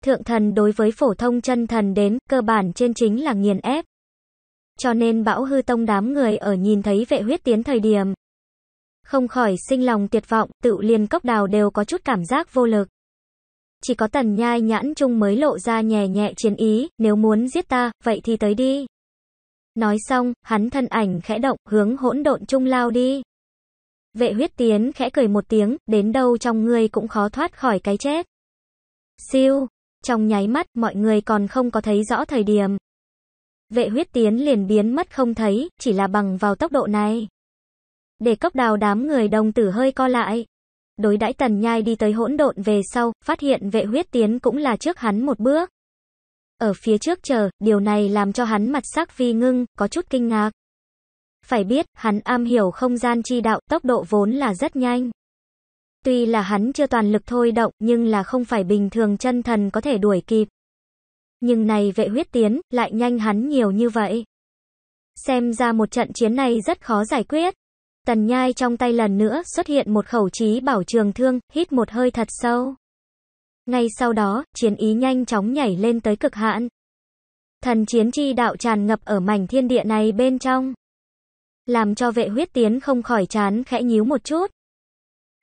Thượng thần đối với phổ thông chân thần đến, cơ bản trên chính là nghiền ép cho nên bão hư tông đám người ở nhìn thấy vệ huyết tiến thời điểm. Không khỏi sinh lòng tuyệt vọng, tự liền cốc đào đều có chút cảm giác vô lực. Chỉ có tần nhai nhãn chung mới lộ ra nhẹ nhẹ chiến ý, nếu muốn giết ta, vậy thì tới đi. Nói xong, hắn thân ảnh khẽ động, hướng hỗn độn chung lao đi. Vệ huyết tiến khẽ cười một tiếng, đến đâu trong người cũng khó thoát khỏi cái chết. Siêu, trong nháy mắt mọi người còn không có thấy rõ thời điểm, vệ huyết tiến liền biến mất không thấy, chỉ là bằng vào tốc độ này. Để cốc đào đám người đồng tử hơi co lại. Đối đãi tần nhai đi tới hỗn độn về sau, phát hiện vệ huyết tiến cũng là trước hắn một bước. Ở phía trước chờ, điều này làm cho hắn mặt sắc vi ngưng, có chút kinh ngạc. Phải biết, hắn am hiểu không gian chi đạo, tốc độ vốn là rất nhanh. Tuy là hắn chưa toàn lực thôi động, nhưng là không phải bình thường chân thần có thể đuổi kịp nhưng này vệ huyết tiến lại nhanh hắn nhiều như vậy. Xem ra một trận chiến này rất khó giải quyết. Tần nhai trong tay lần nữa xuất hiện một khẩu trí bảo trường thương, hít một hơi thật sâu. Ngay sau đó, chiến ý nhanh chóng nhảy lên tới cực hạn. Thần chiến chi đạo tràn ngập ở mảnh thiên địa này bên trong. Làm cho vệ huyết tiến không khỏi chán khẽ nhíu một chút.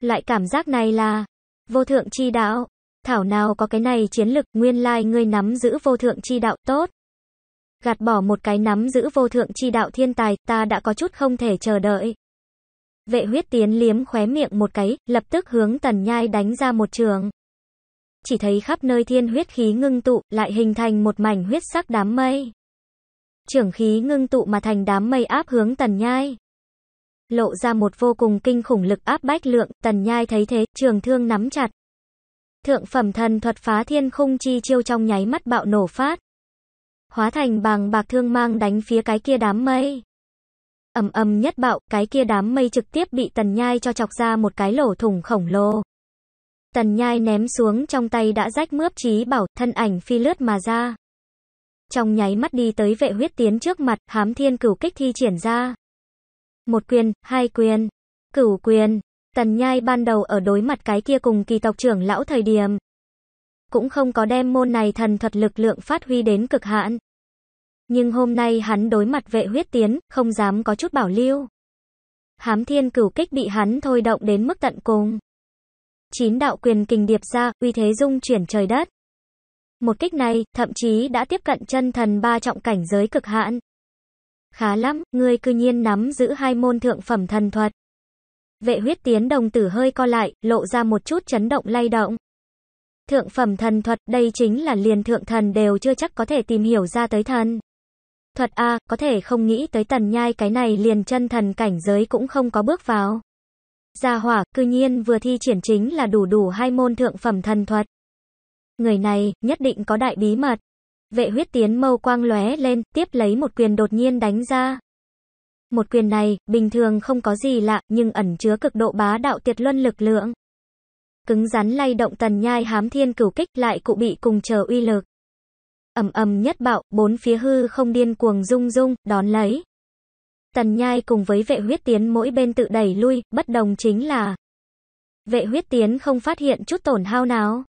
Loại cảm giác này là vô thượng chi đạo. Thảo nào có cái này chiến lực, nguyên lai like ngươi nắm giữ vô thượng chi đạo, tốt. Gạt bỏ một cái nắm giữ vô thượng chi đạo thiên tài, ta đã có chút không thể chờ đợi. Vệ huyết tiến liếm khóe miệng một cái, lập tức hướng tần nhai đánh ra một trường. Chỉ thấy khắp nơi thiên huyết khí ngưng tụ, lại hình thành một mảnh huyết sắc đám mây. Trưởng khí ngưng tụ mà thành đám mây áp hướng tần nhai. Lộ ra một vô cùng kinh khủng lực áp bách lượng, tần nhai thấy thế, trường thương nắm chặt. Thượng phẩm thần thuật phá thiên khung chi chiêu trong nháy mắt bạo nổ phát. Hóa thành bàng bạc thương mang đánh phía cái kia đám mây. Ầm ầm nhất bạo, cái kia đám mây trực tiếp bị Tần Nhai cho chọc ra một cái lỗ thủng khổng lồ. Tần Nhai ném xuống trong tay đã rách mướp trí bảo, thân ảnh phi lướt mà ra. Trong nháy mắt đi tới vệ huyết tiến trước mặt, hám thiên cửu kích thi triển ra. Một quyền, hai quyền, cửu quyền, Tần Nhai ban đầu ở đối mặt cái kia cùng kỳ tộc trưởng lão thời điểm. Cũng không có đem môn này thần thuật lực lượng phát huy đến cực hạn. Nhưng hôm nay hắn đối mặt vệ huyết tiến, không dám có chút bảo lưu. Hám thiên cửu kích bị hắn thôi động đến mức tận cùng. Chín đạo quyền kình điệp ra, uy thế dung chuyển trời đất. Một kích này, thậm chí đã tiếp cận chân thần ba trọng cảnh giới cực hạn. Khá lắm, ngươi cư nhiên nắm giữ hai môn thượng phẩm thần thuật. Vệ huyết tiến đồng tử hơi co lại, lộ ra một chút chấn động lay động. Thượng phẩm thần thuật, đây chính là liền thượng thần đều chưa chắc có thể tìm hiểu ra tới thần. Thuật A, có thể không nghĩ tới tần nhai cái này liền chân thần cảnh giới cũng không có bước vào. Gia hỏa, cư nhiên vừa thi triển chính là đủ đủ hai môn thượng phẩm thần thuật. Người này, nhất định có đại bí mật. Vệ huyết tiến mâu quang lóe lên, tiếp lấy một quyền đột nhiên đánh ra. Một quyền này, bình thường không có gì lạ, nhưng ẩn chứa cực độ bá đạo tuyệt luân lực lượng. Cứng rắn lay động tần nhai hám thiên cửu kích lại cụ bị cùng chờ uy lực. ầm ầm nhất bạo, bốn phía hư không điên cuồng rung rung, đón lấy. Tần nhai cùng với vệ huyết tiến mỗi bên tự đẩy lui, bất đồng chính là. Vệ huyết tiến không phát hiện chút tổn hao nào.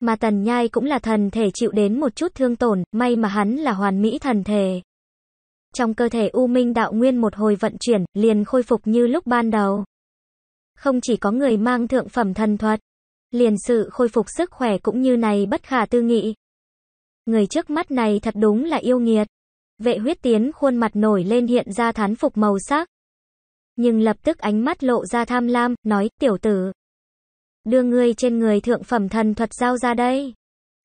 Mà tần nhai cũng là thần thể chịu đến một chút thương tổn, may mà hắn là hoàn mỹ thần thể. Trong cơ thể U Minh Đạo Nguyên một hồi vận chuyển, liền khôi phục như lúc ban đầu. Không chỉ có người mang thượng phẩm thần thuật, liền sự khôi phục sức khỏe cũng như này bất khả tư nghị. Người trước mắt này thật đúng là yêu nghiệt. Vệ huyết tiến khuôn mặt nổi lên hiện ra thán phục màu sắc. Nhưng lập tức ánh mắt lộ ra tham lam, nói, tiểu tử. Đưa ngươi trên người thượng phẩm thần thuật giao ra đây.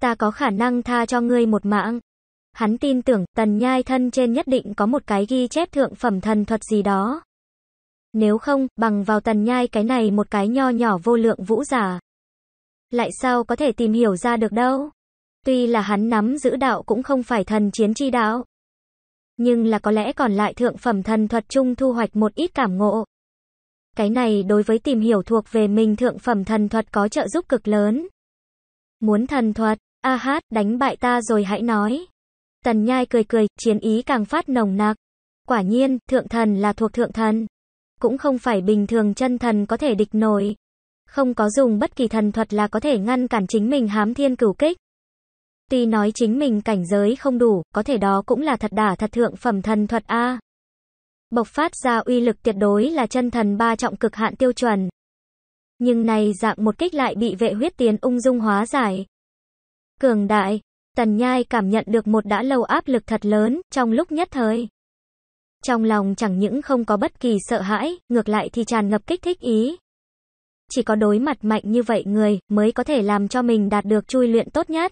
Ta có khả năng tha cho ngươi một mạng. Hắn tin tưởng, tần nhai thân trên nhất định có một cái ghi chép thượng phẩm thần thuật gì đó. Nếu không, bằng vào tần nhai cái này một cái nho nhỏ vô lượng vũ giả. Lại sao có thể tìm hiểu ra được đâu? Tuy là hắn nắm giữ đạo cũng không phải thần chiến chi đạo. Nhưng là có lẽ còn lại thượng phẩm thần thuật chung thu hoạch một ít cảm ngộ. Cái này đối với tìm hiểu thuộc về mình thượng phẩm thần thuật có trợ giúp cực lớn. Muốn thần thuật, a hát, đánh bại ta rồi hãy nói. Tần nhai cười cười, chiến ý càng phát nồng nặc. Quả nhiên, thượng thần là thuộc thượng thần. Cũng không phải bình thường chân thần có thể địch nổi. Không có dùng bất kỳ thần thuật là có thể ngăn cản chính mình hám thiên cửu kích. Tuy nói chính mình cảnh giới không đủ, có thể đó cũng là thật đả thật thượng phẩm thần thuật A. Bộc phát ra uy lực tuyệt đối là chân thần ba trọng cực hạn tiêu chuẩn. Nhưng này dạng một kích lại bị vệ huyết tiến ung dung hóa giải. Cường đại, Tần Nhai cảm nhận được một đã lâu áp lực thật lớn, trong lúc nhất thời. Trong lòng chẳng những không có bất kỳ sợ hãi, ngược lại thì tràn ngập kích thích ý. Chỉ có đối mặt mạnh như vậy người, mới có thể làm cho mình đạt được chui luyện tốt nhất.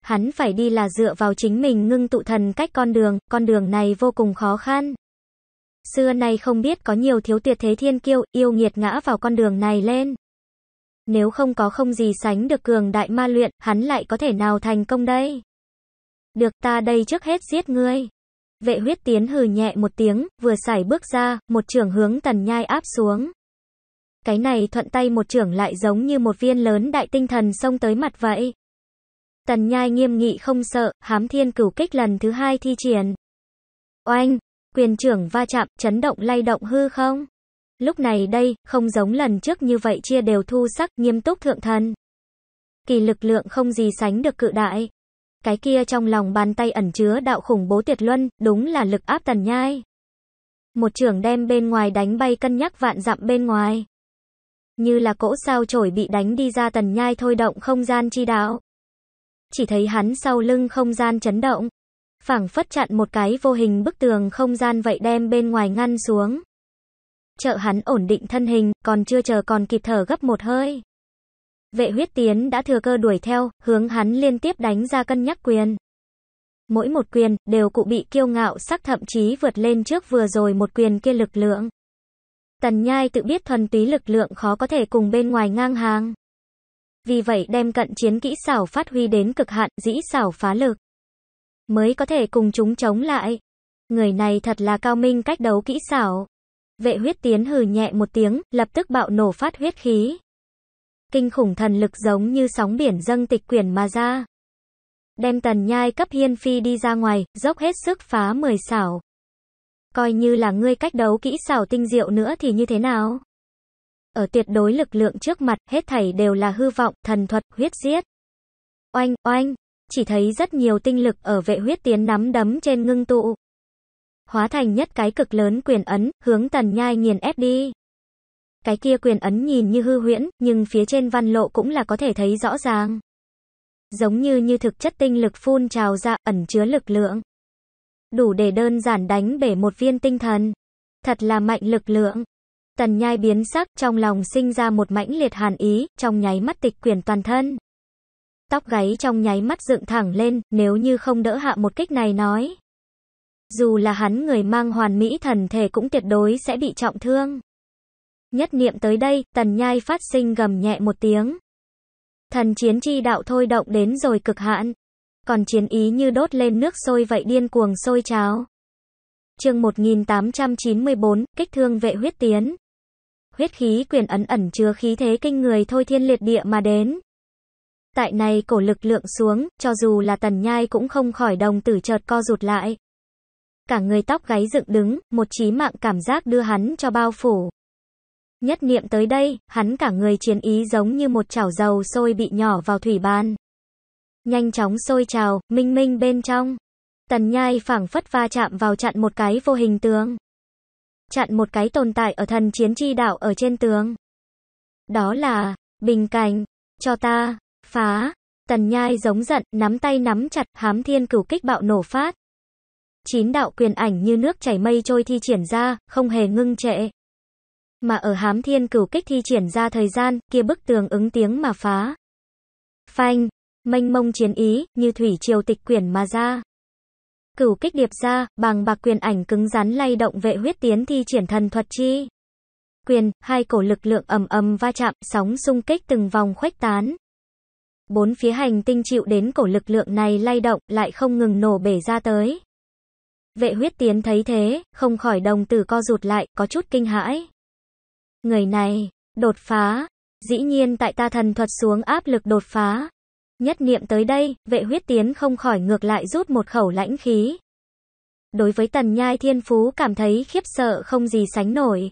Hắn phải đi là dựa vào chính mình ngưng tụ thần cách con đường, con đường này vô cùng khó khăn. Xưa nay không biết có nhiều thiếu tuyệt thế thiên kiêu, yêu nghiệt ngã vào con đường này lên nếu không có không gì sánh được cường đại ma luyện, hắn lại có thể nào thành công đây? Được ta đây trước hết giết ngươi. Vệ huyết tiến hừ nhẹ một tiếng, vừa xảy bước ra, một trưởng hướng tần nhai áp xuống. Cái này thuận tay một trưởng lại giống như một viên lớn đại tinh thần xông tới mặt vậy. Tần nhai nghiêm nghị không sợ, hám thiên cửu kích lần thứ hai thi triển. Oanh, quyền trưởng va chạm, chấn động lay động hư không? Lúc này đây, không giống lần trước như vậy chia đều thu sắc, nghiêm túc thượng thần. Kỳ lực lượng không gì sánh được cự đại. Cái kia trong lòng bàn tay ẩn chứa đạo khủng bố tuyệt luân, đúng là lực áp tần nhai. Một trưởng đem bên ngoài đánh bay cân nhắc vạn dặm bên ngoài. Như là cỗ sao trổi bị đánh đi ra tần nhai thôi động không gian chi đạo. Chỉ thấy hắn sau lưng không gian chấn động. phảng phất chặn một cái vô hình bức tường không gian vậy đem bên ngoài ngăn xuống trợ hắn ổn định thân hình, còn chưa chờ còn kịp thở gấp một hơi. Vệ huyết tiến đã thừa cơ đuổi theo, hướng hắn liên tiếp đánh ra cân nhắc quyền. Mỗi một quyền, đều cụ bị kiêu ngạo sắc thậm chí vượt lên trước vừa rồi một quyền kia lực lượng. Tần nhai tự biết thuần túy lực lượng khó có thể cùng bên ngoài ngang hàng. Vì vậy đem cận chiến kỹ xảo phát huy đến cực hạn, dĩ xảo phá lực. Mới có thể cùng chúng chống lại. Người này thật là cao minh cách đấu kỹ xảo. Vệ huyết tiến hừ nhẹ một tiếng, lập tức bạo nổ phát huyết khí. Kinh khủng thần lực giống như sóng biển dâng tịch quyển mà ra. Đem tần nhai cấp hiên phi đi ra ngoài, dốc hết sức phá mười xảo. Coi như là ngươi cách đấu kỹ xảo tinh diệu nữa thì như thế nào? Ở tuyệt đối lực lượng trước mặt, hết thảy đều là hư vọng, thần thuật, huyết giết. Oanh, oanh, chỉ thấy rất nhiều tinh lực ở vệ huyết tiến nắm đấm trên ngưng tụ, hóa thành nhất cái cực lớn quyền ấn, hướng tần nhai nghiền ép đi. Cái kia quyền ấn nhìn như hư huyễn, nhưng phía trên văn lộ cũng là có thể thấy rõ ràng. Giống như như thực chất tinh lực phun trào ra, ẩn chứa lực lượng. Đủ để đơn giản đánh bể một viên tinh thần. Thật là mạnh lực lượng. Tần nhai biến sắc, trong lòng sinh ra một mãnh liệt hàn ý, trong nháy mắt tịch quyền toàn thân. Tóc gáy trong nháy mắt dựng thẳng lên, nếu như không đỡ hạ một kích này nói, dù là hắn người mang hoàn mỹ thần thể cũng tuyệt đối sẽ bị trọng thương. Nhất niệm tới đây, tần nhai phát sinh gầm nhẹ một tiếng. Thần chiến chi đạo thôi động đến rồi cực hạn. Còn chiến ý như đốt lên nước sôi vậy điên cuồng sôi cháo chương 1894, kích thương vệ huyết tiến. Huyết khí quyền ấn ẩn chứa khí thế kinh người thôi thiên liệt địa mà đến. Tại này cổ lực lượng xuống, cho dù là tần nhai cũng không khỏi đồng tử chợt co rụt lại cả người tóc gáy dựng đứng, một trí mạng cảm giác đưa hắn cho bao phủ. Nhất niệm tới đây, hắn cả người chiến ý giống như một chảo dầu sôi bị nhỏ vào thủy ban. Nhanh chóng sôi trào, minh minh bên trong. Tần nhai phảng phất va chạm vào chặn một cái vô hình tướng, Chặn một cái tồn tại ở thần chiến chi đạo ở trên tường. Đó là, bình cảnh, cho ta, phá. Tần nhai giống giận, nắm tay nắm chặt, hám thiên cửu kích bạo nổ phát chín đạo quyền ảnh như nước chảy mây trôi thi triển ra, không hề ngưng trệ. Mà ở hám thiên cửu kích thi triển ra thời gian, kia bức tường ứng tiếng mà phá. Phanh, mênh mông chiến ý, như thủy triều tịch quyển mà ra. Cửu kích điệp ra, bằng bạc quyền ảnh cứng rắn lay động vệ huyết tiến thi triển thần thuật chi. Quyền, hai cổ lực lượng ầm ầm va chạm, sóng xung kích từng vòng khuếch tán. Bốn phía hành tinh chịu đến cổ lực lượng này lay động, lại không ngừng nổ bể ra tới. Vệ huyết tiến thấy thế, không khỏi đồng tử co rụt lại, có chút kinh hãi. Người này, đột phá, dĩ nhiên tại ta thần thuật xuống áp lực đột phá. Nhất niệm tới đây, vệ huyết tiến không khỏi ngược lại rút một khẩu lãnh khí. Đối với tần nhai thiên phú cảm thấy khiếp sợ không gì sánh nổi.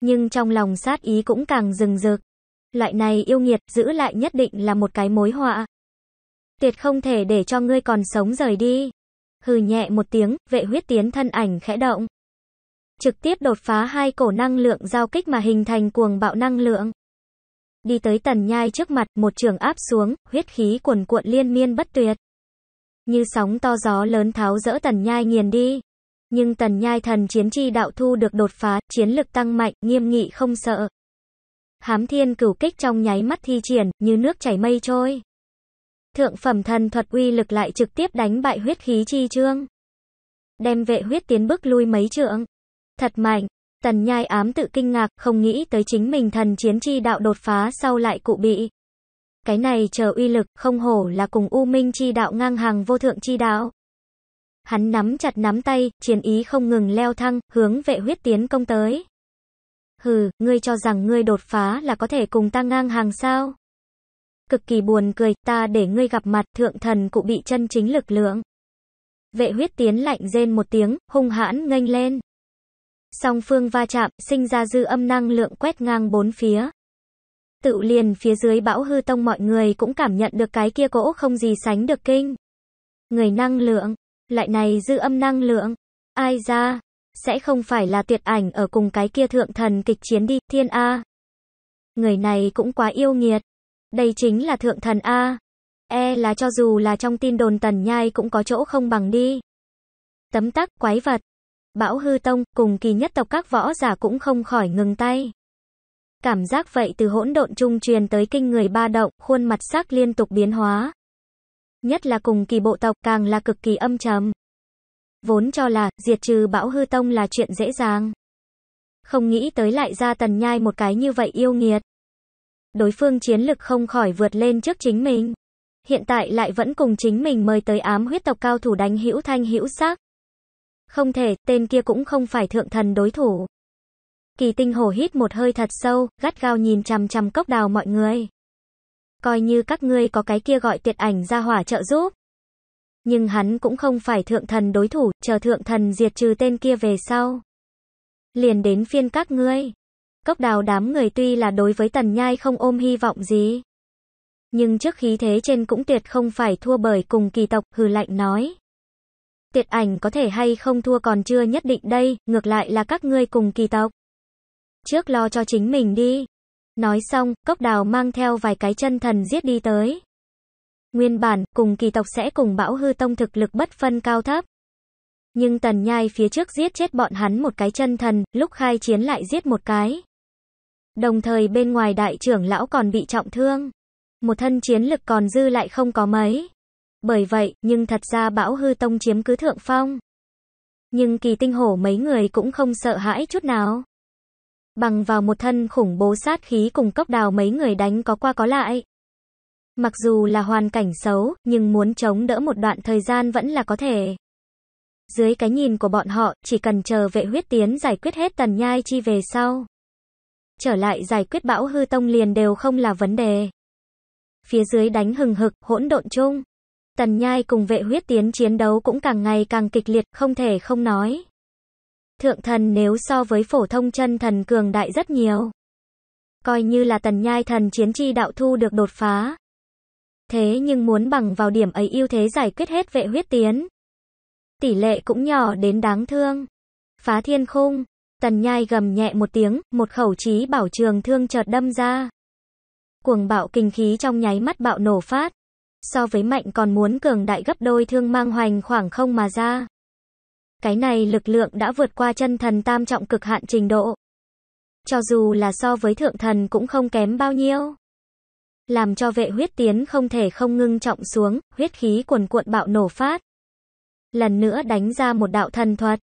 Nhưng trong lòng sát ý cũng càng rừng rực. Loại này yêu nghiệt giữ lại nhất định là một cái mối họa. Tuyệt không thể để cho ngươi còn sống rời đi hừ nhẹ một tiếng, vệ huyết tiến thân ảnh khẽ động. Trực tiếp đột phá hai cổ năng lượng giao kích mà hình thành cuồng bạo năng lượng. Đi tới tần nhai trước mặt, một trường áp xuống, huyết khí cuồn cuộn liên miên bất tuyệt. Như sóng to gió lớn tháo rỡ tần nhai nghiền đi. Nhưng tần nhai thần chiến chi đạo thu được đột phá, chiến lực tăng mạnh, nghiêm nghị không sợ. Hám thiên cửu kích trong nháy mắt thi triển, như nước chảy mây trôi. Thượng phẩm thần thuật uy lực lại trực tiếp đánh bại huyết khí chi trương. Đem vệ huyết tiến bước lui mấy trượng. Thật mạnh, tần nhai ám tự kinh ngạc, không nghĩ tới chính mình thần chiến chi đạo đột phá sau lại cụ bị. Cái này chờ uy lực, không hổ là cùng u minh chi đạo ngang hàng vô thượng chi đạo. Hắn nắm chặt nắm tay, chiến ý không ngừng leo thăng, hướng vệ huyết tiến công tới. Hừ, ngươi cho rằng ngươi đột phá là có thể cùng ta ngang hàng sao? cực kỳ buồn cười, ta để ngươi gặp mặt thượng thần cụ bị chân chính lực lượng. Vệ huyết tiến lạnh rên một tiếng, hung hãn nghênh lên. Song phương va chạm, sinh ra dư âm năng lượng quét ngang bốn phía. Tự liền phía dưới bão hư tông mọi người cũng cảm nhận được cái kia cỗ không gì sánh được kinh. Người năng lượng, lại này dư âm năng lượng, ai ra, sẽ không phải là tuyệt ảnh ở cùng cái kia thượng thần kịch chiến đi, thiên A. Người này cũng quá yêu nghiệt. Đây chính là thượng thần A. E là cho dù là trong tin đồn tần nhai cũng có chỗ không bằng đi. Tấm tắc, quái vật. Bão hư tông, cùng kỳ nhất tộc các võ giả cũng không khỏi ngừng tay. Cảm giác vậy từ hỗn độn trung truyền tới kinh người ba động, khuôn mặt sắc liên tục biến hóa. Nhất là cùng kỳ bộ tộc càng là cực kỳ âm trầm. Vốn cho là, diệt trừ bão hư tông là chuyện dễ dàng. Không nghĩ tới lại ra tần nhai một cái như vậy yêu nghiệt đối phương chiến lực không khỏi vượt lên trước chính mình. Hiện tại lại vẫn cùng chính mình mời tới ám huyết tộc cao thủ đánh hữu thanh hữu sắc. Không thể, tên kia cũng không phải thượng thần đối thủ. Kỳ tinh hổ hít một hơi thật sâu, gắt gao nhìn chằm chằm cốc đào mọi người. Coi như các ngươi có cái kia gọi tuyệt ảnh ra hỏa trợ giúp. Nhưng hắn cũng không phải thượng thần đối thủ, chờ thượng thần diệt trừ tên kia về sau. Liền đến phiên các ngươi. Cốc đào đám người tuy là đối với tần nhai không ôm hy vọng gì. Nhưng trước khí thế trên cũng tuyệt không phải thua bởi cùng kỳ tộc, hừ lạnh nói. Tuyệt ảnh có thể hay không thua còn chưa nhất định đây, ngược lại là các ngươi cùng kỳ tộc. Trước lo cho chính mình đi. Nói xong, cốc đào mang theo vài cái chân thần giết đi tới. Nguyên bản, cùng kỳ tộc sẽ cùng bão hư tông thực lực bất phân cao thấp. Nhưng tần nhai phía trước giết chết bọn hắn một cái chân thần, lúc khai chiến lại giết một cái. Đồng thời bên ngoài đại trưởng lão còn bị trọng thương. Một thân chiến lực còn dư lại không có mấy. Bởi vậy, nhưng thật ra bão hư tông chiếm cứ thượng phong. Nhưng kỳ tinh hổ mấy người cũng không sợ hãi chút nào. Bằng vào một thân khủng bố sát khí cùng cốc đào mấy người đánh có qua có lại. Mặc dù là hoàn cảnh xấu, nhưng muốn chống đỡ một đoạn thời gian vẫn là có thể. Dưới cái nhìn của bọn họ, chỉ cần chờ vệ huyết tiến giải quyết hết tần nhai chi về sau trở lại giải quyết bão hư tông liền đều không là vấn đề. Phía dưới đánh hừng hực, hỗn độn chung. Tần Nhai cùng vệ huyết tiến chiến đấu cũng càng ngày càng kịch liệt, không thể không nói. Thượng thần nếu so với phổ thông chân thần cường đại rất nhiều. Coi như là tần nhai thần chiến chi đạo thu được đột phá. Thế nhưng muốn bằng vào điểm ấy ưu thế giải quyết hết vệ huyết tiến. Tỷ lệ cũng nhỏ đến đáng thương. Phá thiên khung, Tần nhai gầm nhẹ một tiếng, một khẩu chí bảo trường thương chợt đâm ra. Cuồng bạo kinh khí trong nháy mắt bạo nổ phát. So với mạnh còn muốn cường đại gấp đôi thương mang hoành khoảng không mà ra. Cái này lực lượng đã vượt qua chân thần tam trọng cực hạn trình độ. Cho dù là so với thượng thần cũng không kém bao nhiêu. Làm cho vệ huyết tiến không thể không ngưng trọng xuống, huyết khí cuồn cuộn bạo nổ phát. Lần nữa đánh ra một đạo thần thuật.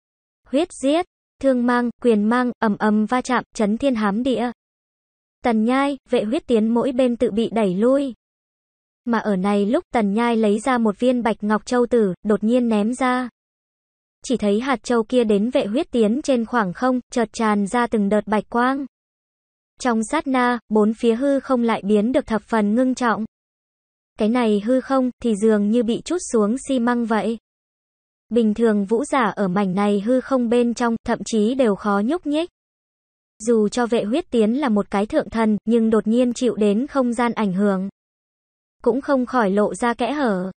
Huyết giết thương mang, quyền mang, ầm ầm va chạm, chấn thiên hám địa. Tần nhai, vệ huyết tiến mỗi bên tự bị đẩy lui. Mà ở này lúc tần nhai lấy ra một viên bạch ngọc châu tử, đột nhiên ném ra. Chỉ thấy hạt châu kia đến vệ huyết tiến trên khoảng không, chợt tràn ra từng đợt bạch quang. Trong sát na, bốn phía hư không lại biến được thập phần ngưng trọng. Cái này hư không, thì dường như bị chút xuống xi măng vậy. Bình thường vũ giả ở mảnh này hư không bên trong, thậm chí đều khó nhúc nhích. Dù cho vệ huyết tiến là một cái thượng thần, nhưng đột nhiên chịu đến không gian ảnh hưởng. Cũng không khỏi lộ ra kẽ hở.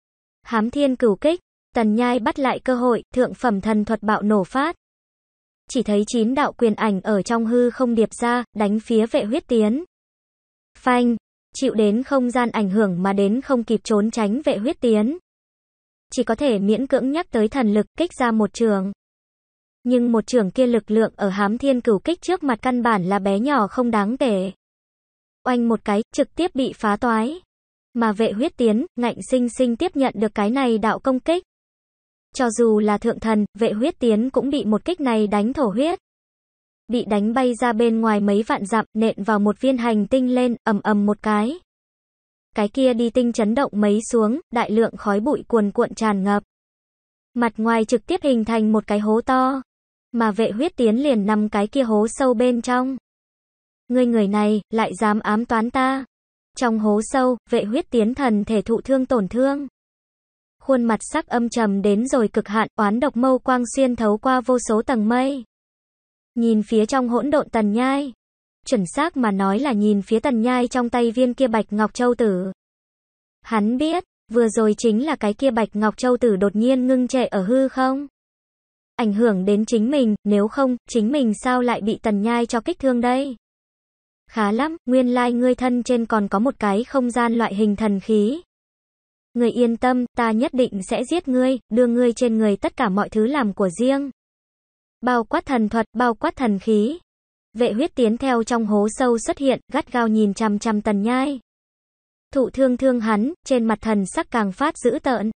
Hám thiên cửu kích, tần nhai bắt lại cơ hội, thượng phẩm thần thuật bạo nổ phát. Chỉ thấy chín đạo quyền ảnh ở trong hư không điệp ra, đánh phía vệ huyết tiến. Phanh, chịu đến không gian ảnh hưởng mà đến không kịp trốn tránh vệ huyết tiến chỉ có thể miễn cưỡng nhắc tới thần lực, kích ra một trường. Nhưng một trường kia lực lượng ở hám thiên cửu kích trước mặt căn bản là bé nhỏ không đáng kể. Oanh một cái, trực tiếp bị phá toái. Mà vệ huyết tiến, ngạnh sinh sinh tiếp nhận được cái này đạo công kích. Cho dù là thượng thần, vệ huyết tiến cũng bị một kích này đánh thổ huyết. Bị đánh bay ra bên ngoài mấy vạn dặm, nện vào một viên hành tinh lên, ầm ầm một cái cái kia đi tinh chấn động mấy xuống, đại lượng khói bụi cuồn cuộn tràn ngập. Mặt ngoài trực tiếp hình thành một cái hố to, mà vệ huyết tiến liền nằm cái kia hố sâu bên trong. Người người này, lại dám ám toán ta. Trong hố sâu, vệ huyết tiến thần thể thụ thương tổn thương. Khuôn mặt sắc âm trầm đến rồi cực hạn, oán độc mâu quang xuyên thấu qua vô số tầng mây. Nhìn phía trong hỗn độn tần nhai, chuẩn xác mà nói là nhìn phía tần nhai trong tay viên kia bạch ngọc châu tử. Hắn biết, vừa rồi chính là cái kia bạch ngọc châu tử đột nhiên ngưng trệ ở hư không? Ảnh hưởng đến chính mình, nếu không, chính mình sao lại bị tần nhai cho kích thương đây? Khá lắm, nguyên lai like ngươi thân trên còn có một cái không gian loại hình thần khí. Ngươi yên tâm, ta nhất định sẽ giết ngươi, đưa ngươi trên người tất cả mọi thứ làm của riêng. Bao quát thần thuật, bao quát thần khí. Vệ huyết tiến theo trong hố sâu xuất hiện, gắt gao nhìn chằm chằm tần nhai. Thụ thương thương hắn, trên mặt thần sắc càng phát dữ tợn.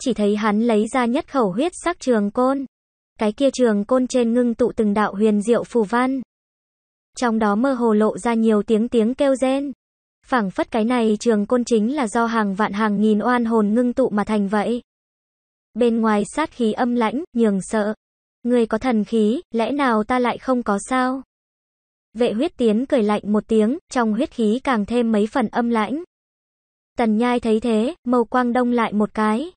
Chỉ thấy hắn lấy ra nhất khẩu huyết sắc trường côn. Cái kia trường côn trên ngưng tụ từng đạo huyền diệu phù văn. Trong đó mơ hồ lộ ra nhiều tiếng tiếng kêu rên. Phảng phất cái này trường côn chính là do hàng vạn hàng nghìn oan hồn ngưng tụ mà thành vậy. Bên ngoài sát khí âm lãnh, nhường sợ. Người có thần khí, lẽ nào ta lại không có sao? Vệ huyết tiến cười lạnh một tiếng, trong huyết khí càng thêm mấy phần âm lãnh. Tần nhai thấy thế, mâu quang đông lại một cái.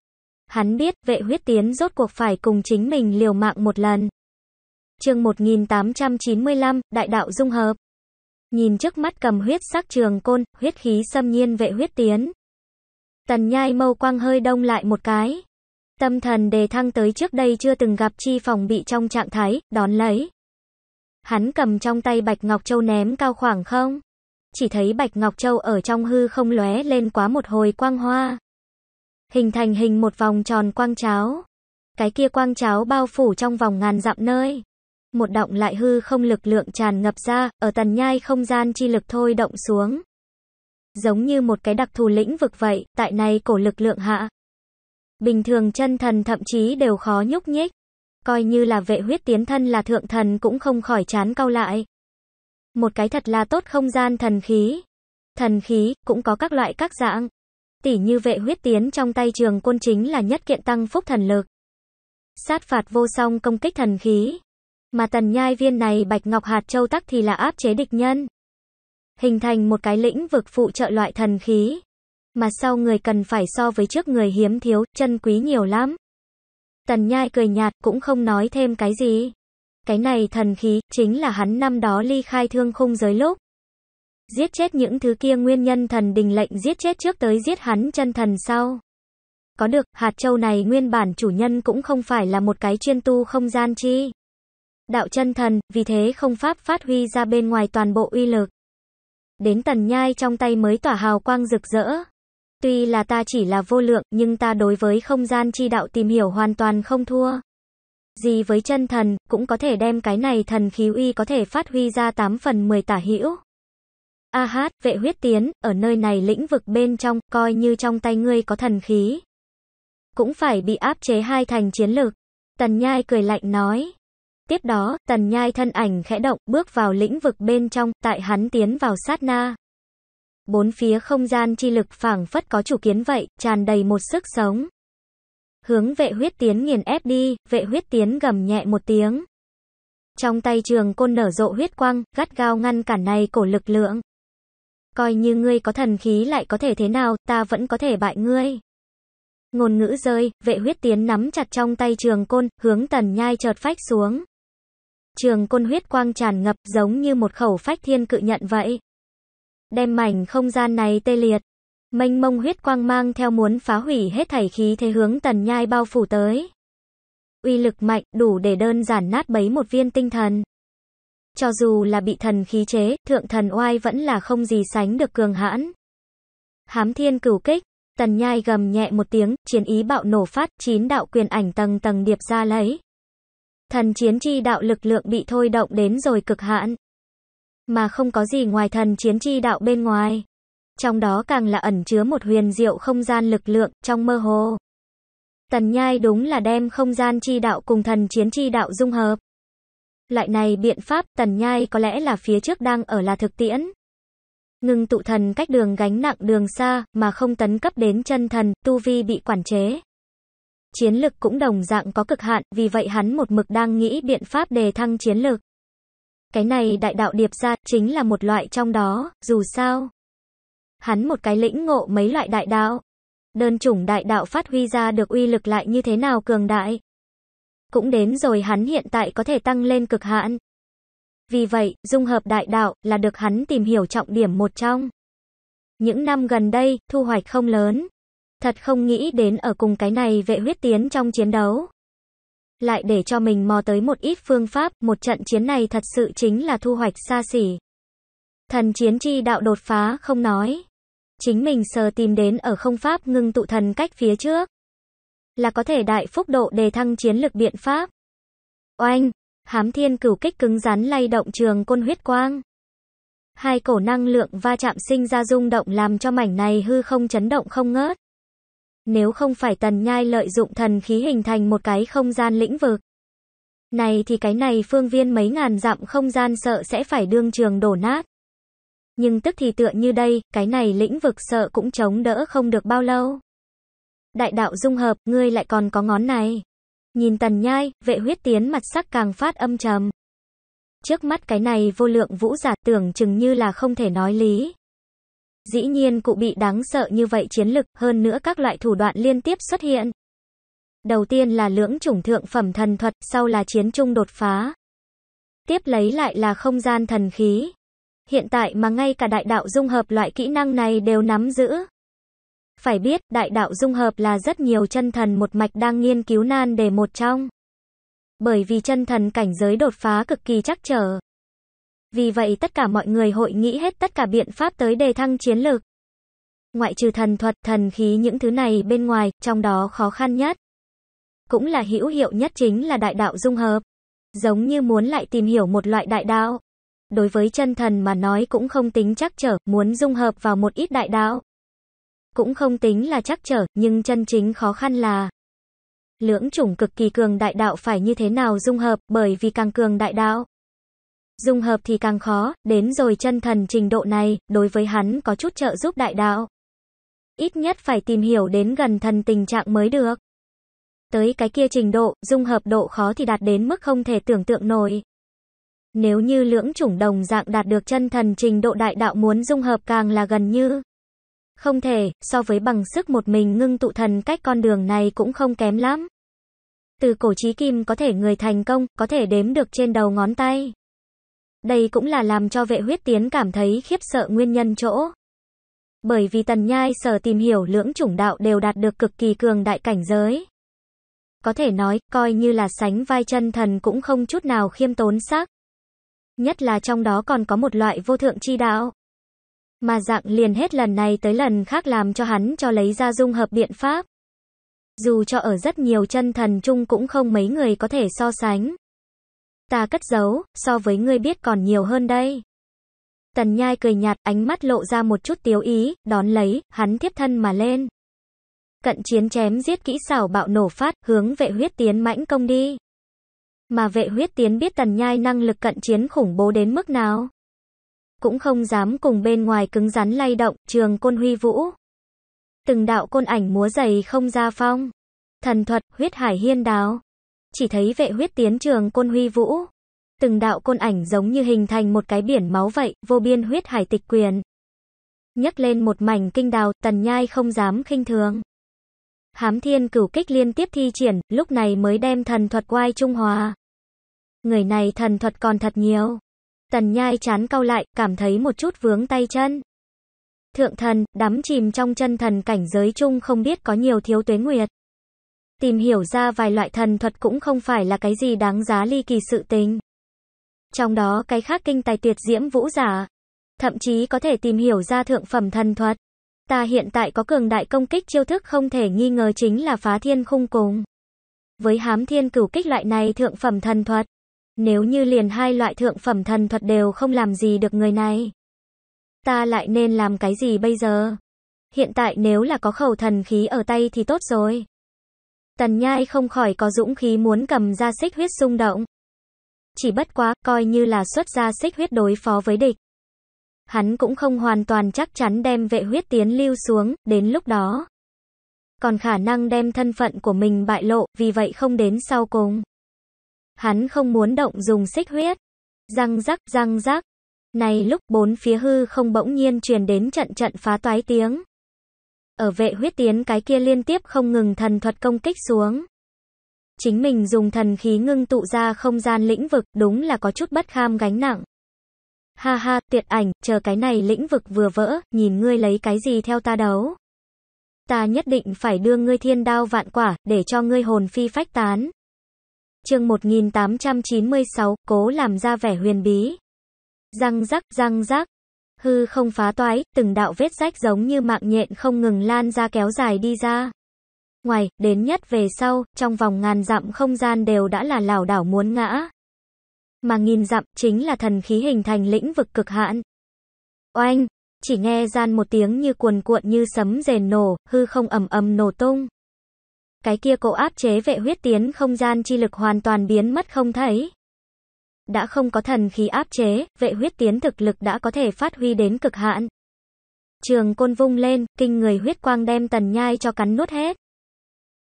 Hắn biết vệ huyết tiến rốt cuộc phải cùng chính mình liều mạng một lần. chương 1895, Đại đạo dung hợp. Nhìn trước mắt cầm huyết sắc trường côn, huyết khí xâm nhiên vệ huyết tiến. Tần nhai mâu quang hơi đông lại một cái. Tâm thần đề thăng tới trước đây chưa từng gặp chi phòng bị trong trạng thái, đón lấy. Hắn cầm trong tay Bạch Ngọc Châu ném cao khoảng không. Chỉ thấy Bạch Ngọc Châu ở trong hư không lóe lên quá một hồi quang hoa. Hình thành hình một vòng tròn quang cháo. Cái kia quang cháo bao phủ trong vòng ngàn dặm nơi. Một động lại hư không lực lượng tràn ngập ra, ở tần nhai không gian chi lực thôi động xuống. Giống như một cái đặc thù lĩnh vực vậy, tại này cổ lực lượng hạ, bình thường chân thần thậm chí đều khó nhúc nhích. Coi như là vệ huyết tiến thân là thượng thần cũng không khỏi chán cau lại. Một cái thật là tốt không gian thần khí. Thần khí, cũng có các loại các dạng. tỷ như vệ huyết tiến trong tay trường quân chính là nhất kiện tăng phúc thần lực. Sát phạt vô song công kích thần khí. Mà tần nhai viên này bạch ngọc hạt châu tắc thì là áp chế địch nhân. Hình thành một cái lĩnh vực phụ trợ loại thần khí mà sau người cần phải so với trước người hiếm thiếu, chân quý nhiều lắm. Tần Nhai cười nhạt, cũng không nói thêm cái gì. Cái này thần khí, chính là hắn năm đó ly khai thương khung giới lúc. Giết chết những thứ kia nguyên nhân thần đình lệnh giết chết trước tới giết hắn chân thần sau. Có được, hạt châu này nguyên bản chủ nhân cũng không phải là một cái chuyên tu không gian chi. Đạo chân thần, vì thế không pháp phát huy ra bên ngoài toàn bộ uy lực. Đến tần nhai trong tay mới tỏa hào quang rực rỡ. Tuy là ta chỉ là vô lượng, nhưng ta đối với không gian chi đạo tìm hiểu hoàn toàn không thua. Gì với chân thần, cũng có thể đem cái này thần khí uy có thể phát huy ra 8 phần 10 tả hữu. A hát, vệ huyết tiến, ở nơi này lĩnh vực bên trong, coi như trong tay ngươi có thần khí. Cũng phải bị áp chế hai thành chiến lực. Tần nhai cười lạnh nói. Tiếp đó, tần nhai thân ảnh khẽ động, bước vào lĩnh vực bên trong, tại hắn tiến vào sát na. Bốn phía không gian chi lực phảng phất có chủ kiến vậy, tràn đầy một sức sống. Hướng vệ huyết tiến nghiền ép đi, vệ huyết tiến gầm nhẹ một tiếng. Trong tay trường côn nở rộ huyết quang, gắt gao ngăn cản này cổ lực lượng. Coi như ngươi có thần khí lại có thể thế nào, ta vẫn có thể bại ngươi. Ngôn ngữ rơi, vệ huyết tiến nắm chặt trong tay trường côn, hướng tần nhai chợt phách xuống. Trường côn huyết quang tràn ngập giống như một khẩu phách thiên cự nhận vậy đem mảnh không gian này tê liệt. Mênh mông huyết quang mang theo muốn phá hủy hết thảy khí thế hướng tần nhai bao phủ tới. Uy lực mạnh đủ để đơn giản nát bấy một viên tinh thần. Cho dù là bị thần khí chế, thượng thần oai vẫn là không gì sánh được cường hãn. Hám thiên cửu kích, tần nhai gầm nhẹ một tiếng, chiến ý bạo nổ phát, chín đạo quyền ảnh tầng tầng điệp ra lấy. Thần chiến chi đạo lực lượng bị thôi động đến rồi cực hạn mà không có gì ngoài thần chiến chi đạo bên ngoài. Trong đó càng là ẩn chứa một huyền diệu không gian lực lượng trong mơ hồ. Tần Nhai đúng là đem không gian chi đạo cùng thần chiến chi đạo dung hợp. Loại này biện pháp Tần Nhai có lẽ là phía trước đang ở là thực tiễn. Ngừng tụ thần cách đường gánh nặng đường xa mà không tấn cấp đến chân thần, tu vi bị quản chế. Chiến lực cũng đồng dạng có cực hạn, vì vậy hắn một mực đang nghĩ biện pháp đề thăng chiến lực. Cái này đại đạo điệp ra chính là một loại trong đó, dù sao. Hắn một cái lĩnh ngộ mấy loại đại đạo. Đơn chủng đại đạo phát huy ra được uy lực lại như thế nào cường đại. Cũng đến rồi hắn hiện tại có thể tăng lên cực hạn. Vì vậy, dung hợp đại đạo là được hắn tìm hiểu trọng điểm một trong. Những năm gần đây, thu hoạch không lớn. Thật không nghĩ đến ở cùng cái này vệ huyết tiến trong chiến đấu lại để cho mình mò tới một ít phương pháp, một trận chiến này thật sự chính là thu hoạch xa xỉ. Thần chiến chi đạo đột phá không nói. Chính mình sờ tìm đến ở không pháp ngưng tụ thần cách phía trước. Là có thể đại phúc độ đề thăng chiến lực biện pháp. Oanh, hám thiên cửu kích cứng rắn lay động trường côn huyết quang. Hai cổ năng lượng va chạm sinh ra rung động làm cho mảnh này hư không chấn động không ngớt. Nếu không phải tần nhai lợi dụng thần khí hình thành một cái không gian lĩnh vực. Này thì cái này phương viên mấy ngàn dặm không gian sợ sẽ phải đương trường đổ nát. Nhưng tức thì tựa như đây, cái này lĩnh vực sợ cũng chống đỡ không được bao lâu. Đại đạo dung hợp, ngươi lại còn có ngón này. Nhìn tần nhai, vệ huyết tiến mặt sắc càng phát âm trầm. Trước mắt cái này vô lượng vũ giả tưởng chừng như là không thể nói lý. Dĩ nhiên cụ bị đáng sợ như vậy chiến lực, hơn nữa các loại thủ đoạn liên tiếp xuất hiện. Đầu tiên là lưỡng chủng thượng phẩm thần thuật, sau là chiến trung đột phá. Tiếp lấy lại là không gian thần khí. Hiện tại mà ngay cả đại đạo dung hợp loại kỹ năng này đều nắm giữ. Phải biết, đại đạo dung hợp là rất nhiều chân thần một mạch đang nghiên cứu nan đề một trong. Bởi vì chân thần cảnh giới đột phá cực kỳ chắc trở, vì vậy tất cả mọi người hội nghĩ hết tất cả biện pháp tới đề thăng chiến lược. Ngoại trừ thần thuật, thần khí những thứ này bên ngoài, trong đó khó khăn nhất. Cũng là hữu hiệu nhất chính là đại đạo dung hợp. Giống như muốn lại tìm hiểu một loại đại đạo. Đối với chân thần mà nói cũng không tính chắc trở, muốn dung hợp vào một ít đại đạo. Cũng không tính là chắc trở, nhưng chân chính khó khăn là lưỡng chủng cực kỳ cường đại đạo phải như thế nào dung hợp, bởi vì càng cường đại đạo, Dung hợp thì càng khó, đến rồi chân thần trình độ này, đối với hắn có chút trợ giúp đại đạo. Ít nhất phải tìm hiểu đến gần thần tình trạng mới được. Tới cái kia trình độ, dung hợp độ khó thì đạt đến mức không thể tưởng tượng nổi. Nếu như lưỡng chủng đồng dạng đạt được chân thần trình độ đại đạo muốn dung hợp càng là gần như không thể, so với bằng sức một mình ngưng tụ thần cách con đường này cũng không kém lắm. Từ cổ trí kim có thể người thành công, có thể đếm được trên đầu ngón tay. Đây cũng là làm cho vệ huyết tiến cảm thấy khiếp sợ nguyên nhân chỗ. Bởi vì tần nhai sở tìm hiểu lưỡng chủng đạo đều đạt được cực kỳ cường đại cảnh giới. Có thể nói, coi như là sánh vai chân thần cũng không chút nào khiêm tốn sắc. Nhất là trong đó còn có một loại vô thượng chi đạo. Mà dạng liền hết lần này tới lần khác làm cho hắn cho lấy ra dung hợp biện pháp. Dù cho ở rất nhiều chân thần chung cũng không mấy người có thể so sánh. Ta cất giấu, so với ngươi biết còn nhiều hơn đây. Tần nhai cười nhạt, ánh mắt lộ ra một chút tiếu ý, đón lấy, hắn tiếp thân mà lên. Cận chiến chém giết kỹ xảo bạo nổ phát, hướng vệ huyết tiến mãnh công đi. Mà vệ huyết tiến biết tần nhai năng lực cận chiến khủng bố đến mức nào. Cũng không dám cùng bên ngoài cứng rắn lay động, trường côn huy vũ. Từng đạo côn ảnh múa dày không ra phong. Thần thuật, huyết hải hiên đáo chỉ thấy vệ huyết tiến trường côn huy vũ. Từng đạo côn ảnh giống như hình thành một cái biển máu vậy, vô biên huyết hải tịch quyền. Nhấc lên một mảnh kinh đào, tần nhai không dám khinh thường. Hám thiên cửu kích liên tiếp thi triển, lúc này mới đem thần thuật quay trung hòa. Người này thần thuật còn thật nhiều. Tần nhai chán cau lại, cảm thấy một chút vướng tay chân. Thượng thần, đắm chìm trong chân thần cảnh giới chung không biết có nhiều thiếu tuế nguyệt tìm hiểu ra vài loại thần thuật cũng không phải là cái gì đáng giá ly kỳ sự tình. Trong đó cái khác kinh tài tuyệt diễm vũ giả, thậm chí có thể tìm hiểu ra thượng phẩm thần thuật. Ta hiện tại có cường đại công kích chiêu thức không thể nghi ngờ chính là phá thiên khung cùng. Với hám thiên cửu kích loại này thượng phẩm thần thuật, nếu như liền hai loại thượng phẩm thần thuật đều không làm gì được người này, ta lại nên làm cái gì bây giờ? Hiện tại nếu là có khẩu thần khí ở tay thì tốt rồi. Tần Nhai không khỏi có dũng khí muốn cầm ra xích huyết xung động. Chỉ bất quá, coi như là xuất ra xích huyết đối phó với địch. Hắn cũng không hoàn toàn chắc chắn đem vệ huyết tiến lưu xuống, đến lúc đó. Còn khả năng đem thân phận của mình bại lộ, vì vậy không đến sau cùng. Hắn không muốn động dùng xích huyết. Răng rắc, răng rắc. Này lúc bốn phía hư không bỗng nhiên truyền đến trận trận phá toái tiếng. Ở vệ huyết tiến cái kia liên tiếp không ngừng thần thuật công kích xuống. Chính mình dùng thần khí ngưng tụ ra không gian lĩnh vực, đúng là có chút bất kham gánh nặng. Ha ha, tuyệt ảnh, chờ cái này lĩnh vực vừa vỡ, nhìn ngươi lấy cái gì theo ta đấu. Ta nhất định phải đưa ngươi thiên đao vạn quả, để cho ngươi hồn phi phách tán. chương 1896, cố làm ra vẻ huyền bí. Răng rắc, răng rắc hư không phá toái, từng đạo vết rách giống như mạng nhện không ngừng lan ra kéo dài đi ra. Ngoài, đến nhất về sau, trong vòng ngàn dặm không gian đều đã là lảo đảo muốn ngã. Mà nghìn dặm chính là thần khí hình thành lĩnh vực cực hạn. Oanh, chỉ nghe gian một tiếng như cuồn cuộn như sấm rền nổ, hư không ầm ầm nổ tung. Cái kia cổ áp chế vệ huyết tiến không gian chi lực hoàn toàn biến mất không thấy đã không có thần khí áp chế, vệ huyết tiến thực lực đã có thể phát huy đến cực hạn. Trường côn vung lên, kinh người huyết quang đem tần nhai cho cắn nuốt hết.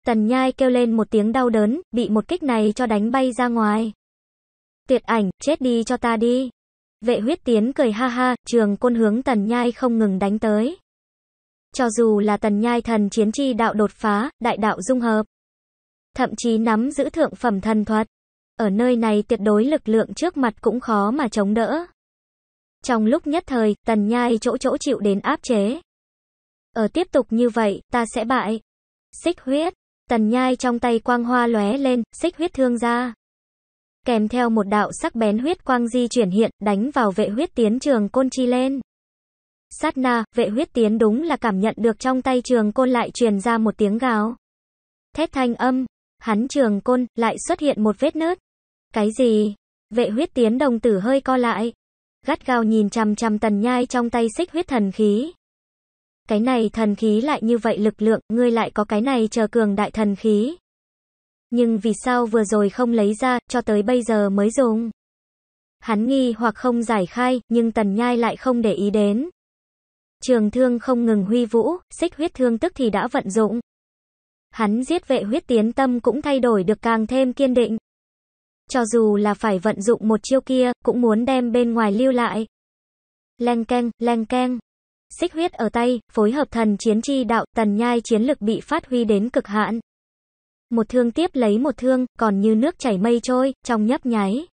Tần nhai kêu lên một tiếng đau đớn, bị một kích này cho đánh bay ra ngoài. Tuyệt ảnh, chết đi cho ta đi. Vệ huyết tiến cười ha ha, trường côn hướng tần nhai không ngừng đánh tới. Cho dù là tần nhai thần chiến chi đạo đột phá, đại đạo dung hợp. Thậm chí nắm giữ thượng phẩm thần thuật, ở nơi này tuyệt đối lực lượng trước mặt cũng khó mà chống đỡ. Trong lúc nhất thời, tần nhai chỗ chỗ chịu đến áp chế. Ở tiếp tục như vậy, ta sẽ bại. Xích huyết, tần nhai trong tay quang hoa lóe lên, xích huyết thương ra. Kèm theo một đạo sắc bén huyết quang di chuyển hiện, đánh vào vệ huyết tiến trường côn chi lên. Sát na, vệ huyết tiến đúng là cảm nhận được trong tay trường côn lại truyền ra một tiếng gào. Thét thanh âm, hắn trường côn, lại xuất hiện một vết nứt. Cái gì? Vệ huyết tiến đồng tử hơi co lại. Gắt gao nhìn chằm chằm tần nhai trong tay xích huyết thần khí. Cái này thần khí lại như vậy lực lượng, ngươi lại có cái này chờ cường đại thần khí. Nhưng vì sao vừa rồi không lấy ra, cho tới bây giờ mới dùng. Hắn nghi hoặc không giải khai, nhưng tần nhai lại không để ý đến. Trường thương không ngừng huy vũ, xích huyết thương tức thì đã vận dụng, hắn giết vệ huyết tiến tâm cũng thay đổi được càng thêm kiên định. Cho dù là phải vận dụng một chiêu kia, cũng muốn đem bên ngoài lưu lại. Leng keng, leng keng. Xích huyết ở tay, phối hợp thần chiến chi đạo, tần nhai chiến lực bị phát huy đến cực hạn. Một thương tiếp lấy một thương, còn như nước chảy mây trôi, trong nhấp nháy.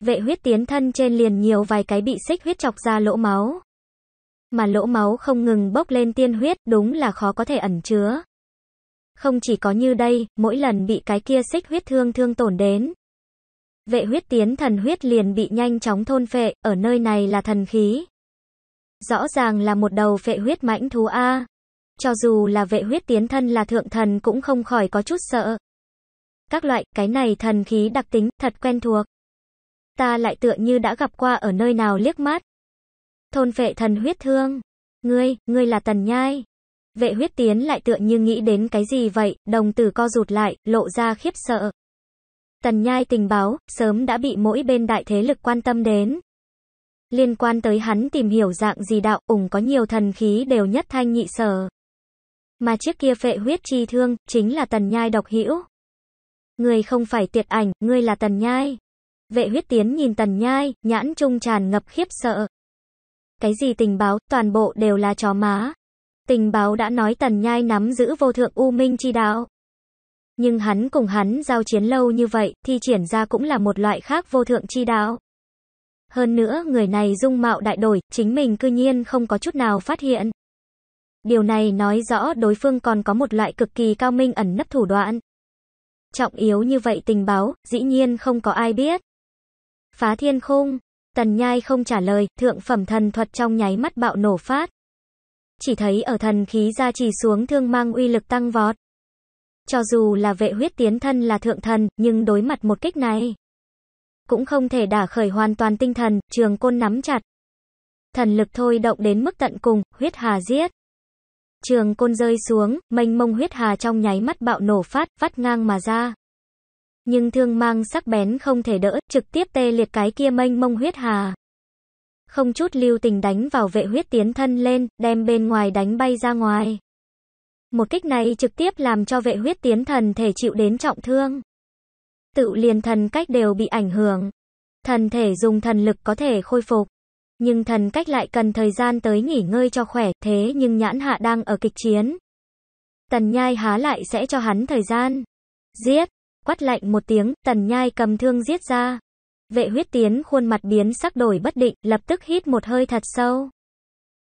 Vệ huyết tiến thân trên liền nhiều vài cái bị xích huyết chọc ra lỗ máu. Mà lỗ máu không ngừng bốc lên tiên huyết, đúng là khó có thể ẩn chứa. Không chỉ có như đây, mỗi lần bị cái kia xích huyết thương thương tổn đến. Vệ huyết tiến thần huyết liền bị nhanh chóng thôn phệ, ở nơi này là thần khí. Rõ ràng là một đầu phệ huyết mãnh thú A. Cho dù là vệ huyết tiến thân là thượng thần cũng không khỏi có chút sợ. Các loại, cái này thần khí đặc tính, thật quen thuộc. Ta lại tựa như đã gặp qua ở nơi nào liếc mắt. Thôn phệ thần huyết thương. Ngươi, ngươi là tần nhai. Vệ huyết tiến lại tựa như nghĩ đến cái gì vậy, đồng tử co rụt lại, lộ ra khiếp sợ. Tần nhai tình báo, sớm đã bị mỗi bên đại thế lực quan tâm đến. Liên quan tới hắn tìm hiểu dạng gì đạo, ủng có nhiều thần khí đều nhất thanh nhị sở. Mà chiếc kia phệ huyết chi thương, chính là tần nhai độc hữu Người không phải tiệt ảnh, ngươi là tần nhai. Vệ huyết tiến nhìn tần nhai, nhãn trung tràn ngập khiếp sợ. Cái gì tình báo, toàn bộ đều là chó má. Tình báo đã nói Tần Nhai nắm giữ vô thượng U Minh chi đạo. Nhưng hắn cùng hắn giao chiến lâu như vậy, thì triển ra cũng là một loại khác vô thượng chi đạo. Hơn nữa người này dung mạo đại đổi, chính mình cư nhiên không có chút nào phát hiện. Điều này nói rõ đối phương còn có một loại cực kỳ cao minh ẩn nấp thủ đoạn. Trọng yếu như vậy tình báo, dĩ nhiên không có ai biết. Phá thiên khung, tần nhai không trả lời, thượng phẩm thần thuật trong nháy mắt bạo nổ phát chỉ thấy ở thần khí gia trì xuống thương mang uy lực tăng vọt. Cho dù là vệ huyết tiến thân là thượng thần, nhưng đối mặt một kích này, cũng không thể đả khởi hoàn toàn tinh thần, trường côn nắm chặt. Thần lực thôi động đến mức tận cùng, huyết hà giết. Trường côn rơi xuống, mênh mông huyết hà trong nháy mắt bạo nổ phát, vắt ngang mà ra. Nhưng thương mang sắc bén không thể đỡ, trực tiếp tê liệt cái kia mênh mông huyết hà không chút lưu tình đánh vào vệ huyết tiến thân lên, đem bên ngoài đánh bay ra ngoài. Một kích này trực tiếp làm cho vệ huyết tiến thần thể chịu đến trọng thương. Tự liền thần cách đều bị ảnh hưởng. Thần thể dùng thần lực có thể khôi phục. Nhưng thần cách lại cần thời gian tới nghỉ ngơi cho khỏe, thế nhưng nhãn hạ đang ở kịch chiến. Tần nhai há lại sẽ cho hắn thời gian. Giết, quát lạnh một tiếng, tần nhai cầm thương giết ra. Vệ huyết tiến khuôn mặt biến sắc đổi bất định, lập tức hít một hơi thật sâu.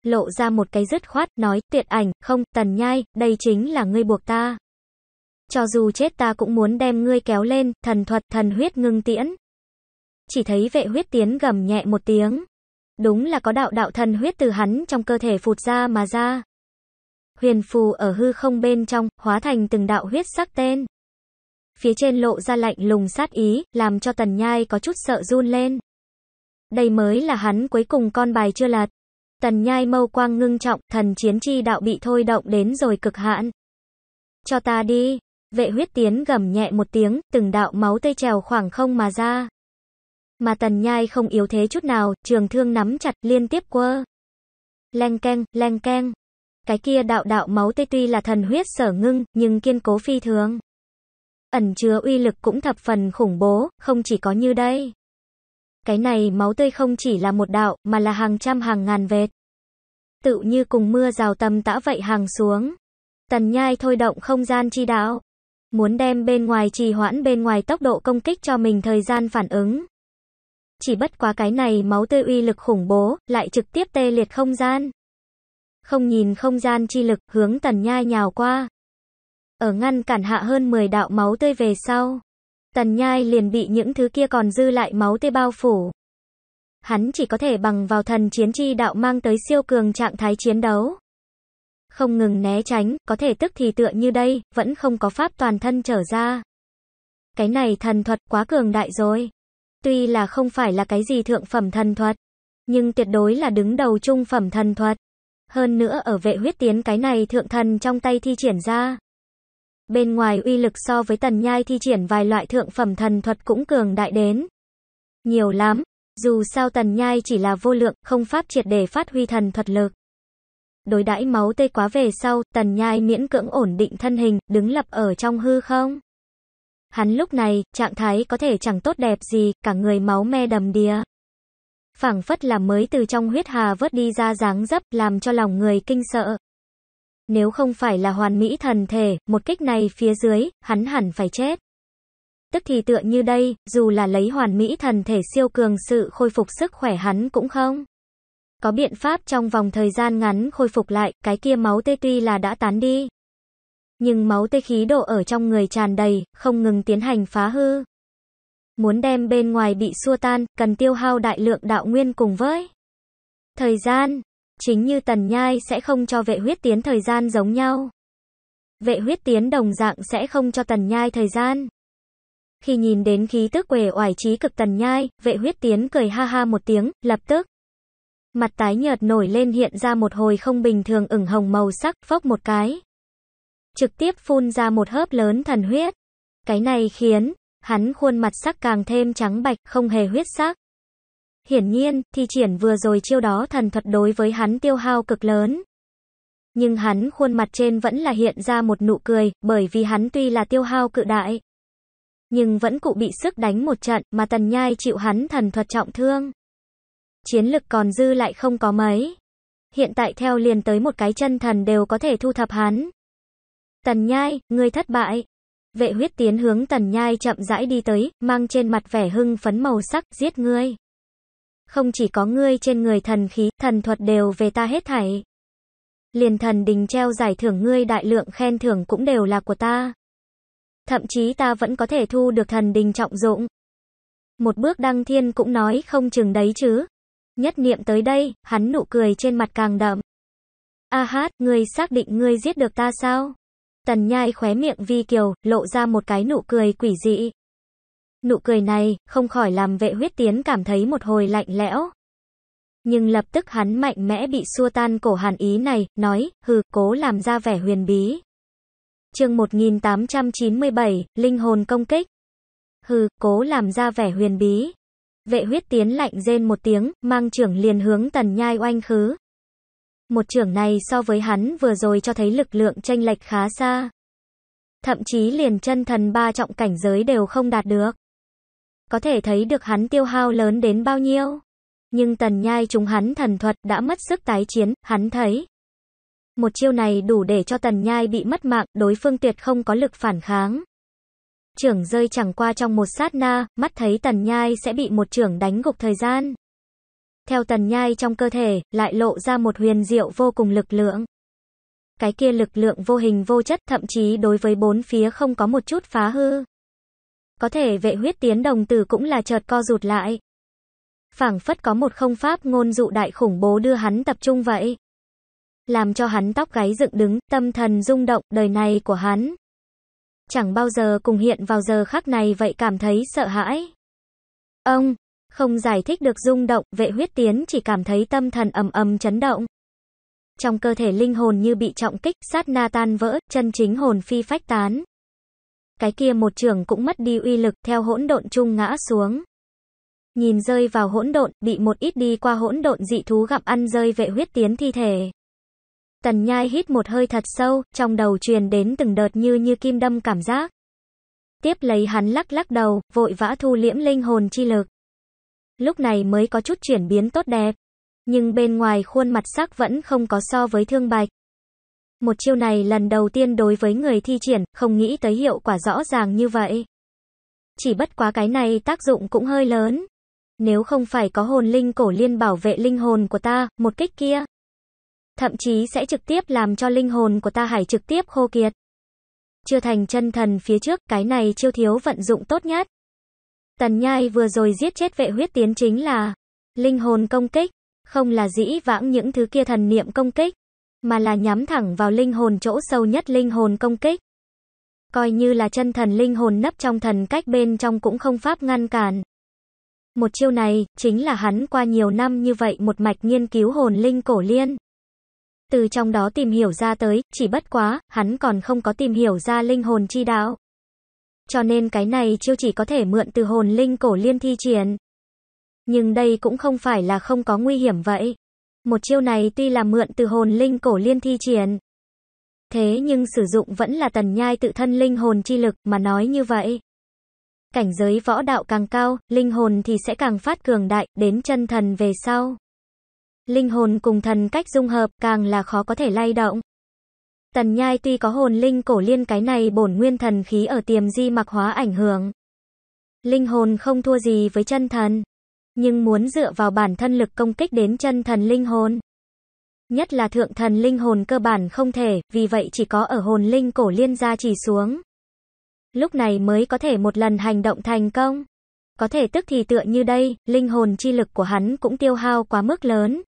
Lộ ra một cái dứt khoát, nói, tuyệt ảnh, không, tần nhai, đây chính là ngươi buộc ta. Cho dù chết ta cũng muốn đem ngươi kéo lên, thần thuật, thần huyết ngưng tiễn. Chỉ thấy vệ huyết tiến gầm nhẹ một tiếng. Đúng là có đạo đạo thần huyết từ hắn trong cơ thể phụt ra mà ra. Huyền phù ở hư không bên trong, hóa thành từng đạo huyết sắc tên phía trên lộ ra lạnh lùng sát ý, làm cho tần nhai có chút sợ run lên. Đây mới là hắn cuối cùng con bài chưa lật. Tần nhai mâu quang ngưng trọng, thần chiến chi đạo bị thôi động đến rồi cực hạn. Cho ta đi. Vệ huyết tiến gầm nhẹ một tiếng, từng đạo máu tây trèo khoảng không mà ra. Mà tần nhai không yếu thế chút nào, trường thương nắm chặt, liên tiếp quơ. Leng keng, leng keng. Cái kia đạo đạo máu tây tuy là thần huyết sở ngưng, nhưng kiên cố phi thường ẩn chứa uy lực cũng thập phần khủng bố, không chỉ có như đây. Cái này máu tươi không chỉ là một đạo, mà là hàng trăm hàng ngàn vệt. Tự như cùng mưa rào tầm tã vậy hàng xuống. Tần nhai thôi động không gian chi đạo. Muốn đem bên ngoài trì hoãn bên ngoài tốc độ công kích cho mình thời gian phản ứng. Chỉ bất quá cái này máu tươi uy lực khủng bố, lại trực tiếp tê liệt không gian. Không nhìn không gian chi lực, hướng tần nhai nhào qua ở ngăn cản hạ hơn 10 đạo máu tươi về sau. Tần nhai liền bị những thứ kia còn dư lại máu tươi bao phủ. Hắn chỉ có thể bằng vào thần chiến chi đạo mang tới siêu cường trạng thái chiến đấu. Không ngừng né tránh, có thể tức thì tựa như đây, vẫn không có pháp toàn thân trở ra. Cái này thần thuật quá cường đại rồi. Tuy là không phải là cái gì thượng phẩm thần thuật, nhưng tuyệt đối là đứng đầu trung phẩm thần thuật. Hơn nữa ở vệ huyết tiến cái này thượng thần trong tay thi triển ra. Bên ngoài uy lực so với tần nhai thi triển vài loại thượng phẩm thần thuật cũng cường đại đến. Nhiều lắm, dù sao tần nhai chỉ là vô lượng, không pháp triệt để phát huy thần thuật lực. Đối đãi máu tê quá về sau, tần nhai miễn cưỡng ổn định thân hình, đứng lập ở trong hư không. Hắn lúc này, trạng thái có thể chẳng tốt đẹp gì, cả người máu me đầm đìa. phảng phất là mới từ trong huyết hà vớt đi ra dáng dấp, làm cho lòng người kinh sợ. Nếu không phải là hoàn mỹ thần thể, một kích này phía dưới, hắn hẳn phải chết. Tức thì tựa như đây, dù là lấy hoàn mỹ thần thể siêu cường sự khôi phục sức khỏe hắn cũng không. Có biện pháp trong vòng thời gian ngắn khôi phục lại, cái kia máu tê tuy là đã tán đi. Nhưng máu tê khí độ ở trong người tràn đầy, không ngừng tiến hành phá hư. Muốn đem bên ngoài bị xua tan, cần tiêu hao đại lượng đạo nguyên cùng với thời gian, Chính như tần nhai sẽ không cho vệ huyết tiến thời gian giống nhau. Vệ huyết tiến đồng dạng sẽ không cho tần nhai thời gian. Khi nhìn đến khí tức quề oải trí cực tần nhai, vệ huyết tiến cười ha ha một tiếng, lập tức. Mặt tái nhợt nổi lên hiện ra một hồi không bình thường ửng hồng màu sắc, phốc một cái. Trực tiếp phun ra một hớp lớn thần huyết. Cái này khiến, hắn khuôn mặt sắc càng thêm trắng bạch, không hề huyết sắc. Hiển nhiên, thi triển vừa rồi chiêu đó thần thuật đối với hắn tiêu hao cực lớn. Nhưng hắn khuôn mặt trên vẫn là hiện ra một nụ cười, bởi vì hắn tuy là tiêu hao cự đại. Nhưng vẫn cụ bị sức đánh một trận, mà tần nhai chịu hắn thần thuật trọng thương. Chiến lực còn dư lại không có mấy. Hiện tại theo liền tới một cái chân thần đều có thể thu thập hắn. Tần nhai, ngươi thất bại. Vệ huyết tiến hướng tần nhai chậm rãi đi tới, mang trên mặt vẻ hưng phấn màu sắc, giết ngươi. Không chỉ có ngươi trên người thần khí, thần thuật đều về ta hết thảy. Liền thần đình treo giải thưởng ngươi đại lượng khen thưởng cũng đều là của ta. Thậm chí ta vẫn có thể thu được thần đình trọng dụng. Một bước đăng thiên cũng nói không chừng đấy chứ. Nhất niệm tới đây, hắn nụ cười trên mặt càng đậm. A hát, ngươi xác định ngươi giết được ta sao? Tần nhai khóe miệng vi kiều, lộ ra một cái nụ cười quỷ dị. Nụ cười này không khỏi làm vệ huyết tiến cảm thấy một hồi lạnh lẽo. Nhưng lập tức hắn mạnh mẽ bị xua tan cổ hàn ý này, nói, hừ, cố làm ra vẻ huyền bí. chương 1897, Linh hồn công kích. Hừ, cố làm ra vẻ huyền bí. Vệ huyết tiến lạnh rên một tiếng, mang trưởng liền hướng tần nhai oanh khứ. Một trưởng này so với hắn vừa rồi cho thấy lực lượng tranh lệch khá xa. Thậm chí liền chân thần ba trọng cảnh giới đều không đạt được có thể thấy được hắn tiêu hao lớn đến bao nhiêu. Nhưng tần nhai chúng hắn thần thuật đã mất sức tái chiến, hắn thấy. Một chiêu này đủ để cho tần nhai bị mất mạng, đối phương tuyệt không có lực phản kháng. Trưởng rơi chẳng qua trong một sát na, mắt thấy tần nhai sẽ bị một trưởng đánh gục thời gian. Theo tần nhai trong cơ thể, lại lộ ra một huyền diệu vô cùng lực lượng. Cái kia lực lượng vô hình vô chất thậm chí đối với bốn phía không có một chút phá hư. Có thể vệ huyết tiến đồng tử cũng là chợt co rụt lại. Phảng phất có một không pháp ngôn dụ đại khủng bố đưa hắn tập trung vậy. Làm cho hắn tóc gáy dựng đứng, tâm thần rung động, đời này của hắn. Chẳng bao giờ cùng hiện vào giờ khắc này vậy cảm thấy sợ hãi. Ông, không giải thích được rung động, vệ huyết tiến chỉ cảm thấy tâm thần ầm ầm chấn động. Trong cơ thể linh hồn như bị trọng kích, sát na tan vỡ, chân chính hồn phi phách tán cái kia một trường cũng mất đi uy lực, theo hỗn độn chung ngã xuống. Nhìn rơi vào hỗn độn, bị một ít đi qua hỗn độn dị thú gặm ăn rơi vệ huyết tiến thi thể. Tần nhai hít một hơi thật sâu, trong đầu truyền đến từng đợt như như kim đâm cảm giác. Tiếp lấy hắn lắc lắc đầu, vội vã thu liễm linh hồn chi lực. Lúc này mới có chút chuyển biến tốt đẹp. Nhưng bên ngoài khuôn mặt sắc vẫn không có so với thương bạch. Một chiêu này lần đầu tiên đối với người thi triển, không nghĩ tới hiệu quả rõ ràng như vậy. Chỉ bất quá cái này tác dụng cũng hơi lớn. Nếu không phải có hồn linh cổ liên bảo vệ linh hồn của ta, một kích kia. Thậm chí sẽ trực tiếp làm cho linh hồn của ta hải trực tiếp khô kiệt. Chưa thành chân thần phía trước, cái này chiêu thiếu vận dụng tốt nhất. Tần nhai vừa rồi giết chết vệ huyết tiến chính là linh hồn công kích, không là dĩ vãng những thứ kia thần niệm công kích mà là nhắm thẳng vào linh hồn chỗ sâu nhất linh hồn công kích. Coi như là chân thần linh hồn nấp trong thần cách bên trong cũng không pháp ngăn cản. Một chiêu này, chính là hắn qua nhiều năm như vậy một mạch nghiên cứu hồn linh cổ liên. Từ trong đó tìm hiểu ra tới, chỉ bất quá, hắn còn không có tìm hiểu ra linh hồn chi đạo. Cho nên cái này chiêu chỉ có thể mượn từ hồn linh cổ liên thi triển. Nhưng đây cũng không phải là không có nguy hiểm vậy. Một chiêu này tuy là mượn từ hồn linh cổ liên thi triển. Thế nhưng sử dụng vẫn là tần nhai tự thân linh hồn chi lực mà nói như vậy. Cảnh giới võ đạo càng cao, linh hồn thì sẽ càng phát cường đại, đến chân thần về sau. Linh hồn cùng thần cách dung hợp càng là khó có thể lay động. Tần nhai tuy có hồn linh cổ liên cái này bổn nguyên thần khí ở tiềm di mặc hóa ảnh hưởng. Linh hồn không thua gì với chân thần nhưng muốn dựa vào bản thân lực công kích đến chân thần linh hồn. Nhất là thượng thần linh hồn cơ bản không thể, vì vậy chỉ có ở hồn linh cổ liên gia chỉ xuống. Lúc này mới có thể một lần hành động thành công. Có thể tức thì tựa như đây, linh hồn chi lực của hắn cũng tiêu hao quá mức lớn.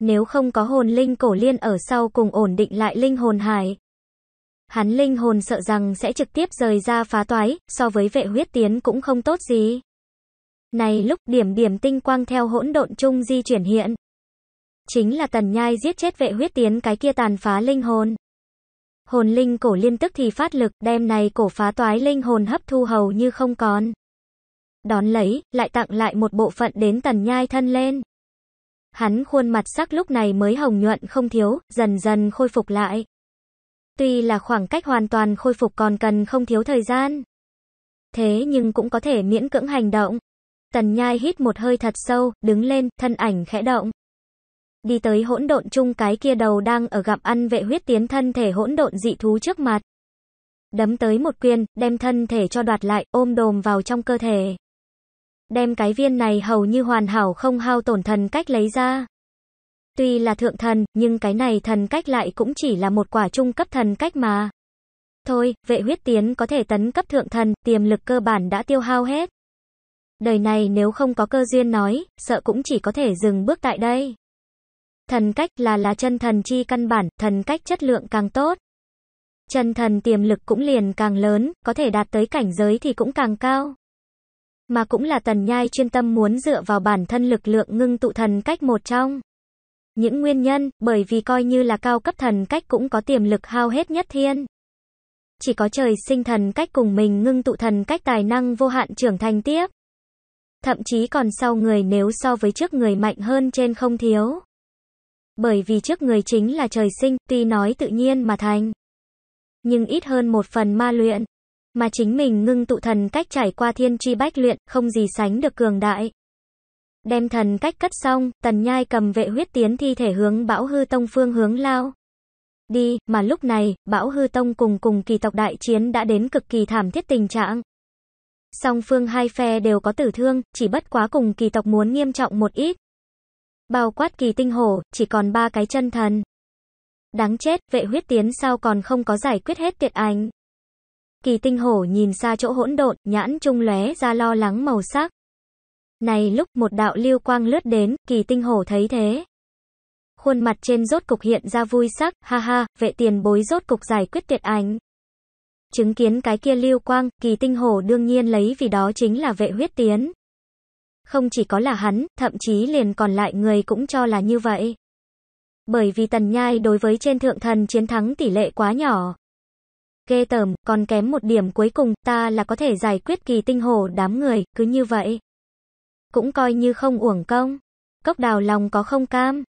Nếu không có hồn linh cổ liên ở sau cùng ổn định lại linh hồn hải, hắn linh hồn sợ rằng sẽ trực tiếp rời ra phá toái, so với vệ huyết tiến cũng không tốt gì. Này lúc điểm điểm tinh quang theo hỗn độn chung di chuyển hiện. Chính là tần nhai giết chết vệ huyết tiến cái kia tàn phá linh hồn. Hồn linh cổ liên tức thì phát lực đem này cổ phá toái linh hồn hấp thu hầu như không còn. Đón lấy, lại tặng lại một bộ phận đến tần nhai thân lên. Hắn khuôn mặt sắc lúc này mới hồng nhuận không thiếu, dần dần khôi phục lại. Tuy là khoảng cách hoàn toàn khôi phục còn cần không thiếu thời gian. Thế nhưng cũng có thể miễn cưỡng hành động. Tần Nhai hít một hơi thật sâu, đứng lên, thân ảnh khẽ động. Đi tới hỗn độn chung cái kia đầu đang ở gặp ăn vệ huyết tiến thân thể hỗn độn dị thú trước mặt. Đấm tới một quyền, đem thân thể cho đoạt lại, ôm đồm vào trong cơ thể. Đem cái viên này hầu như hoàn hảo không hao tổn thần cách lấy ra. Tuy là thượng thần, nhưng cái này thần cách lại cũng chỉ là một quả trung cấp thần cách mà. Thôi, vệ huyết tiến có thể tấn cấp thượng thần, tiềm lực cơ bản đã tiêu hao hết. Đời này nếu không có cơ duyên nói, sợ cũng chỉ có thể dừng bước tại đây. Thần cách là là chân thần chi căn bản, thần cách chất lượng càng tốt. Chân thần tiềm lực cũng liền càng lớn, có thể đạt tới cảnh giới thì cũng càng cao. Mà cũng là tần nhai chuyên tâm muốn dựa vào bản thân lực lượng ngưng tụ thần cách một trong. Những nguyên nhân, bởi vì coi như là cao cấp thần cách cũng có tiềm lực hao hết nhất thiên. Chỉ có trời sinh thần cách cùng mình ngưng tụ thần cách tài năng vô hạn trưởng thành tiếp thậm chí còn sau người nếu so với trước người mạnh hơn trên không thiếu. Bởi vì trước người chính là trời sinh, tuy nói tự nhiên mà thành, nhưng ít hơn một phần ma luyện, mà chính mình ngưng tụ thần cách trải qua thiên tri bách luyện, không gì sánh được cường đại. Đem thần cách cất xong, tần nhai cầm vệ huyết tiến thi thể hướng bão hư tông phương hướng lao. Đi, mà lúc này, bão hư tông cùng cùng kỳ tộc đại chiến đã đến cực kỳ thảm thiết tình trạng song phương hai phe đều có tử thương, chỉ bất quá cùng kỳ tộc muốn nghiêm trọng một ít. Bao quát kỳ tinh hổ, chỉ còn ba cái chân thần. Đáng chết, vệ huyết tiến sao còn không có giải quyết hết tiệt ảnh. Kỳ tinh hổ nhìn xa chỗ hỗn độn, nhãn trung lóe ra lo lắng màu sắc. Này lúc một đạo lưu quang lướt đến, kỳ tinh hổ thấy thế. Khuôn mặt trên rốt cục hiện ra vui sắc, ha ha, vệ tiền bối rốt cục giải quyết tiệt ảnh. Chứng kiến cái kia lưu quang, kỳ tinh hổ đương nhiên lấy vì đó chính là vệ huyết tiến. Không chỉ có là hắn, thậm chí liền còn lại người cũng cho là như vậy. Bởi vì tần nhai đối với trên thượng thần chiến thắng tỷ lệ quá nhỏ. Ghê tởm, còn kém một điểm cuối cùng, ta là có thể giải quyết kỳ tinh hổ đám người, cứ như vậy. Cũng coi như không uổng công. Cốc đào lòng có không cam.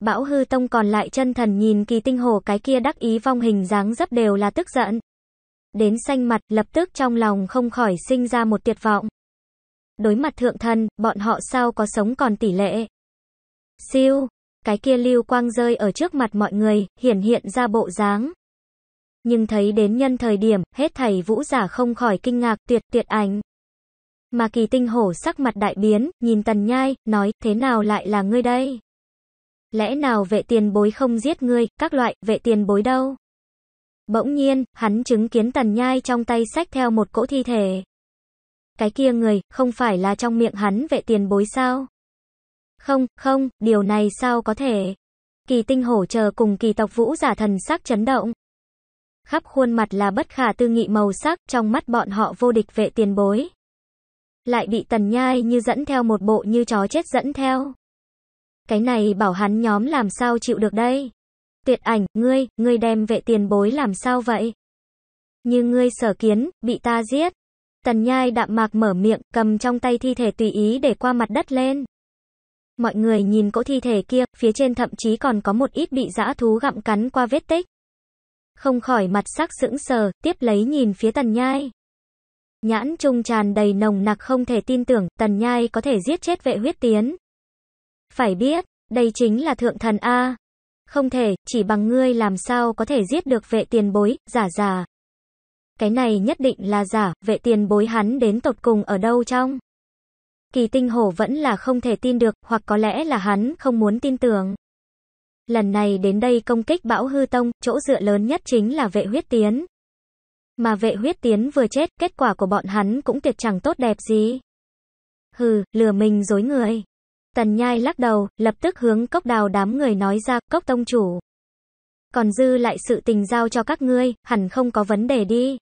Bão hư tông còn lại chân thần nhìn kỳ tinh hồ cái kia đắc ý vong hình dáng rất đều là tức giận đến xanh mặt, lập tức trong lòng không khỏi sinh ra một tuyệt vọng. Đối mặt thượng thần, bọn họ sao có sống còn tỷ lệ. Siêu, cái kia lưu quang rơi ở trước mặt mọi người, hiển hiện ra bộ dáng. Nhưng thấy đến nhân thời điểm, hết thầy vũ giả không khỏi kinh ngạc tuyệt tuyệt ảnh. Mà kỳ tinh hổ sắc mặt đại biến, nhìn tần nhai, nói, thế nào lại là ngươi đây? Lẽ nào vệ tiền bối không giết ngươi, các loại, vệ tiền bối đâu? Bỗng nhiên, hắn chứng kiến tần nhai trong tay sách theo một cỗ thi thể. Cái kia người, không phải là trong miệng hắn vệ tiền bối sao? Không, không, điều này sao có thể? Kỳ tinh hổ chờ cùng kỳ tộc vũ giả thần sắc chấn động. Khắp khuôn mặt là bất khả tư nghị màu sắc, trong mắt bọn họ vô địch vệ tiền bối. Lại bị tần nhai như dẫn theo một bộ như chó chết dẫn theo. Cái này bảo hắn nhóm làm sao chịu được đây? Tuyệt ảnh, ngươi, ngươi đem vệ tiền bối làm sao vậy? Như ngươi sở kiến, bị ta giết. Tần nhai đạm mạc mở miệng, cầm trong tay thi thể tùy ý để qua mặt đất lên. Mọi người nhìn cỗ thi thể kia, phía trên thậm chí còn có một ít bị dã thú gặm cắn qua vết tích. Không khỏi mặt sắc sững sờ, tiếp lấy nhìn phía tần nhai. Nhãn trung tràn đầy nồng nặc không thể tin tưởng, tần nhai có thể giết chết vệ huyết tiến. Phải biết, đây chính là thượng thần A, không thể, chỉ bằng ngươi làm sao có thể giết được vệ tiền bối, giả giả. Cái này nhất định là giả, vệ tiền bối hắn đến tột cùng ở đâu trong? Kỳ tinh hổ vẫn là không thể tin được, hoặc có lẽ là hắn không muốn tin tưởng. Lần này đến đây công kích bão hư tông, chỗ dựa lớn nhất chính là vệ huyết tiến. Mà vệ huyết tiến vừa chết, kết quả của bọn hắn cũng tuyệt chẳng tốt đẹp gì. Hừ, lừa mình dối người. Tần nhai lắc đầu, lập tức hướng cốc đào đám người nói ra, cốc tông chủ. Còn dư lại sự tình giao cho các ngươi, hẳn không có vấn đề đi.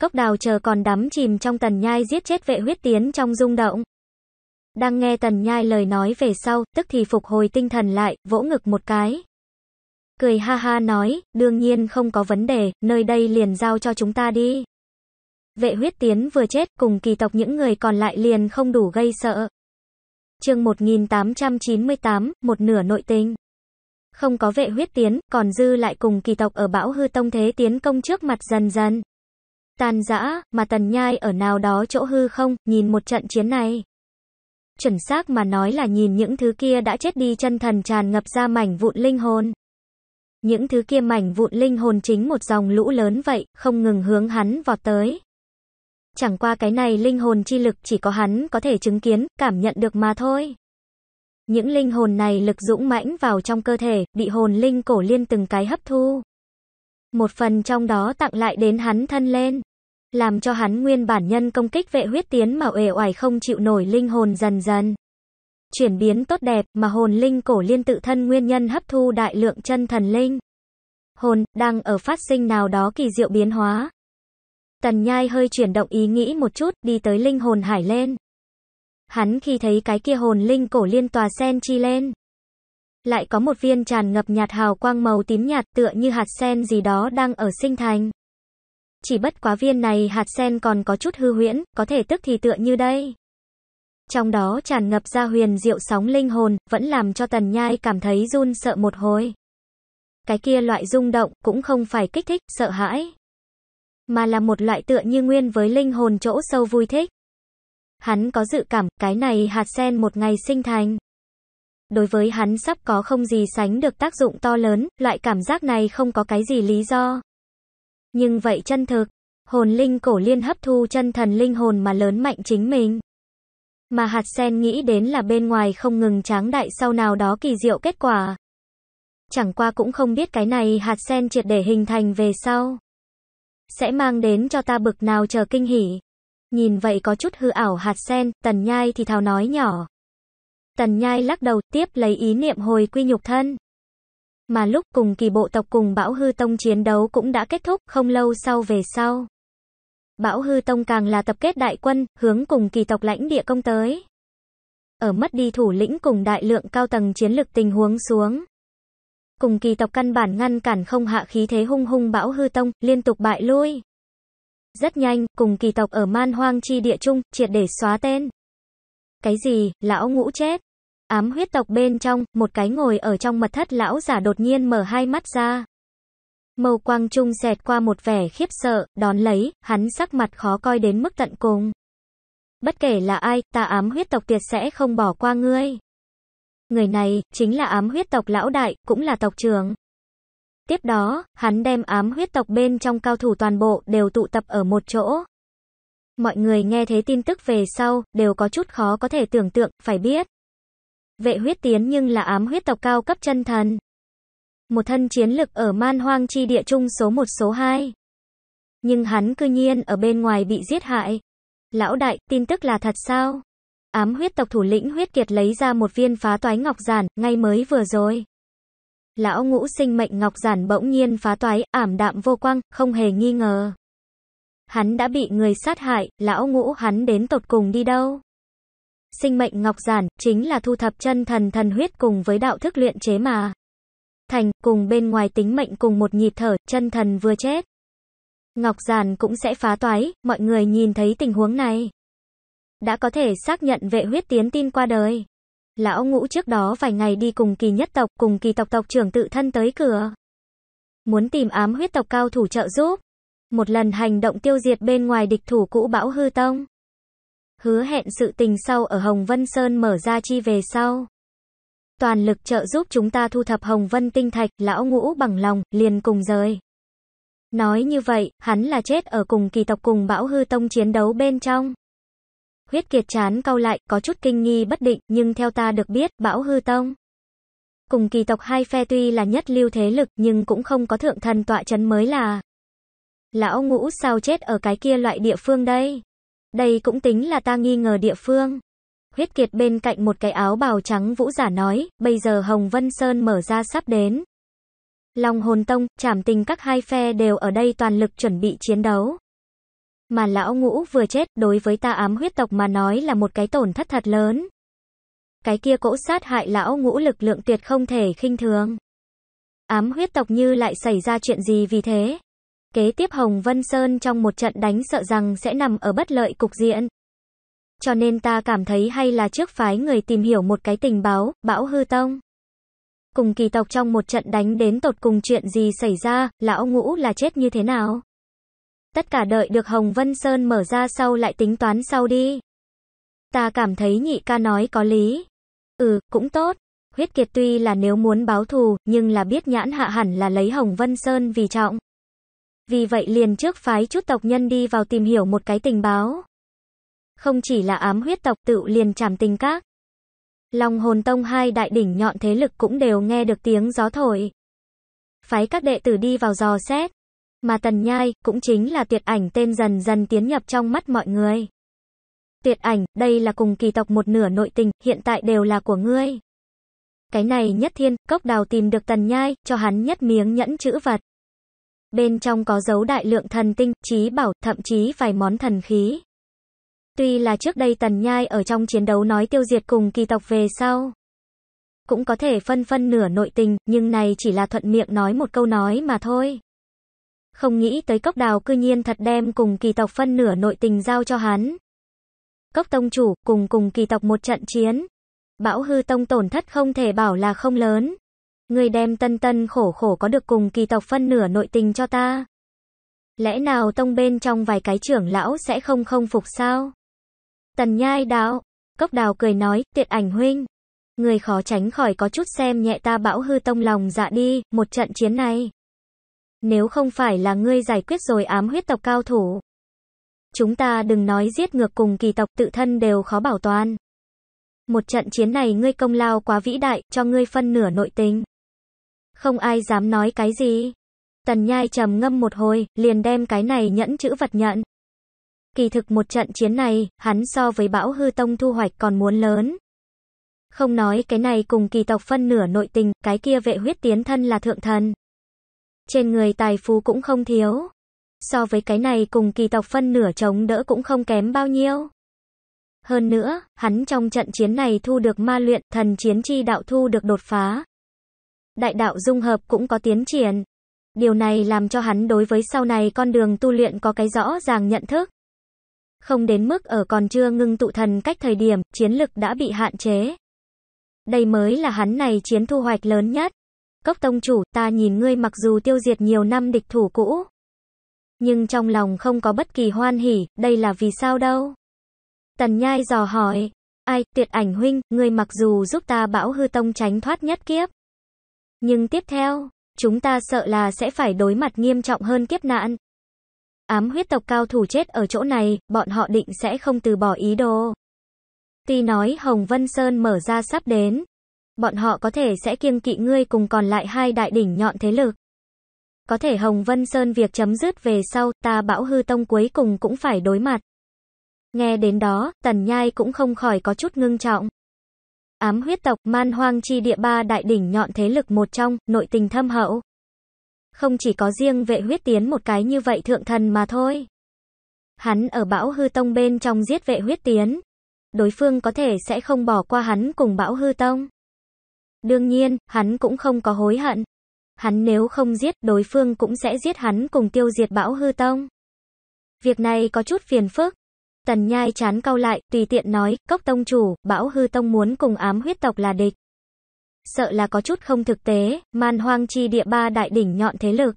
Cốc đào chờ còn đắm chìm trong tần nhai giết chết vệ huyết tiến trong rung động. Đang nghe tần nhai lời nói về sau, tức thì phục hồi tinh thần lại, vỗ ngực một cái. Cười ha ha nói, đương nhiên không có vấn đề, nơi đây liền giao cho chúng ta đi. Vệ huyết tiến vừa chết, cùng kỳ tộc những người còn lại liền không đủ gây sợ chương 1898, một nửa nội tình. Không có vệ huyết tiến, còn dư lại cùng kỳ tộc ở bão hư tông thế tiến công trước mặt dần dần. Tàn dã mà tần nhai ở nào đó chỗ hư không, nhìn một trận chiến này. Chuẩn xác mà nói là nhìn những thứ kia đã chết đi chân thần tràn ngập ra mảnh vụn linh hồn. Những thứ kia mảnh vụn linh hồn chính một dòng lũ lớn vậy, không ngừng hướng hắn vọt tới. Chẳng qua cái này linh hồn chi lực chỉ có hắn có thể chứng kiến, cảm nhận được mà thôi. Những linh hồn này lực dũng mãnh vào trong cơ thể, bị hồn linh cổ liên từng cái hấp thu. Một phần trong đó tặng lại đến hắn thân lên. Làm cho hắn nguyên bản nhân công kích vệ huyết tiến mà uể oải không chịu nổi linh hồn dần dần. Chuyển biến tốt đẹp mà hồn linh cổ liên tự thân nguyên nhân hấp thu đại lượng chân thần linh. Hồn, đang ở phát sinh nào đó kỳ diệu biến hóa, Tần nhai hơi chuyển động ý nghĩ một chút, đi tới linh hồn hải lên. Hắn khi thấy cái kia hồn linh cổ liên tòa sen chi lên. Lại có một viên tràn ngập nhạt hào quang màu tím nhạt tựa như hạt sen gì đó đang ở sinh thành. Chỉ bất quá viên này hạt sen còn có chút hư huyễn, có thể tức thì tựa như đây. Trong đó tràn ngập ra huyền diệu sóng linh hồn, vẫn làm cho tần nhai cảm thấy run sợ một hồi. Cái kia loại rung động cũng không phải kích thích, sợ hãi, mà là một loại tựa như nguyên với linh hồn chỗ sâu vui thích. Hắn có dự cảm, cái này hạt sen một ngày sinh thành. Đối với hắn sắp có không gì sánh được tác dụng to lớn, loại cảm giác này không có cái gì lý do. Nhưng vậy chân thực, hồn linh cổ liên hấp thu chân thần linh hồn mà lớn mạnh chính mình. Mà hạt sen nghĩ đến là bên ngoài không ngừng tráng đại sau nào đó kỳ diệu kết quả. Chẳng qua cũng không biết cái này hạt sen triệt để hình thành về sau sẽ mang đến cho ta bực nào chờ kinh hỉ. Nhìn vậy có chút hư ảo hạt sen, tần nhai thì thào nói nhỏ. Tần nhai lắc đầu tiếp lấy ý niệm hồi quy nhục thân. Mà lúc cùng kỳ bộ tộc cùng bão hư tông chiến đấu cũng đã kết thúc không lâu sau về sau. Bão hư tông càng là tập kết đại quân, hướng cùng kỳ tộc lãnh địa công tới. Ở mất đi thủ lĩnh cùng đại lượng cao tầng chiến lực tình huống xuống cùng kỳ tộc căn bản ngăn cản không hạ khí thế hung hung bão hư tông, liên tục bại lui. Rất nhanh, cùng kỳ tộc ở man hoang chi địa chung triệt để xóa tên. Cái gì, lão ngũ chết. Ám huyết tộc bên trong, một cái ngồi ở trong mật thất lão giả đột nhiên mở hai mắt ra. Mâu quang trung xẹt qua một vẻ khiếp sợ, đón lấy, hắn sắc mặt khó coi đến mức tận cùng. Bất kể là ai, ta ám huyết tộc tuyệt sẽ không bỏ qua ngươi. Người này, chính là ám huyết tộc lão đại, cũng là tộc trưởng. Tiếp đó, hắn đem ám huyết tộc bên trong cao thủ toàn bộ, đều tụ tập ở một chỗ. Mọi người nghe thấy tin tức về sau, đều có chút khó có thể tưởng tượng, phải biết. Vệ huyết tiến nhưng là ám huyết tộc cao cấp chân thần. Một thân chiến lực ở man hoang chi địa trung số 1 số 2. Nhưng hắn cư nhiên ở bên ngoài bị giết hại. Lão đại, tin tức là thật sao? Ám huyết tộc thủ lĩnh huyết kiệt lấy ra một viên phá toái ngọc giản, ngay mới vừa rồi. Lão ngũ sinh mệnh ngọc giản bỗng nhiên phá toái, ảm đạm vô quang, không hề nghi ngờ. Hắn đã bị người sát hại, lão ngũ hắn đến tột cùng đi đâu? Sinh mệnh ngọc giản, chính là thu thập chân thần thần huyết cùng với đạo thức luyện chế mà. Thành, cùng bên ngoài tính mệnh cùng một nhịp thở, chân thần vừa chết. Ngọc giản cũng sẽ phá toái, mọi người nhìn thấy tình huống này đã có thể xác nhận vệ huyết tiến tin qua đời. Lão ngũ trước đó vài ngày đi cùng kỳ nhất tộc cùng kỳ tộc tộc trưởng tự thân tới cửa. Muốn tìm ám huyết tộc cao thủ trợ giúp. Một lần hành động tiêu diệt bên ngoài địch thủ cũ bão hư tông. Hứa hẹn sự tình sau ở Hồng Vân Sơn mở ra chi về sau. Toàn lực trợ giúp chúng ta thu thập Hồng Vân tinh thạch, lão ngũ bằng lòng, liền cùng rời. Nói như vậy, hắn là chết ở cùng kỳ tộc cùng bão hư tông chiến đấu bên trong. Huyết kiệt chán cau lại, có chút kinh nghi bất định, nhưng theo ta được biết, bão hư tông. Cùng kỳ tộc hai phe tuy là nhất lưu thế lực, nhưng cũng không có thượng thần tọa chấn mới là. Lão ngũ sao chết ở cái kia loại địa phương đây? Đây cũng tính là ta nghi ngờ địa phương. Huyết kiệt bên cạnh một cái áo bào trắng vũ giả nói, bây giờ Hồng Vân Sơn mở ra sắp đến. Long hồn tông, trảm tình các hai phe đều ở đây toàn lực chuẩn bị chiến đấu mà lão ngũ vừa chết đối với ta ám huyết tộc mà nói là một cái tổn thất thật lớn. Cái kia cỗ sát hại lão ngũ lực lượng tuyệt không thể khinh thường. Ám huyết tộc như lại xảy ra chuyện gì vì thế? Kế tiếp Hồng Vân Sơn trong một trận đánh sợ rằng sẽ nằm ở bất lợi cục diện. Cho nên ta cảm thấy hay là trước phái người tìm hiểu một cái tình báo, bão hư tông. Cùng kỳ tộc trong một trận đánh đến tột cùng chuyện gì xảy ra, lão ngũ là chết như thế nào? Tất cả đợi được Hồng Vân Sơn mở ra sau lại tính toán sau đi. Ta cảm thấy nhị ca nói có lý. Ừ, cũng tốt. Huyết Kiệt tuy là nếu muốn báo thù, nhưng là biết nhãn hạ hẳn là lấy Hồng Vân Sơn vì trọng. Vì vậy liền trước phái chút tộc nhân đi vào tìm hiểu một cái tình báo. Không chỉ là ám huyết tộc tự liền trảm tình các. Long hồn tông hai đại đỉnh nhọn thế lực cũng đều nghe được tiếng gió thổi. Phái các đệ tử đi vào dò xét. Mà Tần Nhai, cũng chính là tuyệt ảnh tên dần dần tiến nhập trong mắt mọi người. Tuyệt ảnh, đây là cùng kỳ tộc một nửa nội tình, hiện tại đều là của ngươi. Cái này nhất thiên, cốc đào tìm được Tần Nhai, cho hắn nhất miếng nhẫn chữ vật. Bên trong có dấu đại lượng thần tinh, trí bảo, thậm chí vài món thần khí. Tuy là trước đây Tần Nhai ở trong chiến đấu nói tiêu diệt cùng kỳ tộc về sau. Cũng có thể phân phân nửa nội tình, nhưng này chỉ là thuận miệng nói một câu nói mà thôi. Không nghĩ tới cốc đào cư nhiên thật đem cùng kỳ tộc phân nửa nội tình giao cho hắn. Cốc tông chủ cùng cùng kỳ tộc một trận chiến. Bão hư tông tổn thất không thể bảo là không lớn. Người đem tân tân khổ khổ có được cùng kỳ tộc phân nửa nội tình cho ta. Lẽ nào tông bên trong vài cái trưởng lão sẽ không không phục sao? Tần nhai đạo, cốc đào cười nói, tiện ảnh huynh. Người khó tránh khỏi có chút xem nhẹ ta bão hư tông lòng dạ đi, một trận chiến này. Nếu không phải là ngươi giải quyết rồi ám huyết tộc cao thủ. Chúng ta đừng nói giết ngược cùng kỳ tộc tự thân đều khó bảo toàn. Một trận chiến này ngươi công lao quá vĩ đại, cho ngươi phân nửa nội tình. Không ai dám nói cái gì. Tần nhai trầm ngâm một hồi, liền đem cái này nhẫn chữ vật nhận. Kỳ thực một trận chiến này, hắn so với bão hư tông thu hoạch còn muốn lớn. Không nói cái này cùng kỳ tộc phân nửa nội tình, cái kia vệ huyết tiến thân là thượng thần trên người tài phú cũng không thiếu. So với cái này cùng kỳ tộc phân nửa chống đỡ cũng không kém bao nhiêu. Hơn nữa, hắn trong trận chiến này thu được ma luyện, thần chiến chi đạo thu được đột phá. Đại đạo dung hợp cũng có tiến triển. Điều này làm cho hắn đối với sau này con đường tu luyện có cái rõ ràng nhận thức. Không đến mức ở còn chưa ngưng tụ thần cách thời điểm, chiến lực đã bị hạn chế. Đây mới là hắn này chiến thu hoạch lớn nhất. Cốc tông chủ, ta nhìn ngươi mặc dù tiêu diệt nhiều năm địch thủ cũ, nhưng trong lòng không có bất kỳ hoan hỉ, đây là vì sao đâu? Tần Nhai dò hỏi, ai, tuyệt ảnh huynh, ngươi mặc dù giúp ta bão hư tông tránh thoát nhất kiếp. Nhưng tiếp theo, chúng ta sợ là sẽ phải đối mặt nghiêm trọng hơn kiếp nạn. Ám huyết tộc cao thủ chết ở chỗ này, bọn họ định sẽ không từ bỏ ý đồ. Tuy nói Hồng Vân Sơn mở ra sắp đến, bọn họ có thể sẽ kiêng kỵ ngươi cùng còn lại hai đại đỉnh nhọn thế lực. Có thể Hồng Vân Sơn việc chấm dứt về sau, ta bão hư tông cuối cùng cũng phải đối mặt. Nghe đến đó, tần nhai cũng không khỏi có chút ngưng trọng. Ám huyết tộc man hoang chi địa ba đại đỉnh nhọn thế lực một trong, nội tình thâm hậu. Không chỉ có riêng vệ huyết tiến một cái như vậy thượng thần mà thôi. Hắn ở bão hư tông bên trong giết vệ huyết tiến. Đối phương có thể sẽ không bỏ qua hắn cùng bão hư tông. Đương nhiên, hắn cũng không có hối hận. Hắn nếu không giết, đối phương cũng sẽ giết hắn cùng tiêu diệt bão hư tông. Việc này có chút phiền phức. Tần nhai chán cau lại, tùy tiện nói, cốc tông chủ, bão hư tông muốn cùng ám huyết tộc là địch. Sợ là có chút không thực tế, man hoang chi địa ba đại đỉnh nhọn thế lực.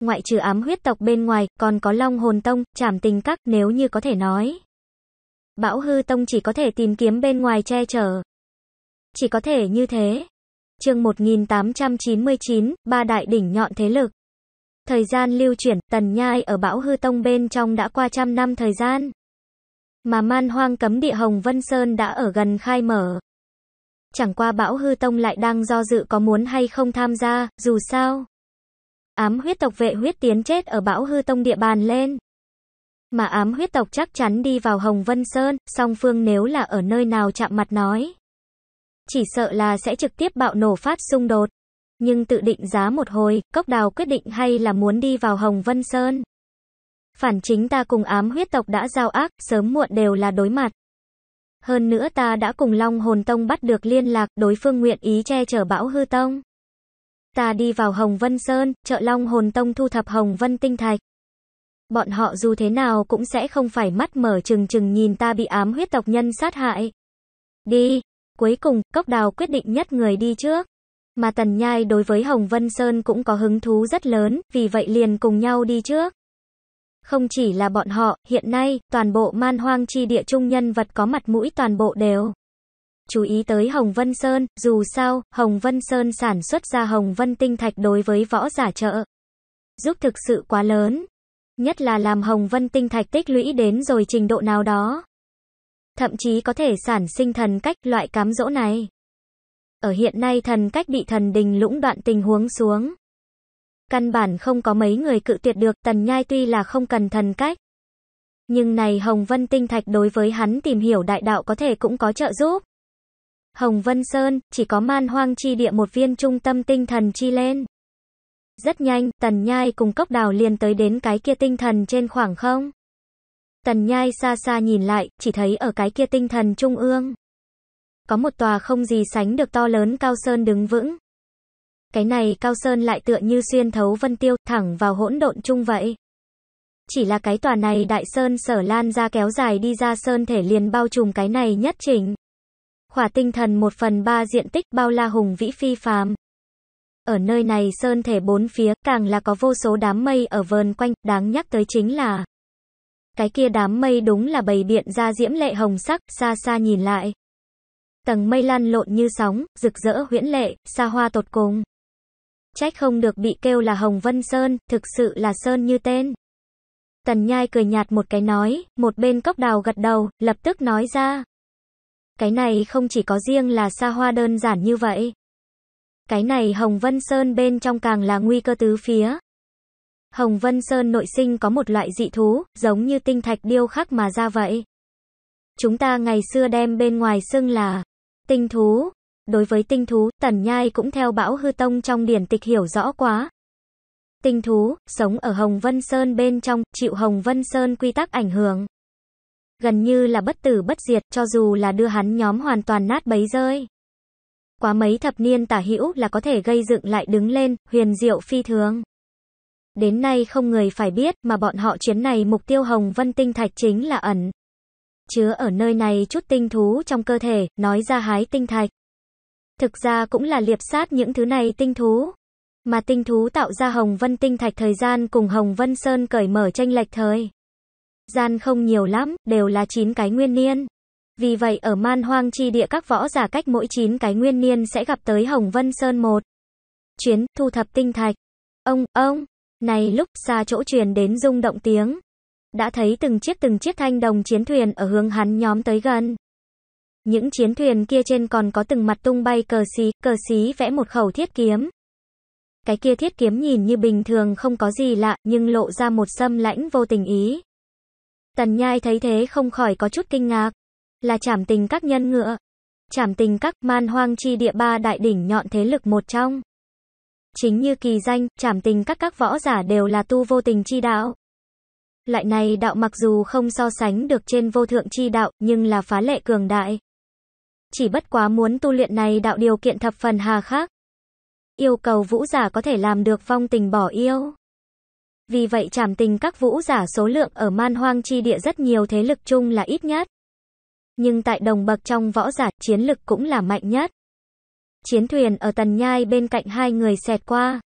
Ngoại trừ ám huyết tộc bên ngoài, còn có long hồn tông, chảm tình các, nếu như có thể nói. Bão hư tông chỉ có thể tìm kiếm bên ngoài che chở, chỉ có thể như thế. Chương 1899, ba đại đỉnh nhọn thế lực. Thời gian lưu chuyển, Tần Nhai ở Bão Hư Tông bên trong đã qua trăm năm thời gian. Mà man hoang cấm địa Hồng Vân Sơn đã ở gần khai mở. Chẳng qua Bão Hư Tông lại đang do dự có muốn hay không tham gia, dù sao. Ám huyết tộc vệ huyết tiến chết ở Bão Hư Tông địa bàn lên. Mà ám huyết tộc chắc chắn đi vào Hồng Vân Sơn, song phương nếu là ở nơi nào chạm mặt nói. Chỉ sợ là sẽ trực tiếp bạo nổ phát xung đột. Nhưng tự định giá một hồi, cốc đào quyết định hay là muốn đi vào Hồng Vân Sơn. Phản chính ta cùng ám huyết tộc đã giao ác, sớm muộn đều là đối mặt. Hơn nữa ta đã cùng Long Hồn Tông bắt được liên lạc, đối phương nguyện ý che chở bão hư tông. Ta đi vào Hồng Vân Sơn, trợ Long Hồn Tông thu thập Hồng Vân Tinh Thạch. Bọn họ dù thế nào cũng sẽ không phải mắt mở chừng chừng nhìn ta bị ám huyết tộc nhân sát hại. Đi, Cuối cùng, cốc đào quyết định nhất người đi trước. Mà Tần Nhai đối với Hồng Vân Sơn cũng có hứng thú rất lớn, vì vậy liền cùng nhau đi trước. Không chỉ là bọn họ, hiện nay, toàn bộ man hoang chi địa trung nhân vật có mặt mũi toàn bộ đều. Chú ý tới Hồng Vân Sơn, dù sao, Hồng Vân Sơn sản xuất ra Hồng Vân Tinh Thạch đối với võ giả trợ. Giúp thực sự quá lớn. Nhất là làm Hồng Vân Tinh Thạch tích lũy đến rồi trình độ nào đó thậm chí có thể sản sinh thần cách loại cám dỗ này. Ở hiện nay thần cách bị thần đình lũng đoạn tình huống xuống. Căn bản không có mấy người cự tuyệt được, tần nhai tuy là không cần thần cách. Nhưng này Hồng Vân Tinh Thạch đối với hắn tìm hiểu đại đạo có thể cũng có trợ giúp. Hồng Vân Sơn, chỉ có man hoang chi địa một viên trung tâm tinh thần chi lên. Rất nhanh, tần nhai cùng cốc đào liền tới đến cái kia tinh thần trên khoảng không. Tần nhai xa xa nhìn lại, chỉ thấy ở cái kia tinh thần trung ương. Có một tòa không gì sánh được to lớn cao sơn đứng vững. Cái này cao sơn lại tựa như xuyên thấu vân tiêu, thẳng vào hỗn độn chung vậy. Chỉ là cái tòa này đại sơn sở lan ra kéo dài đi ra sơn thể liền bao trùm cái này nhất chỉnh. Khỏa tinh thần một phần ba diện tích bao la hùng vĩ phi phàm. Ở nơi này sơn thể bốn phía càng là có vô số đám mây ở vờn quanh, đáng nhắc tới chính là cái kia đám mây đúng là bầy biện ra diễm lệ hồng sắc, xa xa nhìn lại. Tầng mây lan lộn như sóng, rực rỡ huyễn lệ, xa hoa tột cùng. Trách không được bị kêu là Hồng Vân Sơn, thực sự là Sơn như tên. Tần nhai cười nhạt một cái nói, một bên cốc đào gật đầu, lập tức nói ra. Cái này không chỉ có riêng là xa hoa đơn giản như vậy. Cái này Hồng Vân Sơn bên trong càng là nguy cơ tứ phía. Hồng Vân Sơn nội sinh có một loại dị thú, giống như tinh thạch điêu khắc mà ra vậy. Chúng ta ngày xưa đem bên ngoài xưng là tinh thú. Đối với tinh thú, Tần Nhai cũng theo bão hư tông trong điển tịch hiểu rõ quá. Tinh thú, sống ở Hồng Vân Sơn bên trong, chịu Hồng Vân Sơn quy tắc ảnh hưởng. Gần như là bất tử bất diệt, cho dù là đưa hắn nhóm hoàn toàn nát bấy rơi. Quá mấy thập niên tả hữu là có thể gây dựng lại đứng lên, huyền diệu phi thường. Đến nay không người phải biết mà bọn họ chuyến này mục tiêu Hồng Vân Tinh Thạch chính là ẩn. Chứa ở nơi này chút tinh thú trong cơ thể, nói ra hái tinh thạch. Thực ra cũng là liệp sát những thứ này tinh thú. Mà tinh thú tạo ra Hồng Vân Tinh Thạch thời gian cùng Hồng Vân Sơn cởi mở tranh lệch thời. Gian không nhiều lắm, đều là 9 cái nguyên niên. Vì vậy ở man hoang chi địa các võ giả cách mỗi 9 cái nguyên niên sẽ gặp tới Hồng Vân Sơn một chuyến, thu thập tinh thạch. Ông, ông, này lúc xa chỗ truyền đến rung động tiếng, đã thấy từng chiếc từng chiếc thanh đồng chiến thuyền ở hướng hắn nhóm tới gần. Những chiến thuyền kia trên còn có từng mặt tung bay cờ xí, cờ xí vẽ một khẩu thiết kiếm. Cái kia thiết kiếm nhìn như bình thường không có gì lạ, nhưng lộ ra một xâm lãnh vô tình ý. Tần nhai thấy thế không khỏi có chút kinh ngạc. Là trảm tình các nhân ngựa. Trảm tình các man hoang chi địa ba đại đỉnh nhọn thế lực một trong. Chính như kỳ danh, trảm tình các các võ giả đều là tu vô tình chi đạo. Loại này đạo mặc dù không so sánh được trên vô thượng chi đạo, nhưng là phá lệ cường đại. Chỉ bất quá muốn tu luyện này đạo điều kiện thập phần hà khác. Yêu cầu vũ giả có thể làm được phong tình bỏ yêu. Vì vậy trảm tình các vũ giả số lượng ở man hoang chi địa rất nhiều thế lực chung là ít nhất. Nhưng tại đồng bậc trong võ giả chiến lực cũng là mạnh nhất chiến thuyền ở Tần Nhai bên cạnh hai người xẹt qua.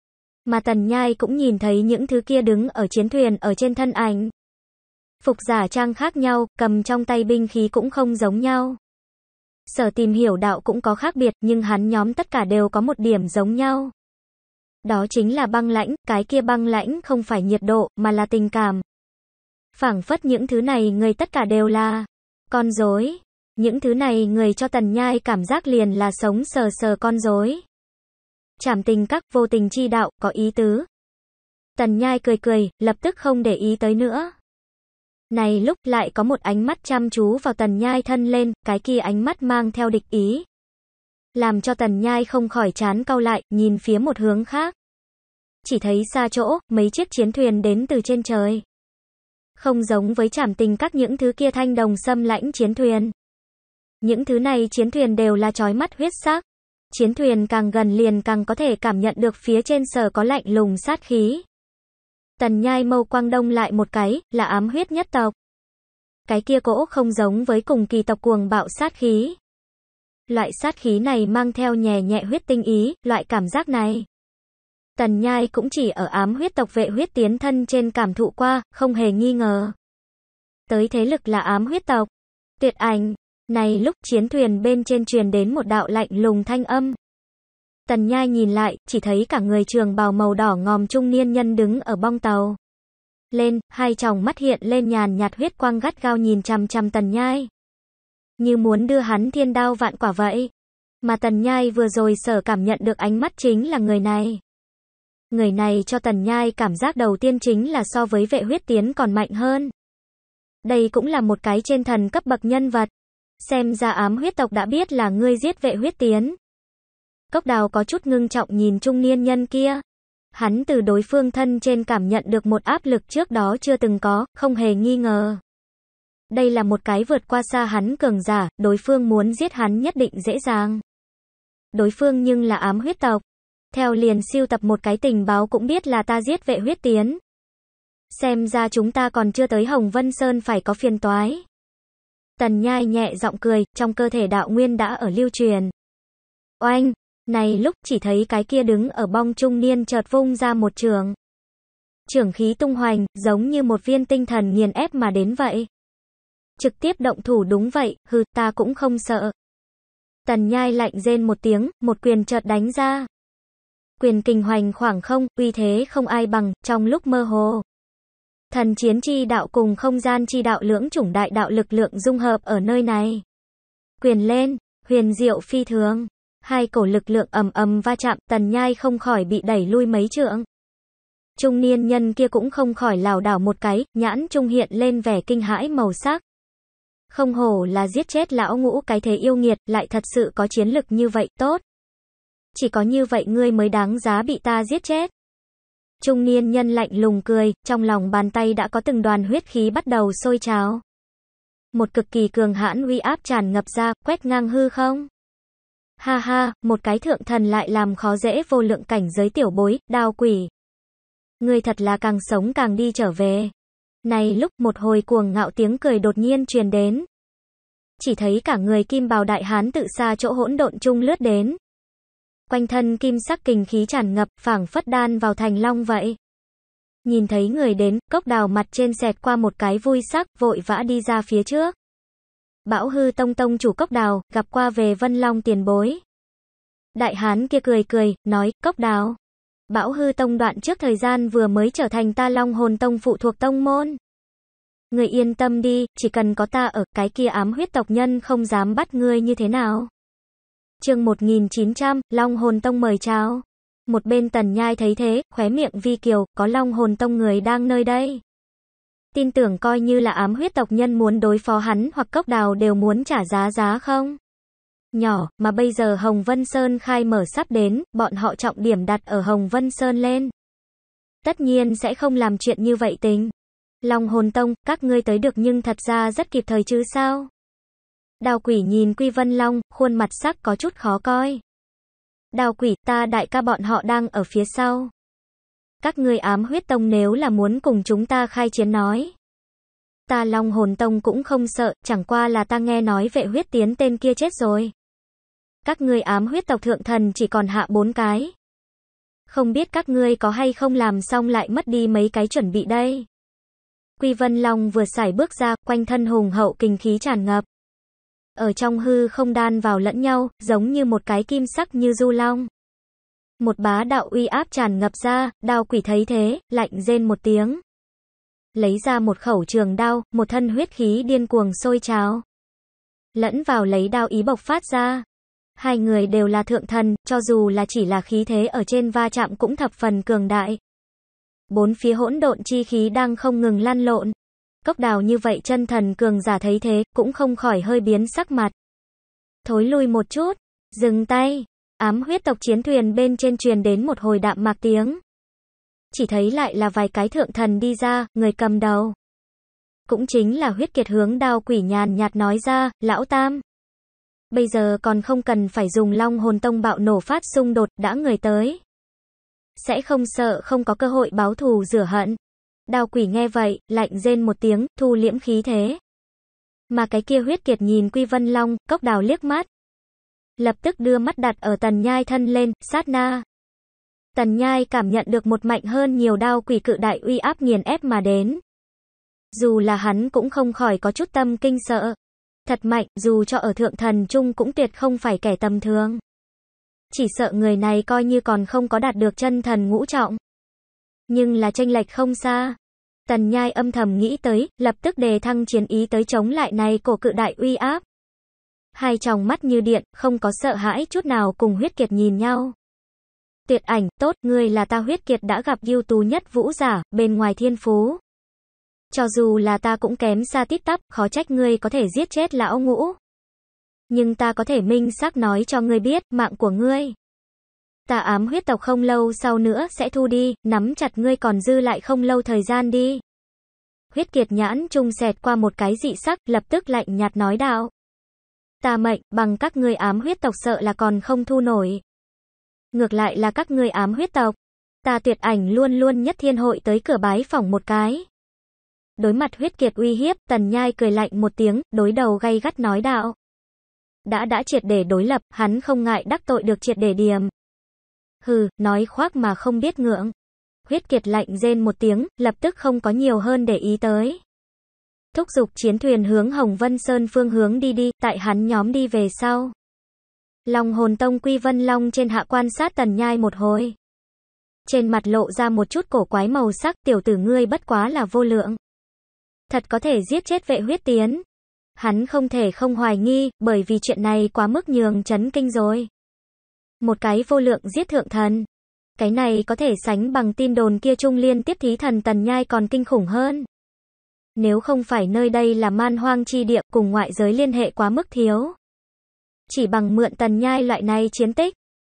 Mà Tần Nhai cũng nhìn thấy những thứ kia đứng ở chiến thuyền ở trên thân ảnh. Phục giả trang khác nhau, cầm trong tay binh khí cũng không giống nhau. Sở tìm hiểu đạo cũng có khác biệt, nhưng hắn nhóm tất cả đều có một điểm giống nhau. Đó chính là băng lãnh, cái kia băng lãnh không phải nhiệt độ, mà là tình cảm. phảng phất những thứ này người tất cả đều là con dối, những thứ này người cho tần nhai cảm giác liền là sống sờ sờ con rối, trảm tình các vô tình chi đạo, có ý tứ. Tần nhai cười cười, lập tức không để ý tới nữa. Này lúc lại có một ánh mắt chăm chú vào tần nhai thân lên, cái kia ánh mắt mang theo địch ý. Làm cho tần nhai không khỏi chán cau lại, nhìn phía một hướng khác. Chỉ thấy xa chỗ, mấy chiếc chiến thuyền đến từ trên trời. Không giống với trảm tình các những thứ kia thanh đồng xâm lãnh chiến thuyền. Những thứ này chiến thuyền đều là trói mắt huyết sắc. Chiến thuyền càng gần liền càng có thể cảm nhận được phía trên sở có lạnh lùng sát khí. Tần nhai mâu quang đông lại một cái, là ám huyết nhất tộc. Cái kia cỗ không giống với cùng kỳ tộc cuồng bạo sát khí. Loại sát khí này mang theo nhẹ nhẹ huyết tinh ý, loại cảm giác này. Tần nhai cũng chỉ ở ám huyết tộc vệ huyết tiến thân trên cảm thụ qua, không hề nghi ngờ. Tới thế lực là ám huyết tộc. Tuyệt ảnh, này lúc chiến thuyền bên trên truyền đến một đạo lạnh lùng thanh âm. Tần Nhai nhìn lại, chỉ thấy cả người trường bào màu đỏ ngòm trung niên nhân đứng ở bong tàu. Lên, hai chồng mắt hiện lên nhàn nhạt huyết quang gắt gao nhìn chằm chằm Tần Nhai. Như muốn đưa hắn thiên đao vạn quả vậy. Mà Tần Nhai vừa rồi sở cảm nhận được ánh mắt chính là người này. Người này cho Tần Nhai cảm giác đầu tiên chính là so với vệ huyết tiến còn mạnh hơn. Đây cũng là một cái trên thần cấp bậc nhân vật. Xem ra ám huyết tộc đã biết là ngươi giết vệ huyết tiến. Cốc đào có chút ngưng trọng nhìn trung niên nhân kia. Hắn từ đối phương thân trên cảm nhận được một áp lực trước đó chưa từng có, không hề nghi ngờ. Đây là một cái vượt qua xa hắn cường giả, đối phương muốn giết hắn nhất định dễ dàng. Đối phương nhưng là ám huyết tộc. Theo liền siêu tập một cái tình báo cũng biết là ta giết vệ huyết tiến. Xem ra chúng ta còn chưa tới Hồng Vân Sơn phải có phiền toái. Tần nhai nhẹ giọng cười, trong cơ thể đạo nguyên đã ở lưu truyền. Oanh! Này lúc chỉ thấy cái kia đứng ở bong trung niên chợt vung ra một trường. Trường khí tung hoành, giống như một viên tinh thần nghiền ép mà đến vậy. Trực tiếp động thủ đúng vậy, hừ, ta cũng không sợ. Tần nhai lạnh rên một tiếng, một quyền chợt đánh ra. Quyền kinh hoành khoảng không, uy thế không ai bằng, trong lúc mơ hồ. Thần chiến chi đạo cùng không gian chi đạo lưỡng chủng đại đạo lực lượng dung hợp ở nơi này. Quyền lên, huyền diệu phi thường. Hai cổ lực lượng ầm ầm va chạm, tần nhai không khỏi bị đẩy lui mấy trượng. Trung niên nhân kia cũng không khỏi lảo đảo một cái, nhãn trung hiện lên vẻ kinh hãi màu sắc. Không hổ là giết chết lão ngũ cái thế yêu nghiệt, lại thật sự có chiến lực như vậy, tốt. Chỉ có như vậy ngươi mới đáng giá bị ta giết chết. Trung niên nhân lạnh lùng cười, trong lòng bàn tay đã có từng đoàn huyết khí bắt đầu sôi trào. Một cực kỳ cường hãn uy áp tràn ngập ra, quét ngang hư không. Ha ha, một cái thượng thần lại làm khó dễ vô lượng cảnh giới tiểu bối, đao quỷ. Người thật là càng sống càng đi trở về. Này lúc một hồi cuồng ngạo tiếng cười đột nhiên truyền đến. Chỉ thấy cả người kim bào đại hán tự xa chỗ hỗn độn chung lướt đến quanh thân kim sắc kình khí tràn ngập, phảng phất đan vào thành long vậy. Nhìn thấy người đến, cốc đào mặt trên xẹt qua một cái vui sắc, vội vã đi ra phía trước. Bão hư tông tông chủ cốc đào, gặp qua về vân long tiền bối. Đại hán kia cười cười, nói, cốc đào. Bão hư tông đoạn trước thời gian vừa mới trở thành ta long hồn tông phụ thuộc tông môn. Người yên tâm đi, chỉ cần có ta ở, cái kia ám huyết tộc nhân không dám bắt ngươi như thế nào. Chương 1900, Long Hồn Tông mời chào. Một bên Tần Nhai thấy thế, khóe miệng vi kiều, có Long Hồn Tông người đang nơi đây. Tin tưởng coi như là ám huyết tộc nhân muốn đối phó hắn hoặc cốc đào đều muốn trả giá giá không? Nhỏ, mà bây giờ Hồng Vân Sơn khai mở sắp đến, bọn họ trọng điểm đặt ở Hồng Vân Sơn lên. Tất nhiên sẽ không làm chuyện như vậy tính Long hồn tông, các ngươi tới được nhưng thật ra rất kịp thời chứ sao? Đào quỷ nhìn Quy Vân Long, khuôn mặt sắc có chút khó coi. Đào quỷ ta đại ca bọn họ đang ở phía sau. Các ngươi ám huyết tông nếu là muốn cùng chúng ta khai chiến nói. Ta long hồn tông cũng không sợ, chẳng qua là ta nghe nói vệ huyết tiến tên kia chết rồi. Các ngươi ám huyết tộc thượng thần chỉ còn hạ bốn cái. Không biết các ngươi có hay không làm xong lại mất đi mấy cái chuẩn bị đây. Quy Vân Long vừa xảy bước ra, quanh thân hùng hậu kinh khí tràn ngập ở trong hư không đan vào lẫn nhau, giống như một cái kim sắc như du long. Một bá đạo uy áp tràn ngập ra, đao quỷ thấy thế, lạnh rên một tiếng. Lấy ra một khẩu trường đao, một thân huyết khí điên cuồng sôi trào. Lẫn vào lấy đao ý bộc phát ra. Hai người đều là thượng thần, cho dù là chỉ là khí thế ở trên va chạm cũng thập phần cường đại. Bốn phía hỗn độn chi khí đang không ngừng lan lộn cốc đào như vậy chân thần cường giả thấy thế, cũng không khỏi hơi biến sắc mặt. Thối lui một chút, dừng tay, ám huyết tộc chiến thuyền bên trên truyền đến một hồi đạm mạc tiếng. Chỉ thấy lại là vài cái thượng thần đi ra, người cầm đầu. Cũng chính là huyết kiệt hướng đao quỷ nhàn nhạt nói ra, lão tam. Bây giờ còn không cần phải dùng long hồn tông bạo nổ phát xung đột đã người tới. Sẽ không sợ không có cơ hội báo thù rửa hận đao quỷ nghe vậy, lạnh rên một tiếng, thu liễm khí thế. Mà cái kia huyết kiệt nhìn Quy Vân Long, cốc đào liếc mắt. Lập tức đưa mắt đặt ở tần nhai thân lên, sát na. Tần nhai cảm nhận được một mạnh hơn nhiều đao quỷ cự đại uy áp nghiền ép mà đến. Dù là hắn cũng không khỏi có chút tâm kinh sợ. Thật mạnh, dù cho ở thượng thần chung cũng tuyệt không phải kẻ tầm thường. Chỉ sợ người này coi như còn không có đạt được chân thần ngũ trọng nhưng là tranh lệch không xa. Tần Nhai âm thầm nghĩ tới, lập tức đề thăng chiến ý tới chống lại này cổ cự đại uy áp. Hai tròng mắt như điện, không có sợ hãi chút nào cùng huyết kiệt nhìn nhau. Tuyệt ảnh, tốt, người là ta huyết kiệt đã gặp ưu tú nhất vũ giả, bên ngoài thiên phú. Cho dù là ta cũng kém xa tít tắp, khó trách ngươi có thể giết chết lão ngũ. Nhưng ta có thể minh xác nói cho ngươi biết, mạng của ngươi ta ám huyết tộc không lâu sau nữa sẽ thu đi, nắm chặt ngươi còn dư lại không lâu thời gian đi. Huyết kiệt nhãn trung xẹt qua một cái dị sắc, lập tức lạnh nhạt nói đạo. ta mệnh, bằng các ngươi ám huyết tộc sợ là còn không thu nổi. Ngược lại là các ngươi ám huyết tộc. ta tuyệt ảnh luôn luôn nhất thiên hội tới cửa bái phỏng một cái. Đối mặt huyết kiệt uy hiếp, tần nhai cười lạnh một tiếng, đối đầu gay gắt nói đạo. Đã đã triệt để đối lập, hắn không ngại đắc tội được triệt để điểm. Hừ, nói khoác mà không biết ngưỡng Huyết kiệt lạnh rên một tiếng, lập tức không có nhiều hơn để ý tới. Thúc giục chiến thuyền hướng Hồng Vân Sơn phương hướng đi đi, tại hắn nhóm đi về sau. Long hồn tông quy vân long trên hạ quan sát tần nhai một hồi. Trên mặt lộ ra một chút cổ quái màu sắc tiểu tử ngươi bất quá là vô lượng. Thật có thể giết chết vệ huyết tiến. Hắn không thể không hoài nghi, bởi vì chuyện này quá mức nhường chấn kinh rồi. Một cái vô lượng giết thượng thần. Cái này có thể sánh bằng tin đồn kia trung liên tiếp thí thần tần nhai còn kinh khủng hơn. Nếu không phải nơi đây là man hoang chi địa cùng ngoại giới liên hệ quá mức thiếu. Chỉ bằng mượn tần nhai loại này chiến tích.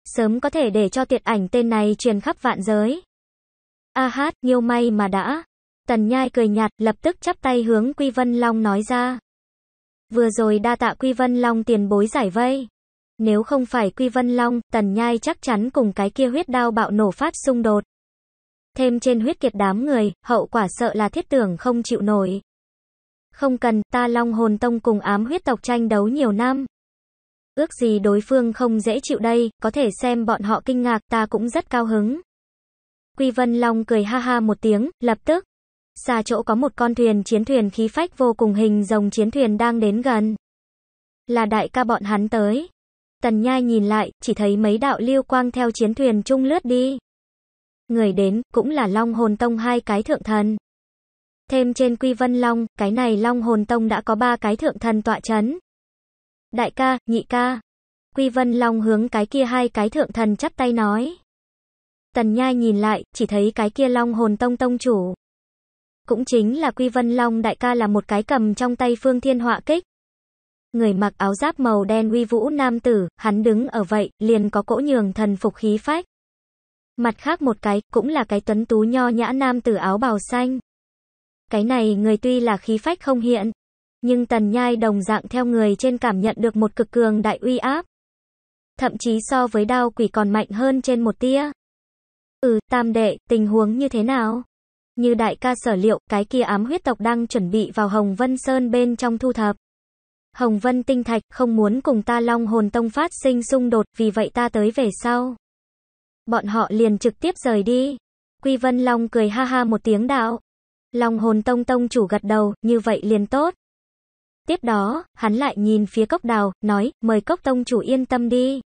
Sớm có thể để cho tiệt ảnh tên này truyền khắp vạn giới. A hát, nhiều may mà đã. Tần nhai cười nhạt, lập tức chắp tay hướng Quy Vân Long nói ra. Vừa rồi đa tạ Quy Vân Long tiền bối giải vây. Nếu không phải Quy Vân Long, Tần Nhai chắc chắn cùng cái kia huyết đao bạo nổ phát xung đột. Thêm trên huyết kiệt đám người, hậu quả sợ là thiết tưởng không chịu nổi. Không cần, ta Long Hồn Tông cùng ám huyết tộc tranh đấu nhiều năm. Ước gì đối phương không dễ chịu đây, có thể xem bọn họ kinh ngạc ta cũng rất cao hứng. Quy Vân Long cười ha ha một tiếng, lập tức. Xa chỗ có một con thuyền chiến thuyền khí phách vô cùng hình rồng chiến thuyền đang đến gần. Là đại ca bọn hắn tới. Tần Nhai nhìn lại, chỉ thấy mấy đạo lưu quang theo chiến thuyền chung lướt đi. Người đến, cũng là Long Hồn Tông hai cái thượng thần. Thêm trên Quy Vân Long, cái này Long Hồn Tông đã có ba cái thượng thần tọa chấn. Đại ca, nhị ca. Quy Vân Long hướng cái kia hai cái thượng thần chắp tay nói. Tần Nhai nhìn lại, chỉ thấy cái kia Long Hồn Tông tông chủ. Cũng chính là Quy Vân Long đại ca là một cái cầm trong tay Phương Thiên Họa Kích. Người mặc áo giáp màu đen uy vũ nam tử, hắn đứng ở vậy, liền có cỗ nhường thần phục khí phách. Mặt khác một cái, cũng là cái tuấn tú nho nhã nam tử áo bào xanh. Cái này người tuy là khí phách không hiện, nhưng tần nhai đồng dạng theo người trên cảm nhận được một cực cường đại uy áp. Thậm chí so với đao quỷ còn mạnh hơn trên một tia. Ừ, tam đệ, tình huống như thế nào? Như đại ca sở liệu, cái kia ám huyết tộc đang chuẩn bị vào Hồng Vân Sơn bên trong thu thập. Hồng Vân Tinh Thạch không muốn cùng ta Long Hồn Tông phát sinh xung đột, vì vậy ta tới về sau. Bọn họ liền trực tiếp rời đi. Quy Vân Long cười ha ha một tiếng đạo. Long Hồn Tông Tông chủ gật đầu, như vậy liền tốt. Tiếp đó, hắn lại nhìn phía cốc đào, nói, mời cốc tông chủ yên tâm đi.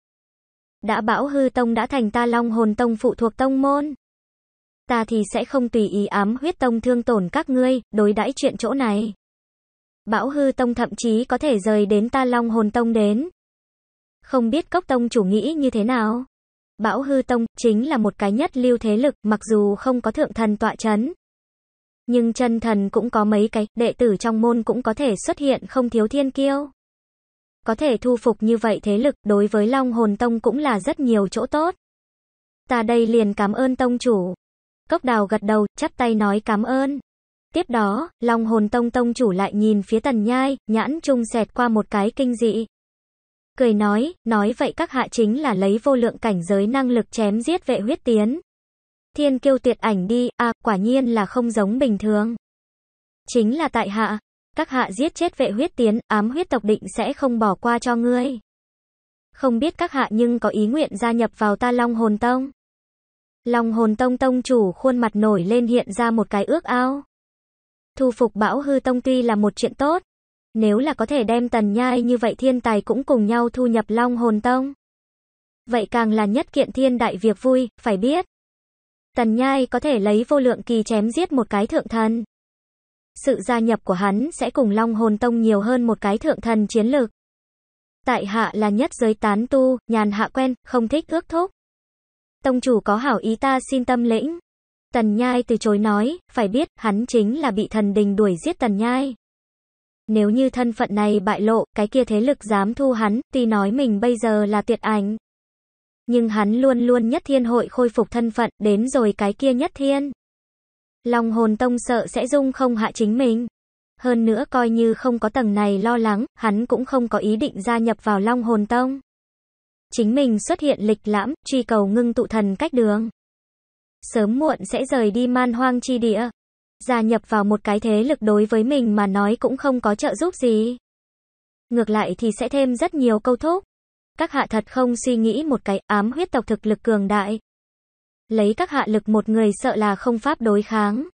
Đã bảo hư tông đã thành ta long hồn tông phụ thuộc tông môn. Ta thì sẽ không tùy ý ám huyết tông thương tổn các ngươi, đối đãi chuyện chỗ này. Bão hư tông thậm chí có thể rời đến ta long hồn tông đến. Không biết cốc tông chủ nghĩ như thế nào? Bão hư tông chính là một cái nhất lưu thế lực mặc dù không có thượng thần tọa chấn. Nhưng chân thần cũng có mấy cái, đệ tử trong môn cũng có thể xuất hiện không thiếu thiên kiêu. Có thể thu phục như vậy thế lực đối với Long Hồn Tông cũng là rất nhiều chỗ tốt. Ta đây liền cảm ơn Tông chủ. Cốc đào gật đầu, chắp tay nói cảm ơn. Tiếp đó, Long Hồn Tông Tông chủ lại nhìn phía Tần Nhai, nhãn trung xẹt qua một cái kinh dị. Cười nói, nói vậy các hạ chính là lấy vô lượng cảnh giới năng lực chém giết vệ huyết tiến. Thiên kiêu tuyệt ảnh đi, à, quả nhiên là không giống bình thường. Chính là tại hạ, các hạ giết chết vệ huyết tiến, ám huyết tộc định sẽ không bỏ qua cho ngươi. Không biết các hạ nhưng có ý nguyện gia nhập vào ta Long Hồn Tông. Long Hồn Tông Tông chủ khuôn mặt nổi lên hiện ra một cái ước ao thu phục Bão Hư Tông tuy là một chuyện tốt, nếu là có thể đem Tần Nhai như vậy thiên tài cũng cùng nhau thu nhập Long Hồn Tông. Vậy càng là nhất kiện thiên đại việc vui, phải biết. Tần Nhai có thể lấy vô lượng kỳ chém giết một cái thượng thần. Sự gia nhập của hắn sẽ cùng Long Hồn Tông nhiều hơn một cái thượng thần chiến lược. Tại hạ là nhất giới tán tu, nhàn hạ quen, không thích ước thúc. Tông chủ có hảo ý ta xin tâm lĩnh. Tần Nhai từ chối nói, phải biết, hắn chính là bị thần đình đuổi giết Tần Nhai. Nếu như thân phận này bại lộ, cái kia thế lực dám thu hắn, tuy nói mình bây giờ là tuyệt ảnh. Nhưng hắn luôn luôn nhất thiên hội khôi phục thân phận, đến rồi cái kia nhất thiên. long hồn tông sợ sẽ dung không hạ chính mình. Hơn nữa coi như không có tầng này lo lắng, hắn cũng không có ý định gia nhập vào long hồn tông. Chính mình xuất hiện lịch lãm, truy cầu ngưng tụ thần cách đường sớm muộn sẽ rời đi man hoang chi địa. Gia nhập vào một cái thế lực đối với mình mà nói cũng không có trợ giúp gì. Ngược lại thì sẽ thêm rất nhiều câu thúc. Các hạ thật không suy nghĩ một cái ám huyết tộc thực lực cường đại. Lấy các hạ lực một người sợ là không pháp đối kháng.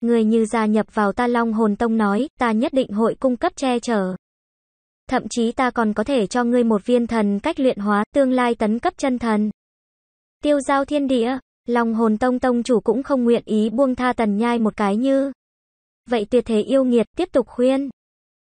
Người như gia nhập vào ta long hồn tông nói, ta nhất định hội cung cấp che chở. Thậm chí ta còn có thể cho ngươi một viên thần cách luyện hóa tương lai tấn cấp chân thần. Tiêu giao thiên địa, Long hồn tông tông chủ cũng không nguyện ý buông tha tần nhai một cái như. Vậy tuyệt thế yêu nghiệt tiếp tục khuyên.